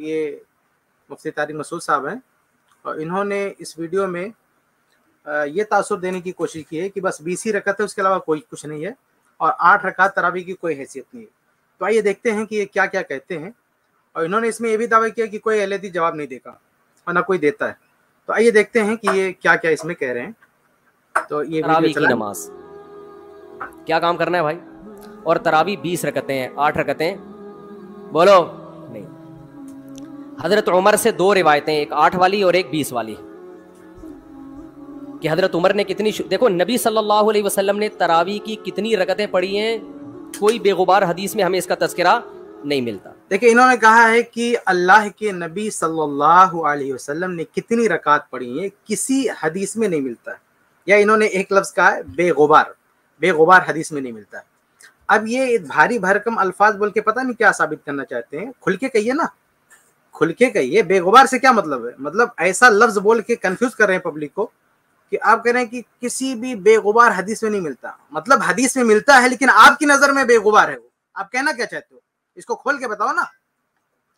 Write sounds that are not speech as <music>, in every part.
ये मुफ्ती तारिक मसूद साहब हैं और इन्होंने इस वीडियो में ये तासुर देने की कोशिश की है कि बस बीस ही रकत है उसके अलावा कोई कुछ नहीं है और आठ रकात तरावी की कोई हैसियत नहीं है तो आइए देखते हैं कि ये क्या क्या कहते हैं और इन्होंने इसमें यह भी दावा किया कि कोई एल जवाब नहीं देगा और ना कोई देता है तो आइए देखते हैं कि ये क्या क्या इसमें कह रहे हैं तो ये की नमाज क्या काम करना है भाई और तरावी बीस रकतें हैं आठ रकतें बोलो हज़रत उमर से दो रिवायतें एक आठ वाली और एक बीस वाली कि हज़रत उमर ने कितनी देखो नबी सल्लल्लाहु अलैहि वसल्लम ने तरावी की कितनी रकतें पढ़ी हैं कोई बेगुबार हदीस में हमें इसका तस्करा नहीं मिलता देखिए इन्होंने कहा है कि अल्लाह के नबी सल्लल्लाहु अलैहि वसल्लम ने कितनी रकात पढ़ी है किसी हदीस में नहीं मिलता या इन्होंने एक लफ्ज़ कहा है बेगुबार बेगुबार हदीस में नहीं मिलता अब ये भारी भरकम अल्फाज बोल के पता नहीं क्या साबित करना चाहते हैं खुल के कहिए ना खुल के कहिए बेगुबार से क्या मतलब है मतलब ऐसा लफ्ज बोल के कंफ्यूज कर रहे हैं पब्लिक को कि आप कह रहे हैं कि किसी भी बेगुबार हदीस में नहीं मिलता मतलब हदीस में मिलता है लेकिन आपकी नजर में बेगुबार है वो आप कहना क्या चाहते हो इसको खोल के बताओ ना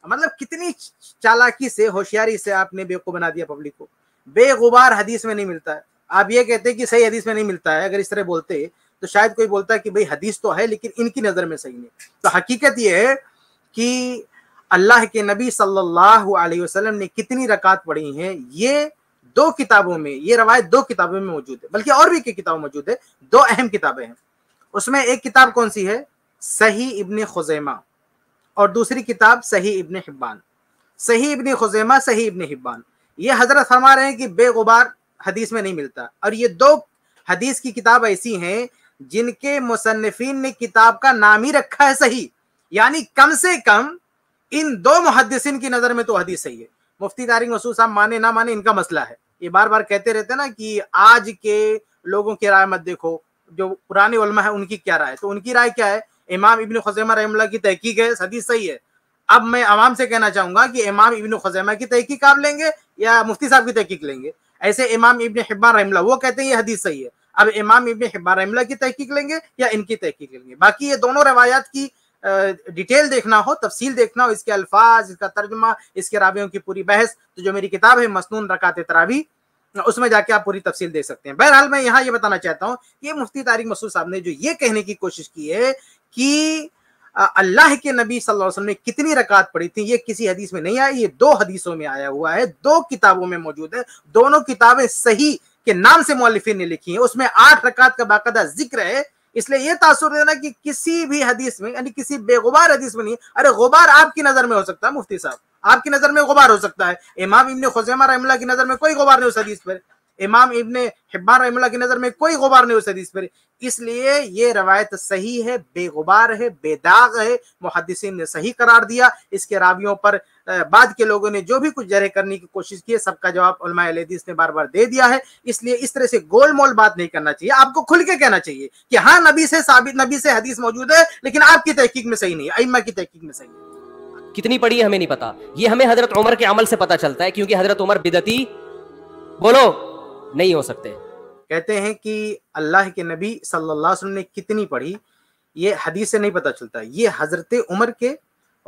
मतलब कितनी चालाकी से होशियारी से आपने बेवकूफ बना दिया पब्लिक को बेगुबार हदीस में नहीं मिलता है आप ये कहते हैं कि सही हदीस में नहीं मिलता है अगर इस तरह बोलते तो शायद कोई बोलता है कि भाई हदीस तो है लेकिन इनकी नजर में सही नहीं तो हकीकत यह है कि अल्लाह के नबी सल्लल्लाहु अलैहि वसल्लम ने कितनी रकात पढ़ी हैं ये दो किताबों में ये रवायत दो किताबों में मौजूद है बल्कि और भी एक किताब मौजूद है दो अहम किताबें हैं उसमें एक किताब कौन सी है सही इबन खुजैमा और दूसरी किताब सही इबन हिब्बान सही इबन खुजैमा सही इबन हिब्बान ये हजरत फरमा रहे हैं कि बेगुबार हदीस में नहीं मिलता और ये दो हदीस की किताब ऐसी हैं जिनके मुसनफिन ने किताब का नाम ही रखा है सही यानी कम से कम इन दो मुहदसिन की नजर में तो हदीस सही है मुफ्ती तारिक मसूद साहब माने ना माने इनका मसला है ये बार बार कहते रहते ना कि आज के लोगों की राय मत देखो जो पुराने उलमा है उनकी क्या राय तो उनकी राय क्या है इमाम इबन खजैमा रहमला की तहकीक है हदीस सही है अब मैं आवाम से कहना चाहूंगा कि इमाम इबन खजैमा की तहकीक आप लेंगे या मुफ्ती साहब की तहकीक लेंगे ऐसे इमाम इबन हिब्बा रहमला वो कहते हैं ये हदीस सही है अब इमाम इबन हिब्बा रहमला की तहकीक लेंगे या इनकी तहकीक लेंगे बाकी ये दोनों रवायात की डिटेल देखना हो तफसील देखना हो इसके अल्फाज इसका तर्जमा इसके रावियों की पूरी बहस तो जो मेरी किताब है मसनून रकात तरावी उसमें जाके आप पूरी तफसील दे सकते हैं बहरहाल मैं यहाँ ये बताना चाहता हूँ कि मुफ्ती तारिक मसूद साहब ने जो ये कहने की कोशिश की है कि अल्लाह के नबी सल्लल्लाहु अलैहि वसल्लम ने कितनी रकात पढ़ी थी ये किसी हदीस में नहीं आई ये दो हदीसों में आया हुआ है दो किताबों में मौजूद है दोनों किताबें सही के नाम से मौलफिन ने लिखी है उसमें आठ रकात का बाकायदा जिक्र है इसलिए ये तासुर देना कि किसी भी हदीस में यानी किसी बेगुबार हदीस में नहीं अरे गुबार आपकी नजर में हो सकता है मुफ्ती साहब आपकी नजर में गुबार हो सकता है इमाम इमन खुजैमा रहमल्ला की नजर में कोई गुबार नहीं उस हदीस पर इमाम इबन हिब्बान रहमल्ला की नज़र में कोई गुबार नहीं उस हदीस पर इसलिए ये रवायत सही है बेगुबार है बेदाग है मुहदसिन ने सही करार दिया इसके रावियों पर बाद के लोगों ने जो भी कुछ जरह करने की कोशिश की है सबका जवाब हदीस ने बार बार दे दिया है इसलिए इस तरह से गोल मोल बात नहीं करना चाहिए आपको खुल के कहना चाहिए कि हाँ नबी से साबित नबी से हदीस मौजूद है लेकिन आपकी तहकीक में सही नहीं है अम्मा की तहकीक में सही है कितनी पड़ी है हमें नहीं पता ये हमें हजरत उमर के अमल से पता चलता है क्योंकि हजरत उमर बिदती बोलो नहीं हो सकते कहते हैं कि अल्लाह के नबी सल्लल्लाहु अलैहि वसल्लम ने कितनी पढ़ी ये हदीस से नहीं पता चलता ये हजरत उमर के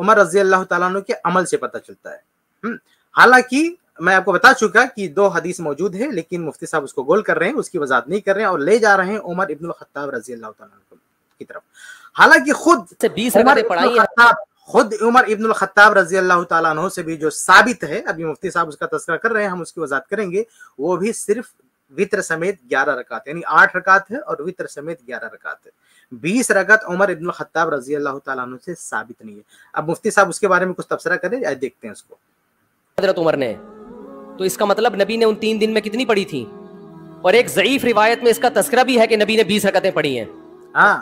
उमर रजी अल्लाह तु के अमल से पता चलता है हम्म, हालांकि मैं आपको बता चुका कि दो हदीस मौजूद है लेकिन मुफ्ती साहब उसको गोल कर रहे हैं उसकी वजात नहीं कर रहे हैं और ले जा रहे हैं उमर इब्न खत्ताब रजी अल्लाह की तरफ हालांकि खुद से अच्छा, बीस खुद उमर इब्न खत्ताब रजी अल्लाह तु से भी जो साबित है अभी मुफ्ती साहब उसका तस्करा कर रहे हैं हम उसकी वजात करेंगे वो भी सिर्फ वितर समेत ग्यारह रकात यानी आठ रकात है और वितर समेत ग्यारह रकात है बीस रकात उमर इब्न खत्ताब रजी अल्लाह तु से साबित नहीं है अब मुफ्ती साहब उसके बारे में कुछ तबसरा करें या देखते हैं उसको हजरत उमर ने तो इसका मतलब नबी ने उन तीन दिन में कितनी पढ़ी थी और एक जयीफ रिवायत में इसका तस्करा भी है कि नबी ने बीस रकतें पढ़ी हैं हाँ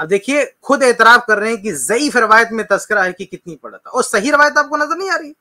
अब देखिए खुद एतराफ कर रहे हैं कि जयीफ रवायत में तस्करा है कि कितनी पड़ा था और सही रवायत आपको नजर नहीं आ रही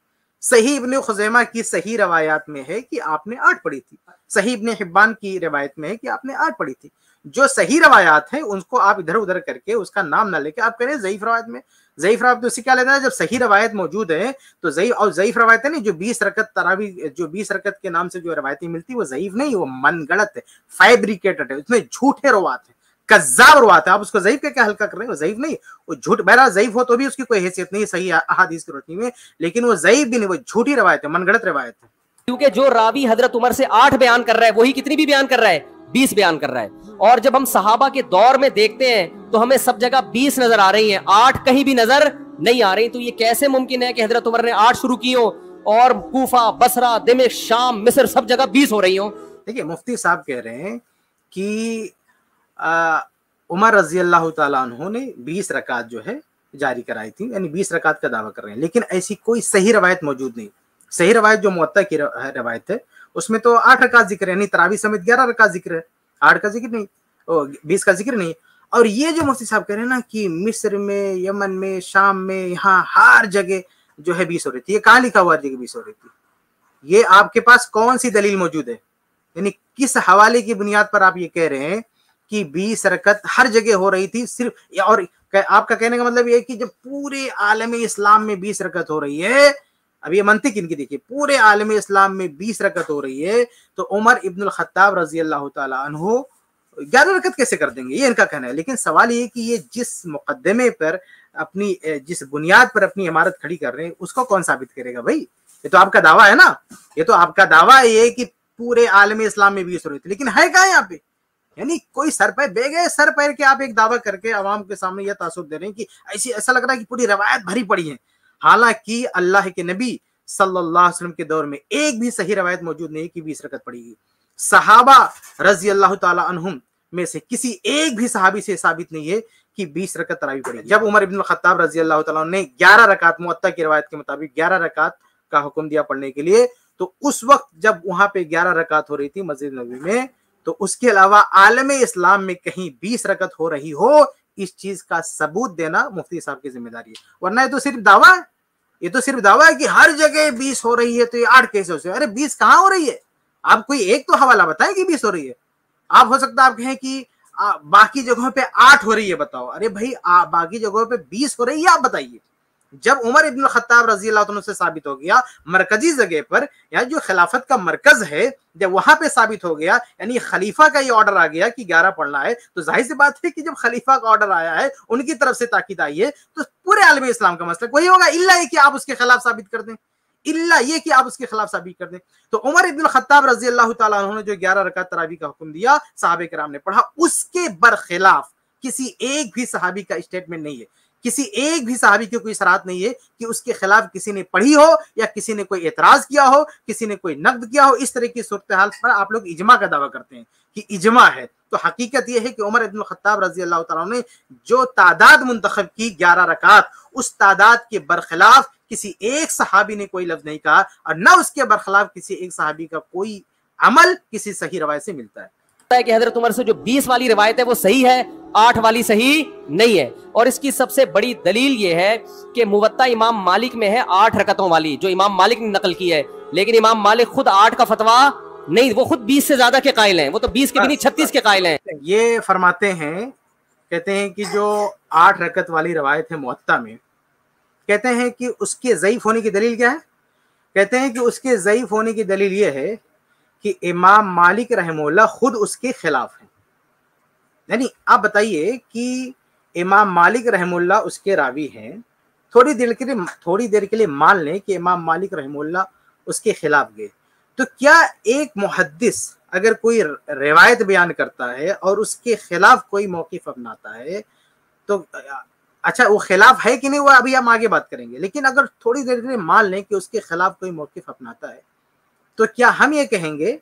सही इबन खुजैमा की सही रवायात में है कि आपने आठ पढ़ी थी सही इबन हिब्बान की रवायत में है कि आपने आठ पढ़ी थी जो सही रवायात है उनको आप इधर उधर करके उसका नाम ना लेके आप कह रहे हैं जयीफ रवायत में जयीफ रवायत तो उसे क्या लेना है जब सही रवायत मौजूद है तो जयीफ और जयीफ रवायत है ना जो बीस रकत तरावी जो बीस रकत के नाम से जो रवायतें मिलती है वो जयीफ नहीं वो मन गलत है फैब्रिकेटेड है उसमें झूठे रवात है कज्जाब रुआत है आप उसको जयीफ का क्या हल्का कर रहे हो जयीफ नहीं वो झूठ बहरा जयीफ हो तो भी उसकी कोई हैसियत नहीं सही अहादीस की रोशनी में लेकिन वो जयीफ भी नहीं वो झूठी रवायत है मनगढ़ रवायत है क्योंकि जो रावी हजरत उमर से आठ बयान कर रहा है वही कितनी भी बयान कर रहा है बीस बयान कर रहा है और जब हम सहाबा के दौर में देखते हैं तो हमें सब जगह बीस नजर आ रही है आठ कहीं भी नजर नहीं आ रही तो ये कैसे मुमकिन है कि हजरत उमर ने आठ शुरू की हो और कूफा बसरा दिमे शाम मिस्र सब जगह बीस हो रही हो देखिए मुफ्ती साहब कह रहे हैं कि उमर रजी अल्लाह तु ने बीस रकात जो है जारी कराई थी यानी बीस रकात का दावा कर रहे हैं लेकिन ऐसी कोई सही रवायत मौजूद नहीं सही रवायत जो मत की रवायत है उसमें तो आठ रकात जिक्र है नहीं तरावी समेत ग्यारह रकात जिक्र है आठ का जिक्र नहीं बीस का जिक्र नहीं और ये जो मुफ्ती साहब कह रहे हैं ना कि मिस्र में यमन में शाम में यहाँ हर जगह जो है बीस हो रही थी ये कहाँ लिखा हुआ जगह बीस हो रही थी ये आपके पास कौन सी दलील मौजूद है यानी किस हवाले की बुनियाद पर आप ये कह रहे हैं की भी सरकत हर जगह हो रही थी सिर्फ और आपका कहने का मतलब ये कि जब पूरे आलम इस्लाम में भी सरकत हो रही है अब ये मंथिक इनकी देखिए पूरे आलम इस्लाम में बीस रकत हो रही है तो उमर इब्न खत्ताब रजी अल्लाह तु ग्यारह रकत कैसे कर देंगे ये इनका कहना है लेकिन सवाल ये कि ये जिस मुकदमे पर अपनी जिस बुनियाद पर अपनी इमारत खड़ी कर रहे हैं उसको कौन साबित करेगा भाई ये तो आपका दावा है ना ये तो आपका दावा ये कि पूरे आलम इस्लाम में बीस हो रही थी लेकिन है क्या यहाँ पे यानी कोई सर पर बेगे सर पैर के आप एक दावा करके आवाम के सामने यह तासुर दे रहे हैं कि ऐसी ऐसा लग रहा है कि पूरी रवायत भरी पड़ी है हालांकि अल्लाह के नबी सल्लल्लाहु अलैहि वसल्लम के दौर में एक भी सही रवायत मौजूद नहीं कि बीस रकत पड़ेगी सहाबा रजी अल्लाह तुम में से किसी एक भी सहाबी से साबित नहीं है कि बीस रकत तरावी पड़ी जब उमर इबिन खत्ताब रजी अल्लाह तला ने ग्यारह रकात मुत्ता की रवायत के मुताबिक ग्यारह रकात का हुक्म दिया पढ़ने के लिए तो उस वक्त जब वहां पे ग्यारह रकात हो रही थी मस्जिद नबी में तो उसके अलावा आलम इस्लाम में कहीं बीस रकत हो रही हो इस चीज का सबूत देना मुफ्ती साहब की जिम्मेदारी है वरना ये तो सिर्फ दावा है ये तो सिर्फ दावा है कि हर जगह बीस हो रही है तो ये आठ कैसे हो अरे बीस कहाँ हो रही है आप कोई एक तो हवाला बताए कि बीस हो रही है आप हो सकता है आप कहें कि आ, बाकी जगहों पे आठ हो रही है बताओ अरे भाई आ, बाकी जगहों पे बीस हो रही है आप बताइए जब उमर इबन खत्ताब रजी अल्लाह से साबित हो गया मरकजी जगह पर या जो खिलाफत का मरकज है जब वहां पे साबित हो गया यानी खलीफा का ये ऑर्डर आ गया कि ग्यारह पढ़ना है तो जाहिर सी बात है कि जब खलीफा का ऑर्डर आया है उनकी तरफ से ताकीद आई है तो पूरे आलम इस्लाम का मसला वही होगा इल्ला कि आप उसके खिलाफ साबित कर दें इल्ला ये कि आप उसके खिलाफ साबित कर दें तो उमर इब्न खत्ताब रजी अल्लाह तु ने जो ग्यारह रकात तरावी का हुक्म दिया साहब कराम ने पढ़ा उसके बरखिलाफ किसी एक भी सहाबी का स्टेटमेंट नहीं है किसी एक भी साहबी की कोई सराहत नहीं है कि उसके खिलाफ किसी ने पढ़ी हो या किसी ने कोई एतराज किया हो किसी ने कोई नकद किया हो इस तरह की सूरत हाल पर आप लोग इजमा का दावा करते हैं कि इजमा है तो हकीकत यह है कि उमर अब्दुल खत्ताब रजी अल्लाह तला ने जो तादाद मुंतखब की ग्यारह रकात उस तादाद के बरखिलाफ किसी एक सहाबी ने कोई लफ्ज नहीं कहा और न उसके बरखिलाफ किसी एक सहाबी का कोई अमल किसी सही रवायत से मिलता है कि हजरत उमर से जो 20 वाली रिवायत है वो सही है आठ वाली सही नहीं है और इसकी सबसे बड़ी दलील यह है कि मुवत्ता इमाम मालिक में है आठ रकतों वाली जो इमाम मालिक ने नकल की है लेकिन इमाम मालिक खुद आठ का फतवा नहीं वो खुद बीस से ज्यादा के कायल हैं वो तो बीस के भी नहीं छत्तीस के कायल हैं ये फरमाते हैं कहते हैं कि जो आठ रकत वाली रवायत है मुत्ता में कहते हैं कि उसके ज़यीफ होने की दलील क्या है कहते हैं कि उसके ज़यीफ होने की दलील ये है कि इमाम मालिक रहमोल्ला खुद उसके खिलाफ है यानी आप बताइए कि इमाम मालिक रहमुल्ला उसके रावी हैं थोड़ी देर के लिए थोड़ी देर के लिए मान लें कि इमाम मालिक रहमुल्ला उसके खिलाफ गए तो क्या एक मुहदस अगर कोई रिवायत बयान करता है और उसके खिलाफ कोई मौकफ अपनाता है तो अच्छा वो खिलाफ है कि नहीं वो अभी हम आगे बात करेंगे लेकिन अगर थोड़ी देर के लिए मान लें कि उसके खिलाफ कोई मौकफ अपनाता है तो क्या हम ये कहेंगे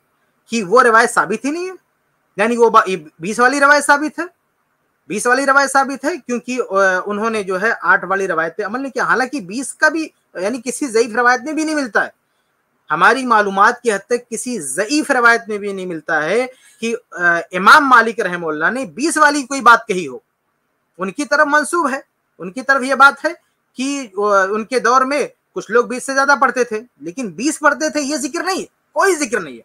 कि वो रिवायत साबित ही नहीं है यानी वो बीस वाली रवायत साबित है बीस वाली रवायत साबित है क्योंकि उन्होंने जो है आठ वाली रवायत पे अमल नहीं किया हालांकि बीस का भी यानी किसी ज़यीफ रवायत में भी नहीं मिलता है हमारी मालूम की हद तक किसी ज़यीफ रवायत में भी नहीं मिलता है कि इमाम मालिक रहमोल्ला ने बीस वाली कोई बात कही हो उनकी तरफ मंसूब है उनकी तरफ यह बात है कि उनके दौर में कुछ लोग बीस से ज्यादा पढ़ते थे लेकिन बीस पढ़ते थे ये जिक्र नहीं है कोई जिक्र नहीं है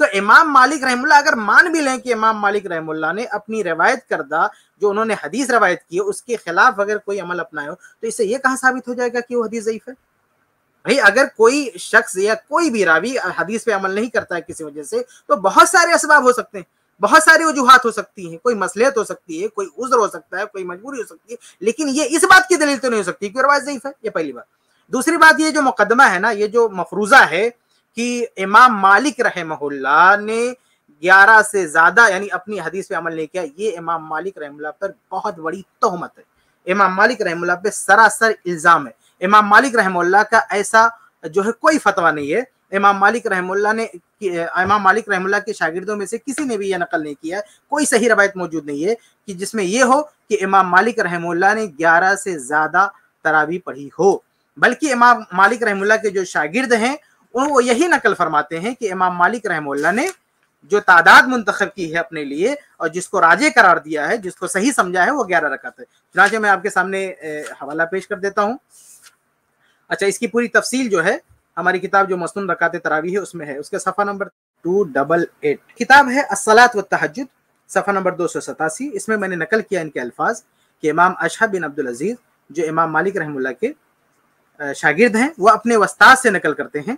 तो इमाम मालिक रहमुल्ला अगर मान भी लें कि इमाम मालिक रहमुल्ला ने अपनी रवायत करदा जो उन्होंने हदीस रवायत की है उसके खिलाफ अगर कोई अमल अपनाया हो तो इससे ये कहाँ साबित हो जाएगा कि वो हदीस ज़यीफ है भाई अगर कोई शख्स या कोई भी रावी हदीस पे अमल नहीं करता है किसी वजह से तो बहुत सारे इसबाब हो सकते हैं बहुत सारी वजूहत हो सकती हैं कोई मसलियत हो सकती है कोई उज्र हो सकता है कोई मजबूरी हो सकती है लेकिन ये इस बात की दलील तो नहीं हो सकती कि रवायत ज़यीफ है ये पहली बात दूसरी बात ये जो मुकदमा है ना ये जो मफरूजा है कि इमाम मालिक रहमहुल्ला ने 11 से ज्यादा यानी अपनी हदीस पे अमल नहीं किया ये इमाम मालिक रहमुल्ला पर बहुत बड़ी तोहमत है इमाम मालिक रहमुल्ला पे सरासर इल्ज़ाम है इमाम मालिक रहमुल्ला का ऐसा जो है कोई फतवा नहीं है इमाम मालिक रहमुल्ला ने इमाम मालिक रहमुल्ला के शागिर्दों में से किसी ने भी यह नकल नहीं किया कोई सही रवायत मौजूद नहीं है कि जिसमें यह हो कि इमाम मालिक रहमुल्ला ने 11 से ज़्यादा तरावी पढ़ी हो बल्कि इमाम मालिक रहमुल्ला के जो शागिर्द हैं वो यही नकल फरमाते हैं कि इमाम मालिक रहमोल्ला ने जो तादाद मुंतखब की है अपने लिए और जिसको राजे करार दिया है जिसको सही समझा है वो ग्यारह रकत है चुनाचे मैं आपके सामने हवाला पेश कर देता हूँ अच्छा इसकी पूरी तफसील जो है हमारी किताब जो मसनून रकात तरावी है उसमें है उसका सफ़ा नंबर टू डबल एट किताब है असलात व तहजद सफ़ा नंबर दो सौ सतासी इसमें मैंने नकल किया इनके अल्फाज कि इमाम अशह बिन अब्दुल अजीज़ जो इमाम मालिक रहमुल्ला के शागिर्द हैं वह अपने वस्ताद से नकल करते हैं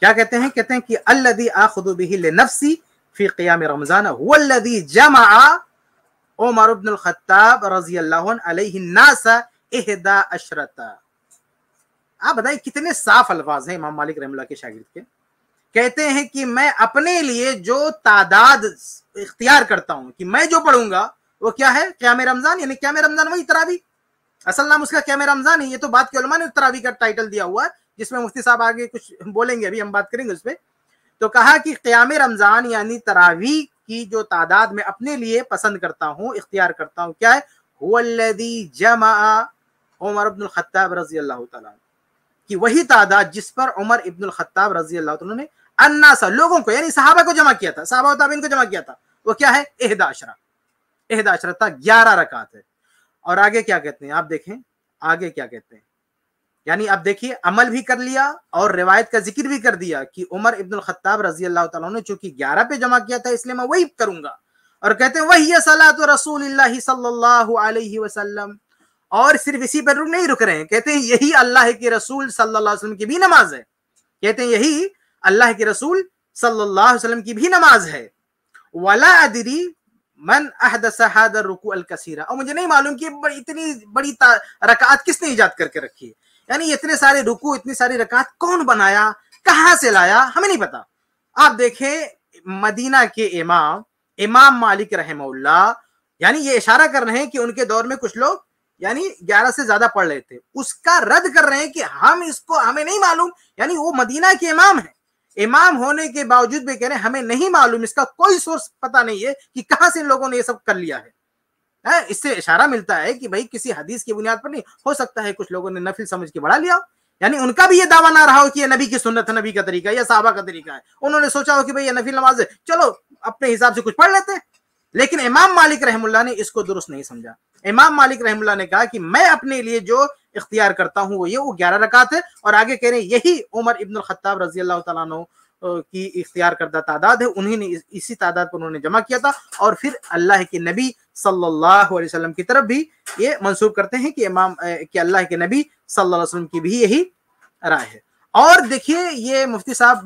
क्या कहते हैं कहते हैं कि अल्लदी आखुदुबिही नफसी फी क्याम रमज़ान हुवल्लदी जमा ओमर इब्न खत्ताब रजी अल्लाह नासा एहदा अशरता आप बताइए कितने साफ अल्फाज हैं इमाम मालिक रहमला के शागिर्द के कहते हैं कि मैं अपने लिए जो तादाद इख्तियार करता हूं कि मैं जो पढ़ूंगा वो क्या है क्या में रमजान यानी क्या में रमजान वही तरावी असल नाम उसका क्या में रमजान है ये तो बात के उलमा ने तरावी का टाइटल दिया हुआ है जिसमें मुफ्ती साहब आगे कुछ बोलेंगे अभी हम बात करेंगे उसमें तो कहा कि क्याम रमज़ान यानी तरावी की जो तादाद में अपने लिए पसंद करता हूँ इख्तियार करता हूँ क्या है जमा उमर अब्दुल खत्ताब रजी अल्लाह कि वही तादाद जिस पर उमर अब्दुल खत्ताब रजी अल्लाह ने अन्नासा लोगों को यानी साहबा को जमा किया था साहबा ताबीन को जमा किया था वो क्या है एहदाशरा था ग्यारह रकात है और आगे क्या कहते हैं आप देखें आगे क्या कहते हैं यानी आप देखिए अमल भी कर लिया और रिवायत का जिक्र भी कर दिया कि उमर इब्दुल खत्ताब रजी अल्लाह ने चूंकि ग्यारह पे जमा किया था इसलिए मैं वही करूंगा और कहते हैं वही तो रसूल वसल्लम और सिर्फ इसी पर नहीं रुक रहे हैं कहते हैं यही अल्लाह के रसूल सल्लाम की भी नमाज है कहते हैं यही अल्लाह के रसूल सल्लाम की भी नमाज है वला अदरी मन अहदसहादर रुकू अल कसीरा और मुझे नहीं मालूम कि इतनी बड़ी रकात किसने ईजाद करके रखी है यानी इतने सारे रुकू इतनी सारी रकात कौन बनाया कहाँ से लाया हमें नहीं पता आप देखें मदीना के इमाम इमाम मालिक रहमउल्ला यानी ये इशारा कर रहे हैं कि उनके दौर में कुछ लोग यानी 11 से ज्यादा पढ़ रहे थे उसका रद्द कर रहे हैं कि हम इसको हमें नहीं मालूम यानी वो मदीना के इमाम है इमाम होने के बावजूद भी कह रहे हैं हमें नहीं मालूम इसका कोई सोर्स पता नहीं है कि कहां से इन लोगों ने ये सब कर लिया है है इससे इशारा मिलता है कि भाई किसी हदीस की बुनियाद पर नहीं हो सकता है कुछ लोगों ने नफिल समझ के बढ़ा लिया यानी उनका भी ये दावा ना रहा हो कि ये नबी की सुन्नत है नबी का तरीका है या साहबा का तरीका है उन्होंने सोचा हो कि भाई ये नफिल नमाज है चलो अपने हिसाब से कुछ पढ़ लेते हैं लेकिन इमाम मालिक रहमुल्ला ने इसको दुरुस्त नहीं समझा इमाम मालिक रहमुल्ला ने कहा कि मैं अपने लिए जो इख्तियार करता हूँ वो ये वो ग्यारह रकात है और आगे कह रहे हैं यही उमर इब्न खत्ताब रजी अल्लाह तु की इख्तियार करदा तादाद है उन्हीं ने इसी तादाद पर उन्होंने जमा किया था और फिर अल्लाह के नबी सल्लल्लाहु अलैहि वसल्लम की तरफ भी ये मंसूब करते हैं कि इमाम कि अल्लाह के नबी सल्लल्लाहु अलैहि वसल्लम की भी यही राय है और देखिए ये मुफ्ती साहब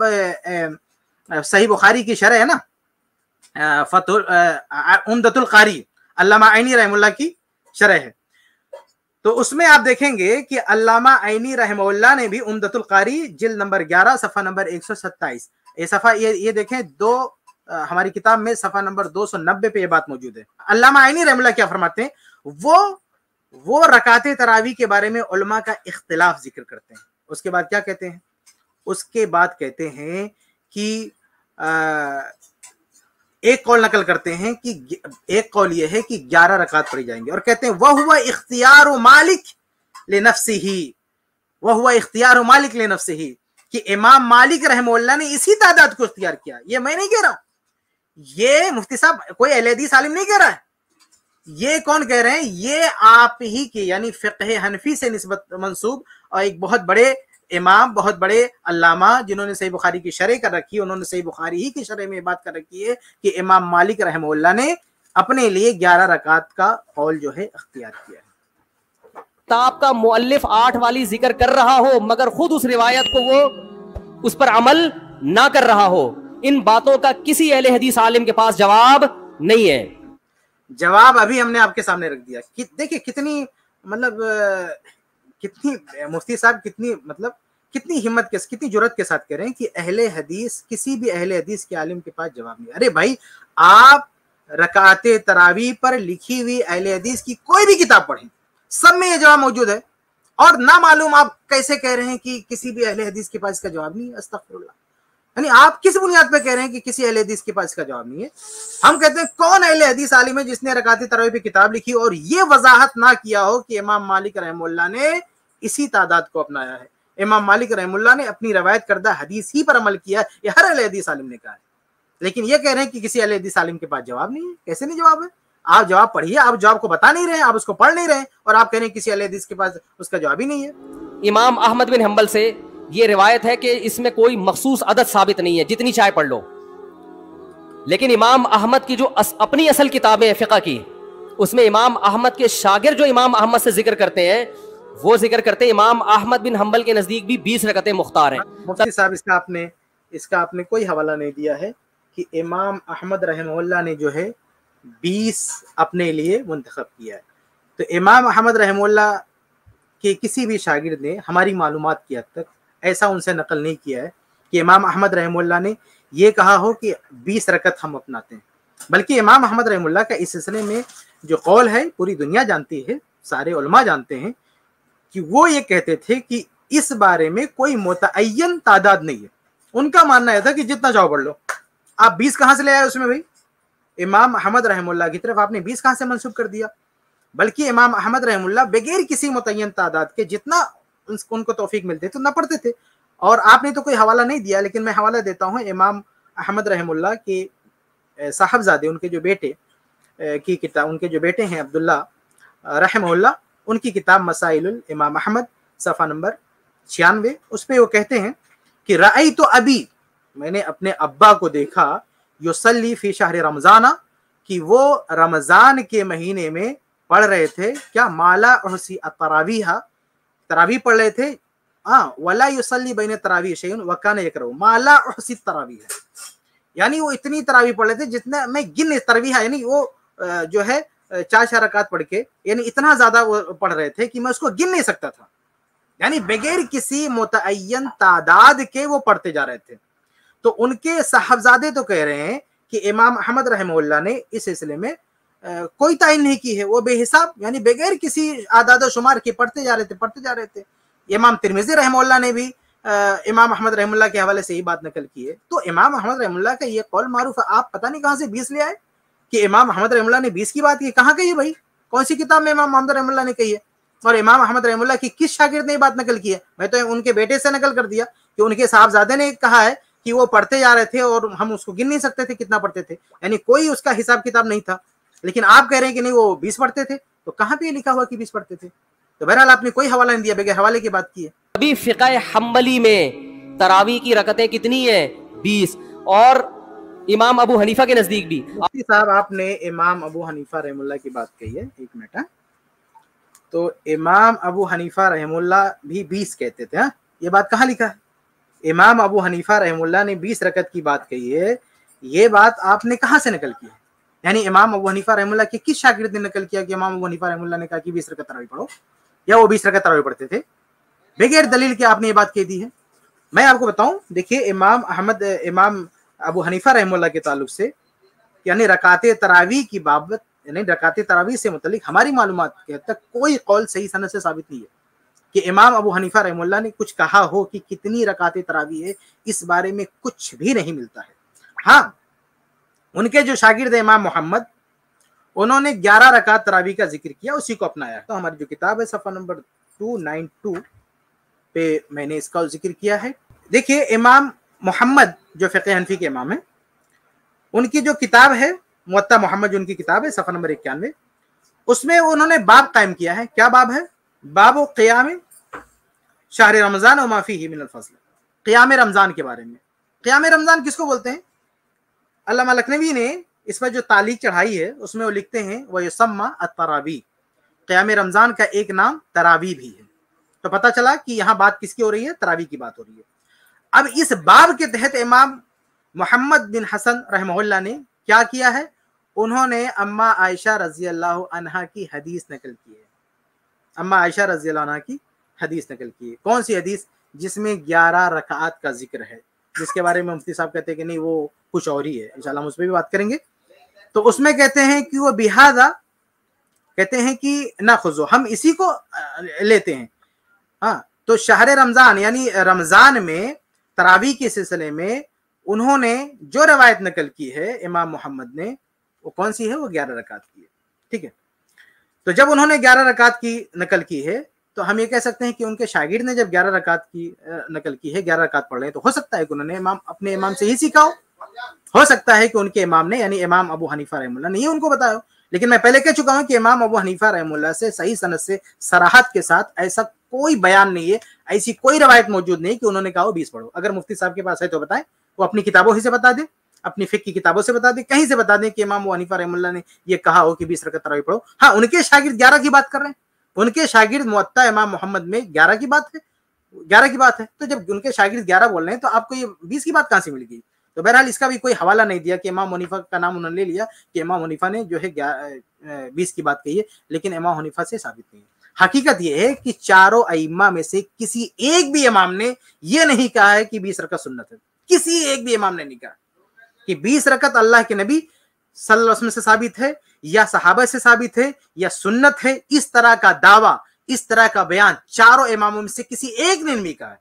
सही बुखारी की शरह है ना फतुल उमदतुल कारी अल्लामा आइनी रहमुल्ला की शरह है तो उसमें आप देखेंगे कि अल्लामा आईनी रहमोल्ला ने भी उमदतुल कारी जिल नंबर 11 सफा नंबर 127 ये सफा ये ये देखें दो आ, हमारी किताब में सफा नंबर 290 पे ये बात मौजूद है अल्लामा आईनी रहमोल्ला क्या फरमाते हैं वो वो रकाते तरावी के बारे में उलमा का इख्तलाफ जिक्र करते हैं उसके बाद क्या कहते हैं उसके बाद कहते हैं कि एक कॉल नकल करते हैं कि एक कॉल ये है कि ग्यारह रकात पड़ी जाएंगे और कहते हैं वह हुआ इख्तियार मालिक ले नफसी ही वह हुआ इख्तियार मालिक ले नफसी ही कि इमाम मालिक रहमोल्ला ने इसी तादाद को इख्तियार किया ये मैं नहीं कह रहा ये मुफ्ती साहब कोई अलहदीस सालिम नहीं कह रहा है ये कौन कह रहे हैं ये आप ही के यानी फ़िक हनफी से नस्बत मंसूब और एक बहुत बड़े इमाम बहुत बड़े अल्लामा जिन्होंने सही बुखारी की शरह कर रखी है उन्होंने सही बुखारी ही की शरह में बात कर रखी है कि इमाम मालिक रहमोल्ला ने अपने लिए ग्यारह रकात का कौल जो है अख्तियार किया है ताप का मुल्लिफ आठ वाली जिक्र कर रहा हो मगर खुद उस रिवायत को वो उस पर अमल ना कर रहा हो इन बातों का किसी अहले हदीस आलिम के पास जवाब नहीं है जवाब अभी हमने आपके सामने रख दिया कि देखिए कितनी मतलब कितनी मुफ्ती साहब कितनी मतलब कितनी हिम्मत के कितनी जरूरत के साथ कह रहे हैं कि अहले हदीस किसी भी अहले हदीस के आलिम के पास जवाब नहीं अरे भाई आप रकाते तरावी पर लिखी हुई अहले हदीस की कोई भी किताब पढ़ें सब में ये जवाब मौजूद है और ना मालूम आप कैसे कह रहे हैं कि किसी भी अहले हदीस के पास इसका जवाब नहीं है अस्तफुल्ला यानी आप किस बुनियाद पर कह रहे हैं कि किसी अहले हदीस के पास इसका जवाब नहीं है हम कहते हैं कौन अहले हदीस आलिम है जिसने रकाते तरावी पर किताब लिखी और ये वजाहत ना किया हो कि इमाम मालिक रहमुल्ला ने इसी तादाद को अपनाया है इमाम मालिक रहमुल्ला ने अपनी रवायत करदा हदीस ही पर अमल किया है ये हर अलहदीस आलिम ने कहा है लेकिन ये कह रहे हैं कि किसी अलहदीस आलिम के पास जवाब नहीं है कैसे नहीं जवाब है आप जवाब पढ़िए आप जवाब को बता नहीं रहे आप उसको पढ़ नहीं रहे और आप कह रहे हैं किसी अलहदीस के पास उसका जवाब ही नहीं है इमाम अहमद बिन हम्बल से ये रिवायत है कि इसमें कोई मखसूस अदद साबित नहीं है जितनी चाय पढ़ लो लेकिन इमाम अहमद की जो अस, अपनी असल किताबें फ़िका की उसमें इमाम अहमद के शागिर जो इमाम अहमद से जिक्र करते हैं वो जिक्र करते हैं इमाम अहमद बिन हम्बल के नजदीक भी बीस रकते मुख्तार हैं साहब इसका आपने इसका आपने कोई हवाला नहीं दिया है कि इमाम अहमद रहमल्ला ने जो है बीस अपने लिए मंतखब किया है तो इमाम अहमद रहमल्ला के किसी भी शागिर्द ने हमारी मालूम की हद तक ऐसा उनसे नकल नहीं किया है कि इमाम अहमद रहमल्ला ने ये कहा हो कि बीस रकत हम अपनाते हैं बल्कि इमाम अहमद रहमल्ला का इस सिलसिले में जो कौल है पूरी दुनिया जानती है सारे उलमा जानते हैं कि वो ये कहते थे कि इस बारे में कोई मुतन तादाद नहीं है उनका मानना यह था कि जितना चाहो पढ़ लो आप बीस कहाँ से ले आए उसमें भाई इमाम अहमद रहमुल्ला की तरफ आपने बीस कहाँ से मनसूब कर दिया बल्कि इमाम अहमद रहमुल्ला बगैर किसी मुतन तादाद के जितना उनको तोफीक मिलते तो ना पढ़ते थे और आपने तो कोई हवाला नहीं दिया लेकिन मैं हवाला देता हूँ इमाम अहमद रहमुल्ला के साहबजादे उनके जो बेटे की किताब उनके जो बेटे हैं अब्दुल्ला रहमुल्ला उनकी किताब मसाइल इमाम अहमद सफ़ा नंबर छियानवे उस पर वो कहते हैं कि रई तो अभी मैंने अपने अब्बा को देखा योसली फी शाह रमज़ाना कि वो रमज़ान के महीने में पढ़ रहे थे क्या माला और सी तरावी पढ़ रहे थे हाँ वला युसली बहने तरावी शैन वकान एक रहो माला सी तरावी है यानी वो इतनी तरावी पढ़ रहे थे जितने मैं गिन है यानी वो जो है चार हरकत पढ़ के यानी इतना ज्यादा वो पढ़ रहे थे कि मैं उसको गिन नहीं सकता था यानी बगैर किसी मुतन तादाद के वो पढ़ते जा रहे थे तो उनके साहबजादे तो कह रहे हैं कि इमाम अहमद रहमल्ला ने इस सिलसिले में कोई तयन नहीं की है वो बेहिसाब यानी बगैर किसी आदाद शुमार के पढ़ते जा रहे थे पढ़ते जा रहे थे इमाम तिरमिजी रहमल्ला ने भी आ, इमाम अहमद रहमुल्ला के हवाले से ही बात नकल की है तो इमाम अहमद रहमुल्ला का ये कौल मारूफ है आप पता नहीं कहाँ से बीस ले आए कि इमाम अहमद रहमुल्ला ने बीस की बात की कहाँ कही है भाई कौन सी किताब में इमाम अहमद रहमुल्ला ने कही है और इमाम अहमद रहमुल्ला की किस शागिर्द ने बात नकल की है मैं तो उनके बेटे से नकल कर दिया कि उनके साहबजादे ने कहा है कि वो पढ़ते जा रहे थे और हम उसको गिन नहीं सकते थे कितना पढ़ते थे यानी कोई उसका हिसाब किताब नहीं था लेकिन आप कह रहे हैं कि नहीं वो बीस पढ़ते थे तो कहाँ पे लिखा हुआ कि बीस पढ़ते थे तो बहरहाल आपने कोई हवाला नहीं दिया बगैर हवाले की बात की है अभी फ़िका हम्बली में तरावी की रकतें कितनी है बीस और इमाम अबू हनीफा के नजदीक भी साहब आपने इमाम अबू हनीफा रहमुल्ला की बात कही है एक मिनट हाँ। तो इमाम अबू हनीफा रहमुल्ला भी बीस कहते थे हा? ये बात कहाँ लिखा है इमाम अबू हनीफा रहमुल्ला ने बीस रकत की बात कही है ये बात आपने कहा से नकल की है यानी इमाम अबू हनीफा रहमुल्ला के किस शागिर्द ने नकल किया कि इमाम अबू हनीफा रहमुल्ला ने कहा कि बीस रकत तरावी पढ़ो या वो बीस रकत तरावी पढ़ते थे बगैर दलील के आपने ये बात कह दी है मैं आपको बताऊं देखिए इमाम अहमद इमाम अबू हनीफा रहमल्ला के ताल्लुक से यानी रकात तरावी की बाबत यानी रकात तरावी से मतलब हमारी मालूम के हद तक कोई कौल सही सनत से साबित नहीं है कि इमाम अबू हनीफा रहमल्ला ने कुछ कहा हो कि कितनी रकात तरावी है इस बारे में कुछ भी नहीं मिलता है हाँ उनके जो शागिर्द इमाम मोहम्मद उन्होंने 11 रकात तरावी का जिक्र किया उसी को अपनाया तो हमारी जो किताब है सफा नंबर 292 पे मैंने इसका जिक्र किया है देखिए इमाम मोहम्मद जो फ़िक हनफी के इमाम हैं उनकी जो किताब है मत्ता मोहम्मद जो उनकी किताब है सफ़र नंबर इक्यानवे उसमें उन्होंने बाब कायम किया है क्या बाब है बाब क़याम शाह रमज़ान और माफ़ी ही मिनफल क़्याम रमज़ान के बारे में क्याम रमज़ान किसको बोलते हैं अल्लाह लखनवी ने इस पर जो तालीक चढ़ाई है उसमें वो लिखते हैं वह यसम्मा तरावी क़याम रमज़ान का एक नाम तरावी भी है तो पता चला कि यहाँ बात किसकी हो रही है तरावी की बात हो रही है अब इस बाब के तहत इमाम मोहम्मद बिन हसन रहमोल्ला ने क्या किया है उन्होंने अम्मा आयशा रजी अल्लाह अनहा की हदीस नकल की है अम्मा आयशा रजी अल्लाह की हदीस नकल की है कौन सी हदीस जिसमें ग्यारह रकात का जिक्र है जिसके बारे में मुफ्ती साहब कहते हैं कि नहीं वो कुछ और ही है इंशाल्लाह उस पर भी बात करेंगे तो उसमें कहते हैं कि वो बिहादा कहते हैं कि ना खुजो हम इसी को लेते हैं हाँ तो शहर रमज़ान यानी रमज़ान में तरावी के सिलसिले में उन्होंने जो रवायत नकल की है इमाम मोहम्मद ने वो कौन सी है वो ग्यारह रकात की है ठीक है तो जब उन्होंने ग्यारह रकात की नकल की है तो हम ये कह सकते हैं कि उनके शागिर ने जब ग्यारह रकात की नकल की है ग्यारह रकात पढ़ रहे हैं तो हो सकता है कि उन्होंने इमाम अपने इमाम से ही सीखा हो हो सकता है कि उनके इमाम ने यानी इमाम अबू हनीफा रहमुल्ला ने ही उनको बताया लेकिन मैं पहले कह चुका हूं कि इमाम अबू हनीफा रहमुल्ला से सही सनत से सराहत के साथ ऐसा कोई बयान नहीं है ऐसी कोई रवायत मौजूद नहीं कि उन्होंने कहा बीस पढ़ो अगर मुफ्ती साहब के पास है तो बताएं वो अपनी किताबों ही से बता दें अपनी फिक की किताबों से बता दें कहीं से बता दें कि इमाम वनीफा रहमुल्ला ने यह कहा हो कि बीस रकत तरावी पढ़ो हाँ उनके शागिर्द ग्यारह की बात कर रहे हैं उनके शागिर्द मुत्ता इमाम मोहम्मद में ग्यारह की बात है ग्यारह की बात है तो जब उनके शागिर्द ग्यारह बोल रहे हैं तो आपको ये बीस की बात कहाँ से मिल गई तो बहरहाल इसका भी कोई हवाला नहीं दिया कि इमाम मुनीफा का नाम उन्होंने ले लिया कि इमाम मुनीफा ने जो है बीस की बात कही है लेकिन इमाम मुनीफा से साबित नहीं है हकीकत यह है कि चारों अइमा में से किसी एक भी इमाम ने यह नहीं कहा है कि बीस रकत सुन्नत है किसी एक भी इमाम ने नहीं कहा कि बीस रकत अल्लाह के नबी सल्लम से साबित है या सहाबा से साबित है या सुन्नत है इस तरह का दावा इस तरह का बयान चारों इमामों में से किसी एक ने नहीं कहा है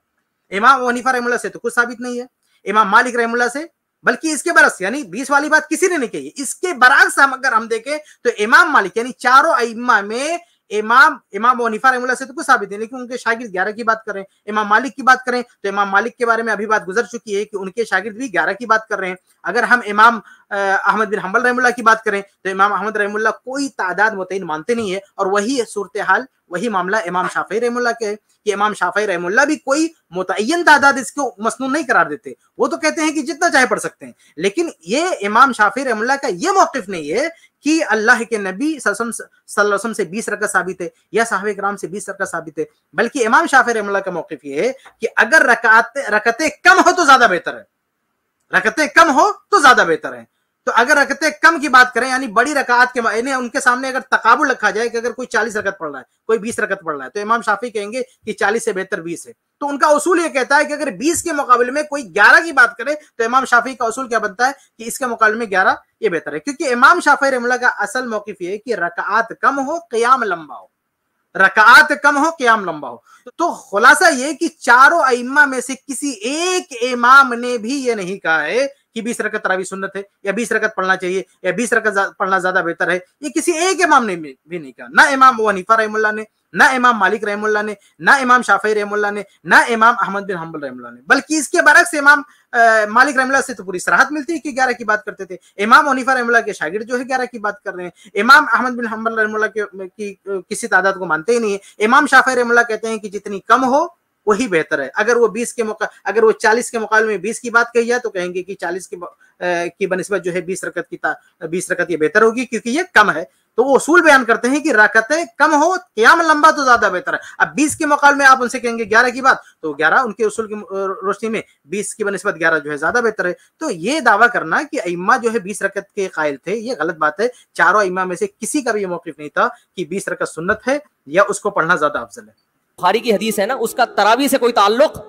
इमाम वनीफा रहमुल्ला से तो कुछ साबित नहीं है इमाम मालिक रहमुल्ला से बल्कि इसके बरस यानी बीस वाली बात किसी ने नहीं कही इसके बरस हम अगर हम देखें तो इमाम मालिक यानी चारों अइमा में इमाम इमाम वनीफा से तो कुछ साबित है लेकिन उनके शागिर्द ग्यारह की बात करें इमाम मालिक की बात करें तो इमाम मालिक के बारे में अभी बात गुजर चुकी है कि उनके शागिर्द भी ग्यारह की बात कर रहे हैं अगर हम इमाम अहमद बिन हम्बल रहमुल्ला की बात करें तो इमाम अहमद रहमुल्ला कोई तादाद मुतन मानते नहीं है और वही सूरत हाल वही मामला इमाम शाफी रहमुल्ला का है कि इमाम शाफी रहमुल्ला भी कोई मुतन तादाद इसको मसनू नहीं करार देते वो तो कहते हैं कि जितना चाहे पढ़ सकते हैं लेकिन ये इमाम शाफी रहमुल्ला का ये मौकफ नहीं है कि अल्लाह के नबी सल्लम से बीस रकत साबित है या साहब कराम से बीस रकत साबित है बल्कि इमाम शाफी रहमुल्ला का मौकफ ये है कि अगर रकात रकतें कम हो तो ज्यादा बेहतर है रकतें कम हो तो ज्यादा बेहतर है तो अगर रकते कम की बात करें यानी बड़ी रकात के यानी उनके सामने अगर तकाबुल रखा जाए कि अगर कोई चालीस रकत पड़ रहा है कोई बीस रकत पड़ रहा है तो इमाम शाफी कहेंगे कि चालीस से बेहतर बीस है तो उनका उसूल ये कहता है कि अगर बीस के मुकाबले में कोई ग्यारह की बात करे तो इमाम शाफी का उसूल क्या बनता है कि इसके मुकाबले में ग्यारह ये बेहतर है क्योंकि इमाम शाफी रमला का असल मौकफ ये है कि रकात कम हो क्याम लंबा हो रकात कम हो क्याम लंबा हो तो खुलासा ये कि चारों अइमा में से किसी एक इमाम ने भी ये नहीं कहा है कि बीस रकत तरावी सुन्नत है या बीस रकत पढ़ना चाहिए या बीस रकत पढ़ना ज्यादा बेहतर है ये किसी एक इमाम ने भी नहीं कहा ना इमाम वनीफा रहमुल्ला ने ना इमाम मालिक रहमुल्ला ने ना इमाम शाफी रहमुल्ला ने ना इमाम अहमद बिन हम्बल रहमुल्ला ने बल्कि इसके बरक्स इमाम मालिक रहमुल्ला से तो पूरी सराहत मिलती है कि ग्यारह की बात करते थे इमाम वनीफा रहमुल्ला के शागिर्द जो है ग्यारह की बात कर रहे हैं इमाम अहमद बिन हम्बल रहमुल्ला की किसी तादाद को मानते ही नहीं है इमाम शाफी रहमुल्ला कहते हैं कि जितनी कम हो वही बेहतर है अगर वो बीस के मुका अगर वो चालीस के मुकाबले में बीस की बात कही जाए तो कहेंगे कि चालीस की की बनस्बत जो है बीस रकत की बीस रकत ये बेहतर होगी क्योंकि ये कम है तो वो उसूल बयान करते हैं कि रकतें कम हो क्याम लंबा तो ज्यादा बेहतर है अब बीस के मुकाबले में आप उनसे कहेंगे ग्यारह की बात तो ग्यारह उनके उसूल की रोशनी में बीस की बनस्बत ग्यारह जो है ज्यादा बेहतर है तो ये दावा करना कि अम्मा जो है बीस रकत के कायल थे ये गलत बात है चारों अम्मा में से किसी का भी ये मौकफ नहीं था कि बीस रकत सुन्नत है या उसको पढ़ना ज्यादा अफजल है बुखारी की हदीस है ना उसका तरावी से कोई ताल्लुक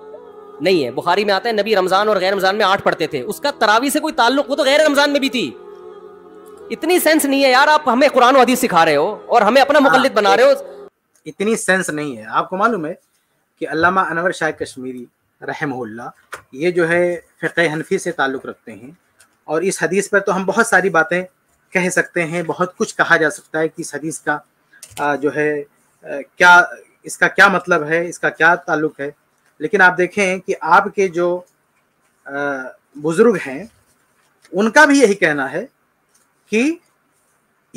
नहीं है बुखारी में आता है नबी रमजान और गैर रमजान में आठ पढ़ते थे उसका तरावी से कोई ताल्लुक वो तो गैर रमजान में भी थी इतनी सेंस नहीं है यार आप हमें कुरान हदीस सिखा रहे हो और हमें अपना हाँ, मुखलित बना रहे हो इतनी सेंस नहीं है आपको मालूम है कि अल्लामा अनवर शाह कश्मीरी रहमहुल्ला ये जो है फ़िक हनफी से ताल्लुक़ रखते हैं और इस हदीस पर तो हम बहुत सारी बातें कह सकते हैं बहुत कुछ कहा जा सकता है कि इस हदीस का जो है क्या इसका क्या मतलब है इसका क्या ताल्लुक है लेकिन आप देखें कि आपके जो बुजुर्ग हैं उनका भी यही कहना है कि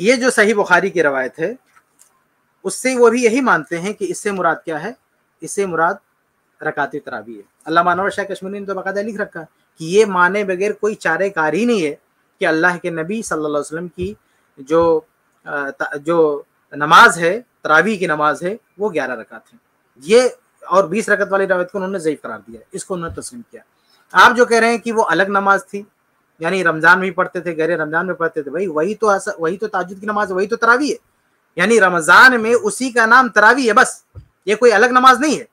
ये जो सही बुखारी की रवायत है उससे वो भी यही मानते हैं कि इससे मुराद क्या है इससे मुराद रकात तरावी है अल्लाह मानव शाह कश्मीरी ने तो बाकायदा लिख रखा कि ये माने बगैर कोई चारेकार ही नहीं है कि अल्लाह के नबी सल्लल्लाहु अलैहि वसल्लम की जो जो नमाज है तरावी की नमाज है वो ग्यारह रकात है ये और बीस रकत वाली रवायत को उन्होंने जयफ करार दिया इसको उन्होंने तस्लीम किया आप जो कह रहे हैं कि वो अलग नमाज थी यानी रमजान में पढ़ते थे गहरे रमजान में पढ़ते थे भाई वही तो वही तो ताजुद की नमाज वही तो तरावी है यानी रमजान में उसी का नाम तरावी है बस ये कोई अलग नमाज नहीं है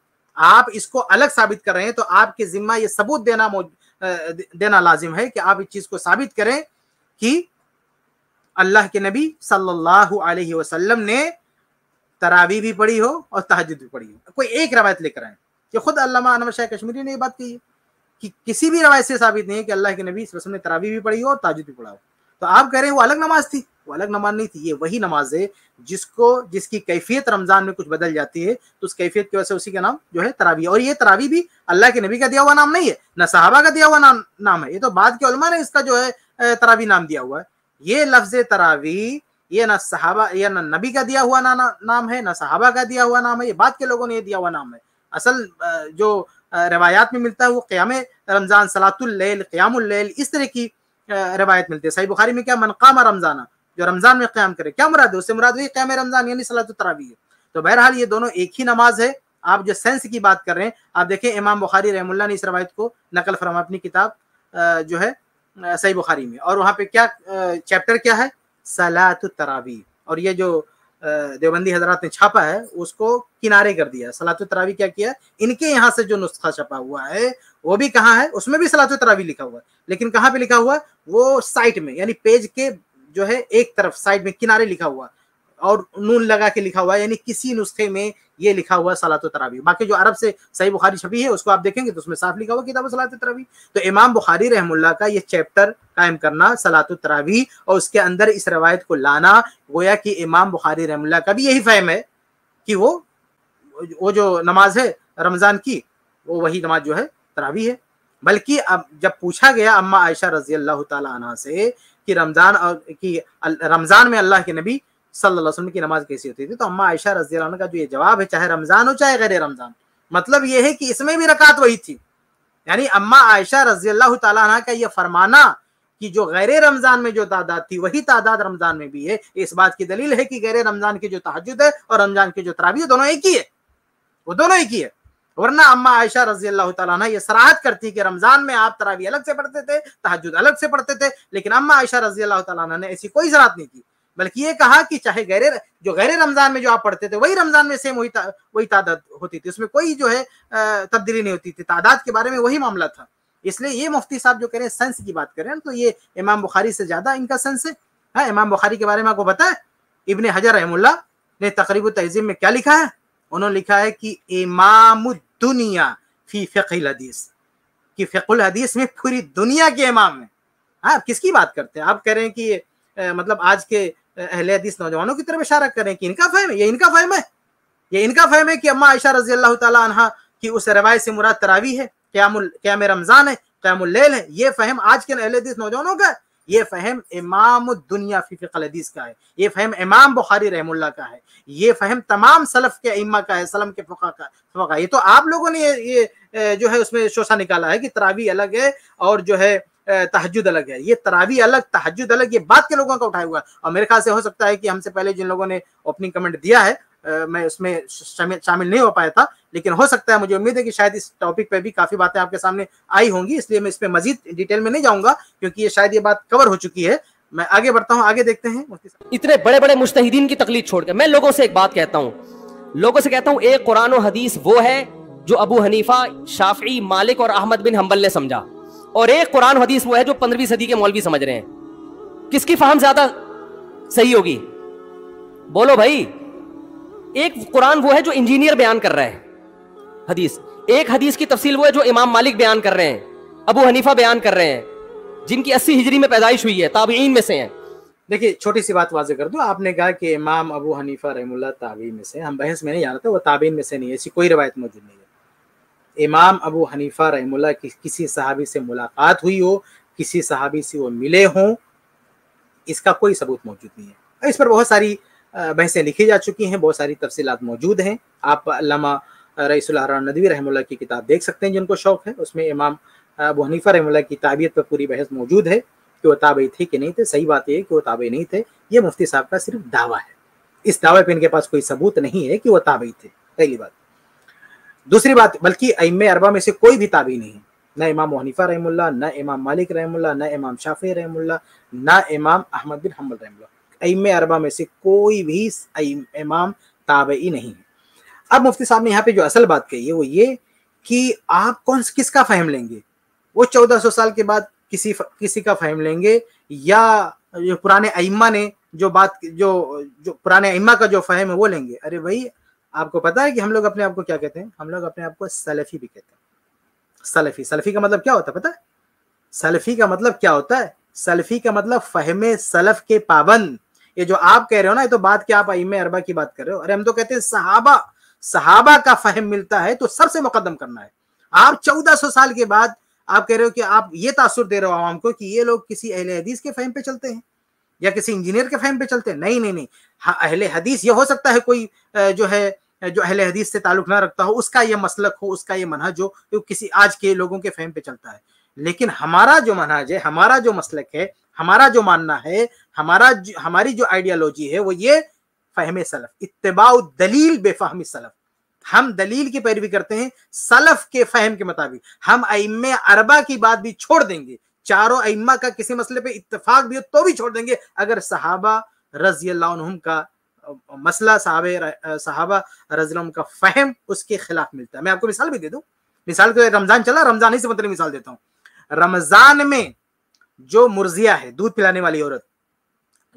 आप इसको अलग साबित कर रहे हैं तो आपके जिम्मा ये सबूत देना देना लाजिम है कि आप इस चीज को साबित करें कि अल्लाह के नबी सल्लल्लाहु अलैहि वसल्लम ने तरावी भी पढ़ी हो और तहजद भी पढ़ी हो कोई एक रवायत लेकर आए कि खुद अल्लामा अनवर शाह कश्मीरी ने यह बात कही कि किसी भी रवायत से साबित नहीं है कि अल्लाह के नबी वसम ने तरावी भी पढ़ी हो और ताजुद भी पढ़ा हो तो आप कह रहे हैं वो अलग नमाज थी वो अलग नमाज नहीं थी ये वही नमाज है जिसको जिसकी कैफियत रमजान में कुछ बदल जाती है तो उस कैफियत की वजह से उसी का नाम जो है तरावी और ये तरावी भी अल्लाह के नबी का दिया हुआ नाम नहीं है न साहबा का दिया हुआ नाम नाम है ये तो बाद के उलमा ने इसका जो है तरावी नाम दिया हुआ है ये लफ्ज तरावी ये ना सहाबा ये ना नबी का दिया हुआ ना, ना नाम है ना सहाबा का दिया हुआ नाम है ये बाद के लोगों ने ये दिया हुआ नाम है असल जो रवायात में मिलता है वो क़्याम रमज़ान सलातुल्लैल क़्यामुल्लैल इस तरह की रवायत मिलती है सही बुखारी में क्या मनकामा रमज़ाना जो रमज़ान में क़्याम करे क्या मुराद है उससे मुराद वही क़्याम रमज़ान यानी सलातुलतरावी है तो बहरहाल ये दोनों एक ही नमाज है आप जो सेंस की बात कर रहे हैं आप देखें इमाम बुखारी रहमुल्ला ने इस रवायत को नकल फरमा अपनी किताब जो है सही बुखारी में और वहाँ पे क्या चैप्टर क्या है सलात तरावी और ये जो देवबंदी हजरात ने छापा है उसको किनारे कर दिया सलात तरावी क्या किया इनके यहाँ से जो नुस्खा छपा हुआ है वो भी कहाँ है उसमें भी सलात तरावी लिखा हुआ है लेकिन कहाँ पे लिखा हुआ है वो साइट में यानी पेज के जो है एक तरफ साइड में किनारे लिखा हुआ और नून लगा के लिखा हुआ यानी किसी नुस्खे में ये लिखा हुआ सलात तरावी बाकी जो अरब से सही बुखारी छपी है उसको आप देखेंगे तो उसमें साफ लिखा हुआ किताब सलात तरावी तो इमाम बुखारी रहमुल्ला का ये चैप्टर कायम करना सलात तरावी और उसके अंदर इस रवायत को लाना गोया कि इमाम बुखारी रहमुल्ला का भी यही फहम है कि वो वो जो नमाज है रमज़ान की वो वही नमाज जो है तरावी है बल्कि अब जब पूछा गया अम्मा आयशा रजी अल्लाह तला से कि रमज़ान और कि रमज़ान में अल्लाह के नबी सल्लल्लाहु अलैहि वसल्लम की नमाज कैसी होती थी तो अम्मा आयशा रजी का जो ये जवाब है चाहे रमज़ान हो चाहे गैर रमज़ान मतलब ये है कि इसमें भी रकात वही थी यानी अम्मा आयशा रजी अल्लाह तला का यह फरमाना कि जो गैर रमज़ान में जो तादाद थी वही तादाद रमज़ान में भी है इस बात की दलील है कि गैर रमज़ान की जो तहजद है और रमज़ान की जो तरावी है दोनों एक ही है वो दोनों एक ही है वरना अम्मा आयशा रजी अल्लाह तला ये सराहत करती कि रमज़ान में आप तरावी अलग से पढ़ते थे तहजद अलग से पढ़ते थे लेकिन अम्मा आयशा रजी अल्लाह ने ऐसी कोई सराहत नहीं की बल्कि ये कहा कि चाहे गहरे जो गहरे रमजान में जो आप पढ़ते थे वही रमजान में सेम वही ता, वही तादाद होती थी उसमें कोई जो है तब्दीली नहीं होती थी तादाद के बारे में वही मामला था इसलिए ये मुफ्ती साहब जो कह रहे हैं सेंस की बात करें तो ये इमाम बुखारी से ज्यादा इनका सेंस है हाँ इमाम बुखारी के बारे में आपको बताए इबन हजर रहमुल्ला ने तकरीब तहजीब में क्या लिखा है उन्होंने लिखा है कि इमाम दुनिया फी फिकल हदीस कि फ़िल हदीस में पूरी दुनिया के इमाम है हाँ किसकी बात करते हैं आप कह रहे हैं कि मतलब आज के अहले हदीस नौजवानों की तरफ इशारा करें कि इनका फहम है ये इनका फहम है ये इनका फहम है कि अम्मा आयशा रजी अल्लाह तह की उस रवायत से मुराद तरावी है क्या क्याम रमज़ान है क्यामुल्लेल है ये फहम आज के अहले हदीस नौजवानों का ये फहम इमाम दुनिया फ़िकल हदीस का है ये फहम इमाम बुखारी रहमुल्ला का है ये फहम तमाम सलफ़ के इमा का है सलम के फ़ुका का फ़ुका ये तो आप लोगों ने ये, ये जो है उसमें शोशा निकाला है कि तरावी अलग है और जो है तहजद अलग है ये तरावी अलग तहजद अलग ये बात के लोगों का उठाया हुआ और मेरे ख्याल से हो सकता है कि हमसे पहले जिन लोगों ने ओपनिंग कमेंट दिया है मैं उसमें शामिल नहीं हो पाया था लेकिन हो सकता है मुझे उम्मीद है कि शायद इस टॉपिक पे भी काफी बातें आपके सामने आई होंगी इसलिए मैं इस पर मजीद डिटेल में नहीं जाऊंगा क्योंकि ये शायद ये बात कवर हो चुकी है मैं आगे बढ़ता हूँ आगे देखते हैं इतने बड़े बड़े मुश्तिन की तकलीफ छोड़कर मैं लोगों से एक बात कहता हूँ लोगों से कहता हूँ एक कुरान हदीस वो है जो अबू हनीफा शाफी मालिक और अहमद बिन हम्बल ने समझा और एक कुरान हदीस वो है जो पंद्रहवीं सदी के मौलवी समझ रहे हैं किसकी फाहम ज्यादा सही होगी बोलो भाई एक कुरान वो है जो इंजीनियर बयान कर रहा है हदीस एक हदीस की तफसील वो है जो इमाम मालिक बयान कर रहे हैं अबू हनीफा बयान कर रहे हैं जिनकी अस्सी हिजरी में पैदाइश हुई है ताबीन में से है देखिए छोटी सी बात वाजे कर दो आपने कहा कि इमाम अबू हनीफा रहमुल्ला ताबीन में से हम बहस में नहीं आ रहा था वो ताबीन में से नहीं ऐसी कोई रवायत मौजूद नहीं इमाम अबू हनीफा रहमुल्ला की किसी सहाबी से मुलाकात हुई हो किसी सहाबी से वो मिले हों इसका कोई सबूत मौजूद नहीं है इस पर बहुत सारी बहसें लिखी जा चुकी हैं बहुत सारी तफसीलात मौजूद हैं आप अलामा रईसुल्लाहरान नदवी रहमुल्ला की किताब देख सकते हैं जिनको शौक है उसमें इमाम अबू हनीफा रहमुल्ला की ताबीयत पर पूरी बहस मौजूद है कि वो ताबे थे कि नहीं थे सही बात यह कि वो ताबे नहीं थे ये मुफ्ती साहब का सिर्फ दावा है इस दावे पर इनके पास कोई सबूत नहीं है कि वो ताबे थे पहली बात दूसरी बात बल्कि अम अरबा में से कोई भी ताबी नहीं न इमाम हनीफा रहमुल्ला न इमाम मालिक रहमुल्ला न इमाम शाफी रहमुल्ला न इमाम अहमद बिन हमल रहमुल्ला अम अरबा में से कोई भी इमाम ताबई नहीं है अब मुफ्ती साहब ने यहाँ पे जो असल बात कही है वो ये कि आप कौन किसका फहम लेंगे वो चौदह सौ साल के बाद किसी किसी का फहम लेंगे या जो पुराने अइम्मा ने जो बात जो जो पुराने अम्मा का जो फहम है वो लेंगे अरे भाई आपको पता है कि हम लोग अपने आप को क्या कहते हैं हम लोग अपने आप को सलफी भी कहते हैं सलफी सलफी का मतलब क्या होता है पता है सलफी का मतलब क्या होता है सलफी का मतलब फहमे सलफ के पाबंद ये जो आप कह रहे हो ना ये तो बात क्या आप इम अरबा की बात कर रहे हो अरे हम तो कहते हैं सहाबा सहाबा का फहम मिलता है तो सबसे मुकदम करना है आप 1400 साल के बाद आप कह रहे हो कि आप ये तासुर दे रहे हो आवाम को कि ये लोग किसी अहिल हदीस के फहम पे चलते हैं या किसी इंजीनियर के फैम पे चलते हैं नहीं नहीं नहीं अहले हदीस ये हो सकता है कोई जो है जो अहले हदीस से ताल्लुक ना रखता हो उसका ये मसलक हो उसका ये मनहज हो तो किसी आज के लोगों के फैम पे चलता है लेकिन हमारा जो मनहज है हमारा जो मसलक है हमारा जो मानना है हमारा जो, हमारी जो आइडियालॉजी है वो ये फहम सलफ इतबा दलील बेफहम सलफ हम दलील की पैरवी करते हैं सलफ के फहम के मुताबिक हम अम अरबा की बात भी छोड़ देंगे चारों अम्मा का किसी मसले पे इतफाक भी हो तो भी छोड़ देंगे अगर सहाबा रजी का मसला साहब सहाबा रजी का फहम उसके खिलाफ मिलता है मैं आपको मिसाल भी दे दू मिसाल के रमजान चला रमजान ही से मतलब मिसाल देता हूँ रमजान में जो मुर्जिया है दूध पिलाने वाली औरत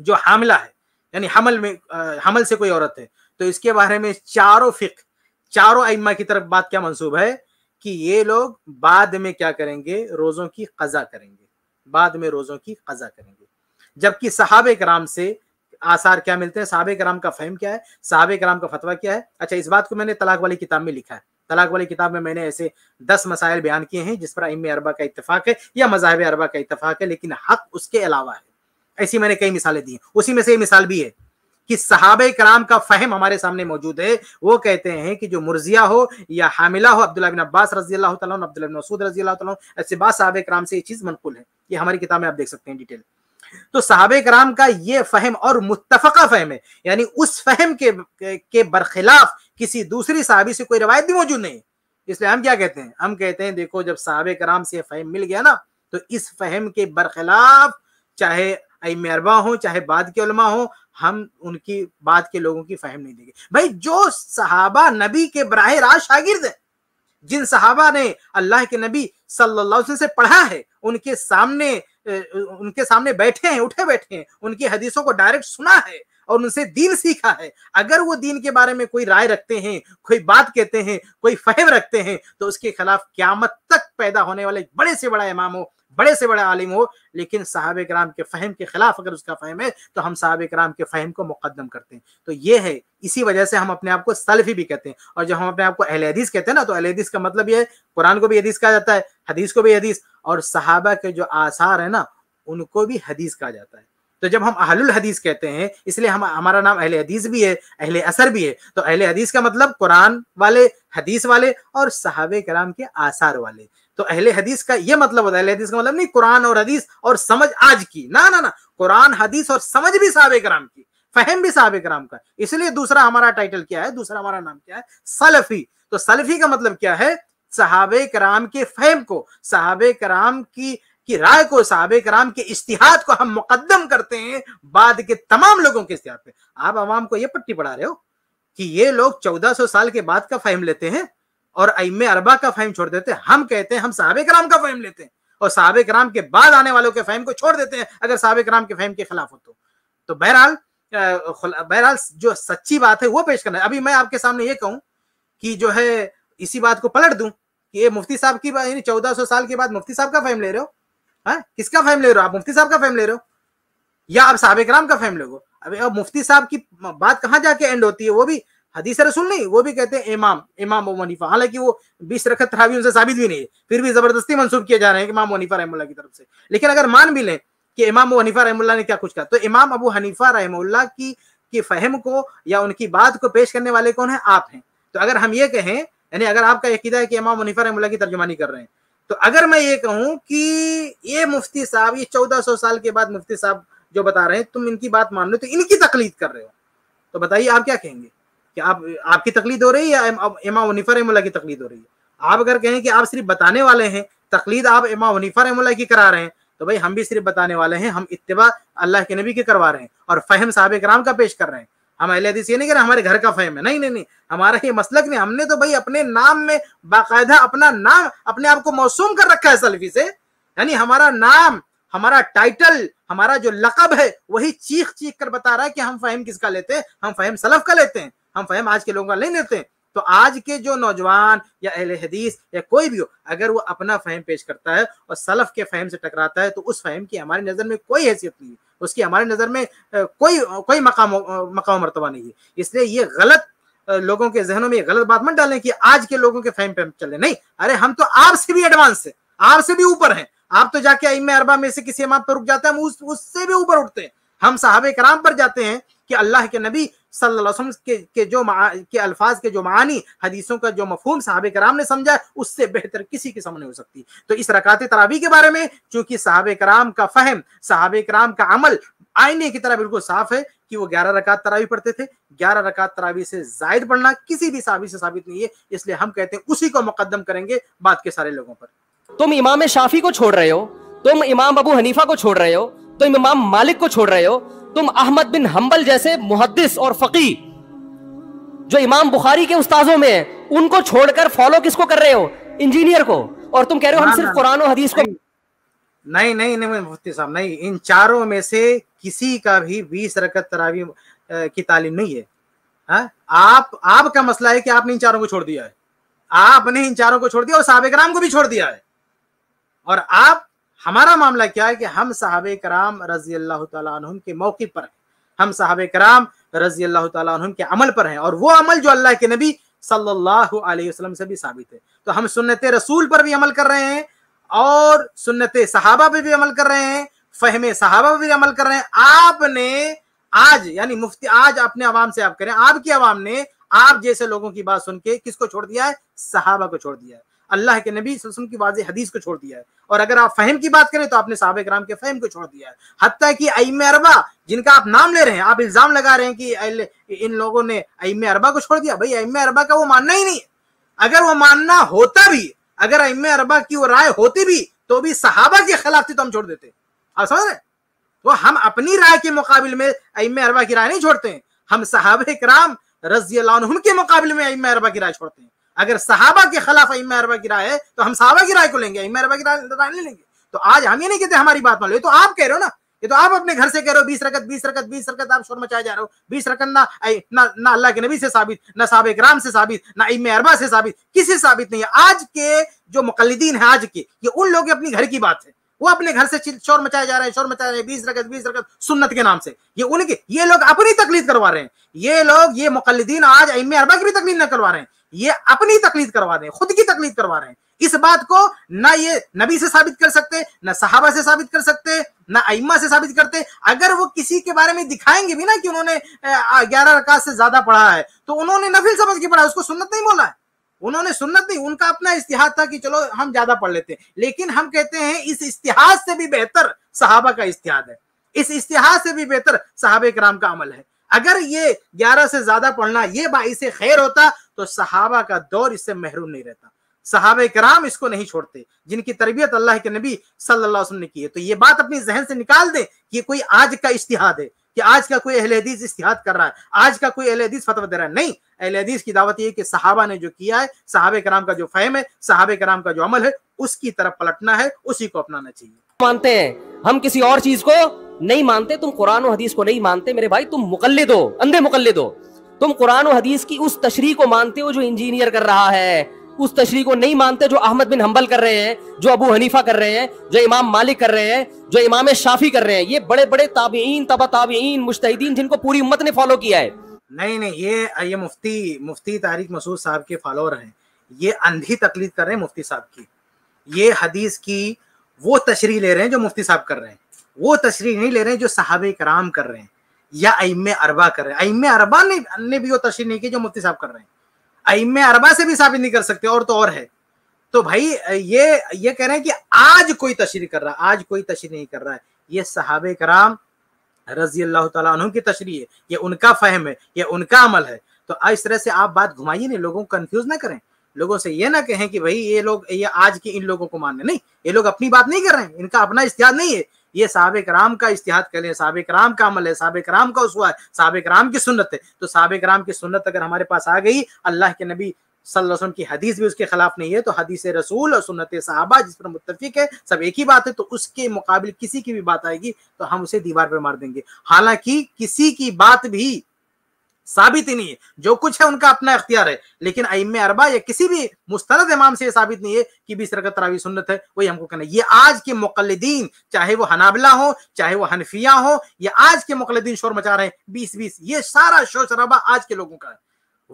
जो हामला है यानी हमल में आ, हमल से कोई औरत है तो इसके बारे में चारों फिक चारों अम्मा की तरफ बात क्या मंसूब है कि ये लोग बाद में क्या करेंगे रोज़ों की कज़ा करेंगे बाद में रोज़ों की कज़ा करेंगे जबकि साहब कराम से आसार क्या मिलते हैं साहब कराम का फहम क्या है साहब कराम का फतवा क्या है अच्छा इस बात को मैंने तलाक वाली किताब में लिखा है तलाक वाली किताब में मैंने ऐसे दस मसायल बयान किए हैं जिस पर इम अरबा का इतफाक है या मजाहब अरबा का इतफाक है लेकिन हक उसके अलावा है ऐसी मैंने कई मिसालें दी उसी में से ये मिसाल भी है कि सहाब कराम का फहम हमारे सामने मौजूद है वो कहते हैं कि जो मुर्जिया हो या हामिला हो अब्दुल्ला बिन अब्बास रजी अल्लाह अब्दुल्ला बिन मसूद रजी अल्लाह ऐसे बात साहब कराम से ये चीज़ मनकुल है ये हमारी किताब में आप देख सकते हैं डिटेल तो साहब कराम का ये फहम और मुतफ़ा फहम है यानी उस फहम के के बरखिलाफ किसी दूसरी साहबी से कोई रवायत भी मौजूद नहीं इसलिए हम क्या कहते हैं हम कहते हैं देखो जब साहब कराम से फहम मिल गया ना तो इस फहम के बरखिलाफ चाहे अमरबा हों चाहे बाद के उलमा हो हम उनकी बाद के लोगों की फहम नहीं देंगे भाई जो सहाबा नबी के बराह रास्त शागिर्द है जिन सहाबा ने अल्लाह के नबी सल्लल्लाहु अलैहि वसल्लम से पढ़ा है उनके सामने उनके सामने बैठे हैं उठे बैठे हैं उनकी हदीसों को डायरेक्ट सुना है और उनसे दीन सीखा है अगर वो दीन के बारे में कोई राय रखते हैं कोई बात कहते हैं कोई फहम रखते हैं तो उसके खिलाफ क्यामत तक पैदा होने वाले बड़े से बड़ा इमाम हो बड़े से बड़ा आलिम हो लेकिन साहब कराम के फ़हम के खिलाफ अगर उसका फ़हम है तो हम साहब कराम के फ़हम को मुकदम करते हैं तो ये है इसी वजह से हम अपने आप को सलफी भी कहते हैं और जब हम अपने आप को अहल हदीस कहते हैं ना तो अहल हदीस का मतलब ये है कुरान को भी हदीस कहा जाता है हदीस को भी हदीस और साहबा के जो आसार है ना उनको भी हदीस कहा जाता है तो जब हम अहलुल हदीस कहते हैं इसलिए हम हमारा नाम अहले हदीस भी है अहले असर भी है तो अहले हदीस का मतलब कुरान वाले हदीस वाले और सहाबे कराम के आसार वाले तो अहले हदीस का ये मतलब होता है अहले हदीस का मतलब नहीं कुरान और हदीस और समझ आज की ना ना ना कुरान हदीस और समझ भी साहब कराम की फहम भी साहब कराम का इसलिए दूसरा हमारा टाइटल क्या है दूसरा हमारा नाम क्या है सलफी तो सलफी का मतलब क्या है सहाबे कराम के फहम को सहाबे कराम की की राय को साहब कराम के इश्तिहाद को हम मुकदम करते हैं बाद के तमाम लोगों के इश्तिहाद पे आप आवाम को ये पट्टी पढ़ा रहे हो कि ये लोग 1400 साल के बाद का फहम लेते हैं और अम अरबा का फहम छोड़ देते हैं हम कहते हैं हम साहब कराम का फहम लेते हैं और साहब कराम के बाद आने वालों के फहम को छोड़ देते हैं अगर साहब कराम के फहम के खिलाफ हो तो, तो बहरहाल बहरहाल जो सच्ची बात है वो पेश करना है अभी मैं आपके सामने ये कहूं कि जो है इसी बात को पलट दूं कि ये मुफ्ती साहब की बात यानी चौदह सौ साल के बाद मुफ्ती साहब का फहम ले रहे हो है हाँ, किसका फैम ले रहे हो आप मुफ्ती साहब का फैम ले रहे हो या आप साहब राम का फैम ले हो अब मुफ्ती साहब की बात कहाँ जाके एंड होती है वो भी हदीस रसूल नहीं वो भी कहते हैं इमाम इमाम वो मनीफा हालांकि वो बीस रखत थरावी उनसे साबित भी नहीं है फिर भी जबरदस्ती मंसूब किए जा रहे हैं कि इमाम वनीफा रहमुल्ला की तरफ से लेकिन अगर मान भी लें कि इमाम हनीफा रहमुल्ला ने क्या कुछ कहा तो इमाम अबू हनीफा रहमुल्ला की की फहम को या उनकी बात को पेश करने वाले कौन है आप हैं तो अगर हम ये कहें यानी अगर आपका यकीदा है कि इमाम वनीफा रहमुल्ला की तर्जुमानी कर रहे हैं तो अगर मैं ये कहूं कि ये मुफ्ती साहब ये 1400 साल के बाद मुफ्ती साहब जो बता रहे हैं तुम इनकी बात मान लो तो इनकी तकलीद कर रहे हो तो बताइए आप क्या कहेंगे कि आप आपकी तकलीद हो रही है या इमा वनीफा एमुल्ला की तकलीद हो रही है आप अगर कहें कि आप सिर्फ बताने वाले हैं तकलीद आप इमा वनीफा एमुल्ला की करा रहे हैं तो भाई हम भी सिर्फ बताने वाले हैं हम इतवा अल्लाह के नबी के करवा रहे हैं और फ़हम साहब कराम का पेश कर रहे हैं हम अहले हदीस ये नहीं कह रहे हमारे घर का फहम है नहीं नहीं नहीं हमारा ये मसलक नहीं हमने तो भाई अपने नाम में बाकायदा अपना नाम अपने आप को मौसूम कर रखा है सलफी से यानी हमारा नाम हमारा टाइटल हमारा जो लकब है वही चीख चीख कर बता रहा है कि हम फहम किसका लेते हैं हम फहम सलफ का लेते हैं हम फहम आज के लोगों का नहीं लेते हैं तो आज के जो नौजवान या अहले हदीस या कोई भी हो अगर वो अपना फहम पेश करता है और सलफ के फहम से टकराता है तो उस फहम की हमारी नज़र में कोई हैसियत नहीं है उसकी हमारे नज़र में कोई कोई मकाम मकाम मरतबा नहीं है इसलिए ये गलत लोगों के जहनों में ये गलत बात मत डालें कि आज के लोगों के फैम पे चले नहीं अरे हम तो आपसे भी एडवांस है आपसे भी ऊपर है आप तो जाके अरबा में से किसी इमाम पर रुक जाते हैं हम उस उससे भी ऊपर उठते हैं हम साहब कराम पर जाते हैं कि अल्लाह के नबी सल्लल्लाहु अलैहि वसल्लम के के जो के अल्फाज के जो मानी हदीसों का जो मफहूम साहब कराम ने समझा उससे बेहतर किसी की समझ नहीं हो सकती तो इस रकात तरावी के बारे में चूंकि साहब कराम का फहम साहब कराम का अमल आईने की तरह बिल्कुल साफ है कि वो ग्यारह रकात तरावी पढ़ते थे ग्यारह रकात तरावी से जायद पढ़ना किसी भी साहबी से साबित नहीं है इसलिए हम कहते हैं उसी को मुकदम करेंगे बाद के सारे लोगों पर तुम इमाम शाफी को छोड़ रहे हो तुम इमाम अबू हनीफा को छोड़ रहे हो तुम तो इमाम मालिक को छोड़ रहे हो तुम अहमद बिन हम्बल जैसे मुहदस और फकी जो इमाम बुखारी के उस्ताजों में है उनको छोड़कर फॉलो किसको कर रहे हो इंजीनियर को और तुम कह रहे हो हम सिर्फ कुरान और हदीस को नहीं नहीं नहीं मुफ्ती साहब नहीं इन चारों में से किसी का भी बीस रकत तरावी की तालीम नहीं है हा? आप आपका मसला है कि आपने इन चारों को छोड़ दिया है आपने इन चारों को छोड़ दिया और साबिक राम को भी छोड़ दिया है और आप हमारा मामला क्या है कि हम साहब कराम रजी अल्लाह तुम के मौके पर है हम साहब कराम रजी अल्लाह तुम के अमल पर हैं और वो अमल जो अल्लाह के नबी सल्लल्लाहु अलैहि वसल्लम से भी साबित है तो हम सुन्नत रसूल पर भी अमल कर रहे हैं और सुन्नत सहाबा पर भी अमल कर रहे हैं फहमे सहाबा पर भी अमल कर रहे हैं आपने आज यानी मुफ्ती आज अपने आवाम से आप करें आपकी आवाम ने आप जैसे लोगों की बात सुन के किसको छोड़ दिया है सहाबा को छोड़ दिया है अल्लाह के नबी वसम की वाज हदीस को छोड़ दिया है और अगर आप फहम की बात करें तो आपने साहब कराम के फहम को छोड़ दिया है हत्या कि अम अरबा जिनका आप नाम ले रहे हैं आप इल्ज़ाम लगा रहे हैं कि इन लोगों ने अम अरबा को छोड़ दिया भाई अम अरबा का वो मानना ही नहीं है अगर वो मानना होता भी अगर अम अरबा की वो राय होती भी तो भी सहाबा के खिलाफ थी तो हम छोड़ देते आप समझ रहे तो हम अपनी राय के मुकाबले में अम अरबा की राय नहीं छोड़ते हम सहाब कराम रजी के मुकाबले में अम अरबा की राय छोड़ते हैं अगर सहाबा के खिलाफ इमा अरबा की राय है तो हम सहाबा की राय को लेंगे इमा अरबा की राय तो नहीं लेंगे तो आज हम ये नहीं कहते हमारी बात मान लो तो आप कह रहे हो ना ये तो आप अपने घर से कह रहे हो बीस रकत बीस रकत बीस रकत आप शोर मचाए जा रहे हो बीस रकत ना ना ना अल्लाह के नबी से साबित ना साब राम से साबित ना इम अरबा से साबित किसी साबित नहीं है आज के जो मुकलदीन है आज के ये उन लोगों की अपनी घर की बात है वो अपने घर से शोर मचाए जा रहे हैं शोर मचाए जा रहा बीस रकत बीस रगत सुन्नत के नाम से ये उनके ये लोग अपनी तकलीफ करवा रहे हैं ये लोग ये मुकलदीन आज इम अरबा की भी तकलीफ न करवा रहे हैं ये अपनी तकलीफ करवा रहे हैं खुद की तकलीफ करवा रहे हैं इस बात को ना ये नबी से साबित कर सकते ना सहाबा से साबित कर सकते ना अइमा से साबित करते अगर वो किसी के बारे में दिखाएंगे भी ना कि उन्होंने ग्यारह रकात से ज्यादा पढ़ा है तो उन्होंने नफिल समझ के पढ़ा उसको सुन्नत नहीं बोला है उन्होंने सुन्नत नहीं उनका अपना इश्तिहास था कि चलो हम ज्यादा पढ़ लेते हैं लेकिन हम कहते हैं इस इश्तिहास से भी बेहतर सहाबा का इश्तिहाद है इस इश्तिहास से भी बेहतर साहब कराम का अमल है अगर ये ग्यारह से ज्यादा पढ़ना ये बाईस खैर होता तो सहाबा का दौर इससे महरूम नहीं रहता साहब कराम इसको नहीं छोड़ते जिनकी तरबियत अल्लाह के नबी सल्लल्लाहु अलैहि वसल्लम ने की है तो ये बात अपनी जहन से निकाल दे कि ये कोई आज का इश्तिहाद है कि आज का कोई अहल हदीस इश्तिहाद कर रहा है आज का कोई अहल हदीस फतवा दे रहा है नहीं अहल हदीस की दावत ये कि सहाबा ने जो किया है सहाबे कराम का जो फहम है सहाबे कराम का जो अमल है उसकी तरफ पलटना है उसी को अपनाना चाहिए मानते हैं हम किसी और चीज को नहीं मानते तुम कुरान और हदीस को नहीं मानते मेरे भाई तुम मुकल्लिद हो अंधे मुकल्लिद हो तुम कुरान और हदीस की उस तशरी को मानते हो जो इंजीनियर कर रहा है उस तशरी को नहीं मानते जो अहमद बिन हम्बल कर रहे हैं जो अबू हनीफा कर रहे हैं जो इमाम मालिक कर रहे हैं जो इमाम शाफी कर रहे हैं ये बड़े बड़े ताबीन तबा ताबीन मुश्तिन जिनको पूरी उम्मत ने फॉलो किया है नहीं नहीं ये ये मुफ्ती मुफ्ती तारिक मसूद साहब के फॉलोअर हैं ये अंधी तकलीफ कर रहे हैं मुफ्ती साहब की ये हदीस की वो तशरी ले रहे हैं जो मुफ्ती साहब कर रहे हैं वो तशरी नहीं ले रहे हैं जो साहब कराम कर रहे हैं या अम अरबा कर रहे हैं अम अरबा ने, ने भी वो तशरी नहीं की जो मुफ्ती साहब कर रहे हैं अइमे अरबा से भी साबित नहीं कर सकते और तो और है तो भाई ये ये कह रहे हैं कि आज कोई तशरी कर रहा है आज कोई तशरी नहीं कर रहा है ये सहाब कराम रजी अल्लाह तु की तशरी है ये उनका फहम है ये उनका अमल है तो इस तरह से आप बात घुमाइए नहीं लोगों को कंफ्यूज ना करें लोगों से ये ना कहें कि भाई ये लोग ये आज के इन लोगों को मानने नहीं ये लोग अपनी बात नहीं कर रहे हैं इनका अपना इश्तिहार नहीं है ये सबक राम का इश्तिहाद कह लें सबक राम का अमल है सबक राम का उसवा है सबक राम की सुन्नत है तो सबक राम की सुन्नत अगर हमारे पास आ गई अल्लाह के नबी वसल्लम की हदीस भी उसके खिलाफ नहीं है तो हदीस रसूल और सुन्नत साहबा जिस पर मुतफिक है सब एक ही बात है तो उसके मुकाबले किसी की भी बात आएगी तो हम उसे दीवार पर मार देंगे हालांकि किसी की बात भी साबित ही नहीं है जो कुछ है उनका अपना अख्तियार है लेकिन अम अरबा या किसी भी मुस्तरद इमाम से साबित नहीं है कि बीस रकत तरावी सुन्नत है वही हमको कहना ये आज के मुकलदीन चाहे वो हनाबला हो चाहे वो हनफिया हो या आज के मुकलदीन शोर मचा रहे हैं बीस बीस ये सारा शोर शराबा आज के लोगों का है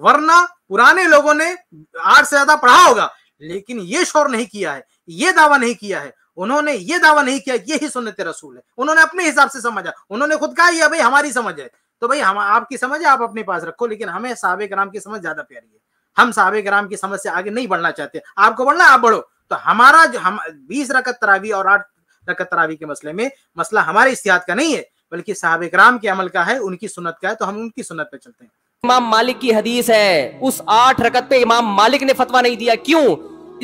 वरना पुराने लोगों ने आठ से ज्यादा पढ़ा होगा लेकिन ये शोर नहीं किया है ये दावा नहीं किया है उन्होंने ये दावा नहीं किया ये ही सुनत रसूल है उन्होंने अपने हिसाब से समझा उन्होंने खुद कहा भाई हमारी समझ है तो भाई हम आपकी समझ आप अपने पास रखो लेकिन हमें साहब कराम की समझ ज्यादा प्यारी है हम साहब कराम की समझ से आगे नहीं बढ़ना चाहते आपको बढ़ना आप बढ़ो तो हमारा जो हम बीस रकत तरावी और आठ रकत तरावी के मसले में मसला हमारे इस्तेहाद का नहीं है बल्कि साहब कराम के अमल का है उनकी सुनत का है तो हम उनकी सुनत पे चलते हैं इमाम मालिक की हदीस है उस आठ रकत पे इमाम मालिक ने फतवा नहीं दिया क्यों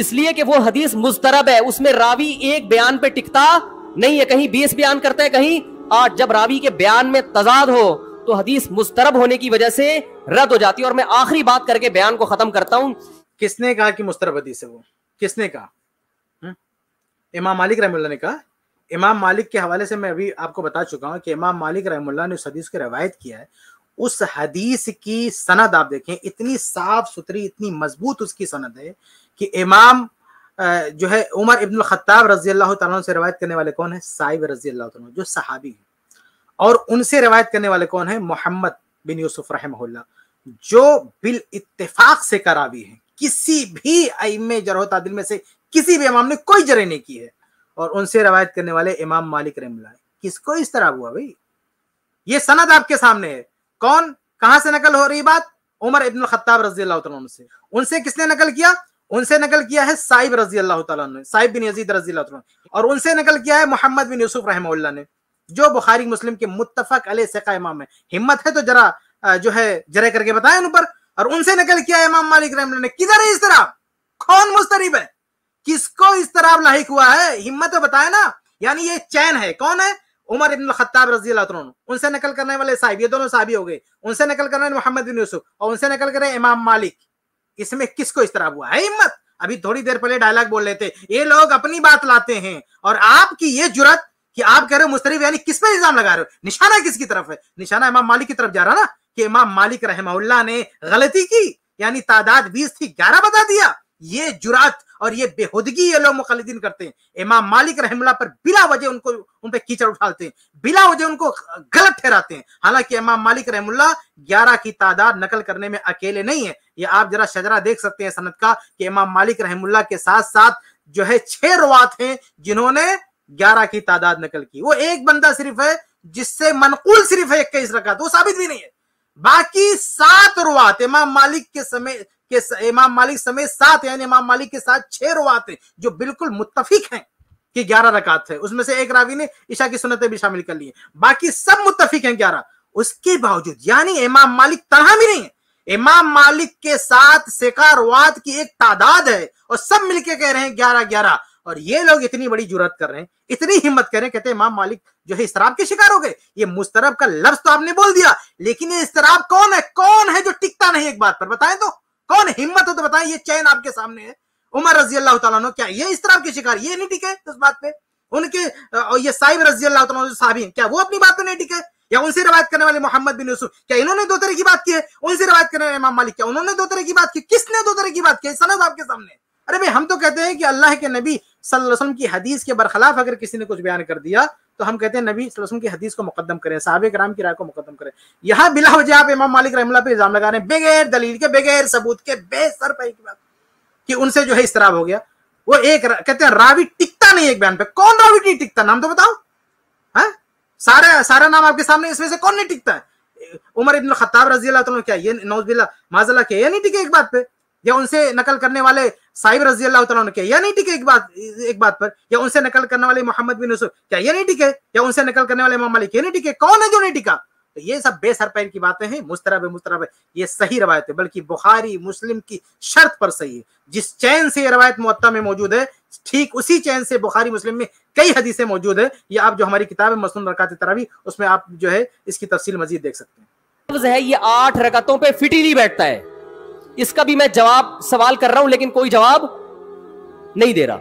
इसलिए कि वो हदीस मुस्तरब है उसमें रावी एक बयान पे टिकता नहीं है कहीं बीस बयान करता है कहीं आठ जब रावी के बयान में तजाद हो तो हदीस मुस्तरब होने की वजह से रद्द हो जाती है और मैं आखिरी बात करके बयान को खत्म करता हूं किसने कहा कि मुस्तरब हदीस है वो किसने कहा हम्म? इमाम मालिक रहमुल्ला ने कहा इमाम मालिक के हवाले से मैं अभी आपको बता चुका हूं कि इमाम मालिक रहमुल्ला ने उस हदीस को रिवायत किया है उस हदीस की सनद आप देखें इतनी साफ सुथरी इतनी मजबूत उसकी सनद है कि इमाम जो है उमर इब्न खत्ताब रजी अल्लाह से रवायत करने वाले कौन है साहिब रजी अल्लाह जो सहाबी है और उनसे रवायत करने वाले कौन है मोहम्मद बिन यूसुफ रहमहुल्ला जो बिल इत्तेफाक से करावी है किसी भी अम जरह तादिल में से किसी भी इमाम ने कोई जरे नहीं की है और उनसे रवायत करने वाले इमाम मालिक रहमला किसको इस तरह हुआ भाई ये सनद आपके सामने है कौन कहां से नकल हो रही बात उमर इब्न खत्ताब रजी अल्लाह से उनसे किसने नकल किया उनसे नकल किया है साहिब रजी अल्लाह साहिब बिन यजीद रजी और उनसे नकल किया है मोहम्मद बिन यूसुफ रहमल्ला ने जो बुखारी मुस्लिम के मुतफक अले इमाम है हिम्मत है तो जरा जो है जरा करके बताए उन पर और उनसे नकल किया इमाम मालिक रहम ने किधर है इस तरह कौन मुस्तरीब है किसको इस तरह लाइक हुआ है हिम्मत बताए ना यानी ये चैन है कौन है उमर इबन खत्ताब रजी उनसे नकल करने वाले साहिब ये दोनों साहबी हो गए उनसे नकल करने वाले मोहम्मद बिन यूसुफ और उनसे नकल करे इमाम मालिक इसमें किसको इस तरह हुआ है हिम्मत अभी थोड़ी देर पहले डायलॉग बोल रहे थे ये लोग अपनी बात लाते हैं और आपकी ये जुरत कि आप कह रहे हो मुस्तरफ यानी किस पे इल्जाम लगा रहे हो निशाना किसकी तरफ है निशाना इमाम मालिक की तरफ जा रहा ना कि इमाम मालिक रहमउल्ला ने गलती की यानी तादाद बीस थी ग्यारह बता दिया ये जुरात और ये बेहूदगी ये लोग मुखलदीन करते हैं इमाम मालिक रहमला पर बिला वजह उनको उन पर कीचड़ उठाते हैं बिला वजह उनको गलत ठहराते हैं हालांकि इमाम मालिक रहमुल्ला ग्यारह की तादाद नकल करने में अकेले नहीं है ये आप जरा शजरा देख सकते हैं सनत का कि इमाम मालिक रहमुल्ला के साथ साथ जो है छह रवात हैं जिन्होंने ग्यारह की तादाद नकल की वो एक बंदा सिर्फ है जिससे मनकूल सिर्फ है इक्कीस रखा वो साबित भी नहीं है बाकी सात रुआत इमाम मालिक के समय के इमाम मालिक समेत सात यानी इमाम मालिक के साथ छह रुआत जो बिल्कुल मुतफिक हैं कि ग्यारह रकात है उसमें से एक रावी ने ईशा की सुनतें भी शामिल कर ली है बाकी सब मुतफिक हैं ग्यारह उसके बावजूद यानी इमाम मालिक तरह भी नहीं है इमाम मालिक के साथ सिकार की एक तादाद है और सब मिलके कह रहे हैं ग्यारह ग्यारह और ये लोग इतनी बड़ी जरूरत कर रहे हैं इतनी हिम्मत कर रहे हैं कहते हैं इमाम मालिक जो है इसराब के शिकार हो गए ये मुस्तरब का लफ्ज तो आपने बोल दिया लेकिन ये इसराब कौन है कौन है जो टिकता नहीं एक बात पर बताएं तो कौन हिम्मत हो तो बताएं ये चैन आपके सामने है उमर रजी अल्लाह तुम क्या ये इसराब के शिकार ये नहीं टिके इस बात पे उनके और ये साहिब रजी अल्लाह तुम साहबी क्या वो अपनी बात पे नहीं टिके या उनसे रवायत करने वाले मोहम्मद बिन यूसुफ क्या इन्होंने दो तरह की बात की है उनसे रवायत करने वाले इमाम मालिक क्या उन्होंने दो तरह की बात की किसने दो तरह की बात की सनद आपके सामने अरे भाई हम तो कहते हैं कि अल्लाह के नबी वसल्लम की हदीस के बरखिलाफ अगर किसी ने कुछ बयान कर दिया तो हम कहते हैं नबी वसल्लम की हदीस को मुकदम करें साहब कराम की राय को मुकदम करें यहाँ बिला वजह आप इमाम मालिक रहमला पे इल्जाम लगा रहे हैं बगैर दलील के बगैर सबूत के बेसर पे की बात कि उनसे जो है इसतराब हो गया वो एक कहते हैं रावी टिकता नहीं एक बयान पे कौन रावी नहीं टिकता नाम तो बताओ है हाँ? सारा सारा नाम आपके सामने इसमें से कौन नहीं टिकता है उमर इब्न खत्ताब रजी अल्लाह क्या ये नौजबिल्ला माजल्ला के ये नहीं टिके एक बात पे या उनसे नकल करने वाले साहिब रजी अल्लाह तला क्या यह नहीं टिके एक बात एक बात पर या उनसे नकल करने वाले मोहम्मद बिन यूसुफ क्या यह नहीं टिके या उनसे नकल करने वाले इमाम मालिक ये नहीं टिके कौन है जो नहीं टिका तो ये सब बेसरपैर की बातें हैं मुस्तरब मुस्तरब ये सही रवायत है बल्कि बुखारी मुस्लिम की शर्त पर सही है जिस चैन से ये रवायत मुत्ता में मौजूद है ठीक उसी चैन से बुखारी मुस्लिम में कई हदीसें मौजूद है ये आप जो हमारी किताब है मसनून रकात तरावी उसमें आप जो है इसकी तफसील मजीद देख सकते हैं ये आठ रकतों पर फिटीली नहीं बैठता है इसका भी मैं जवाब सवाल कर रहा हूं लेकिन कोई जवाब नहीं दे रहा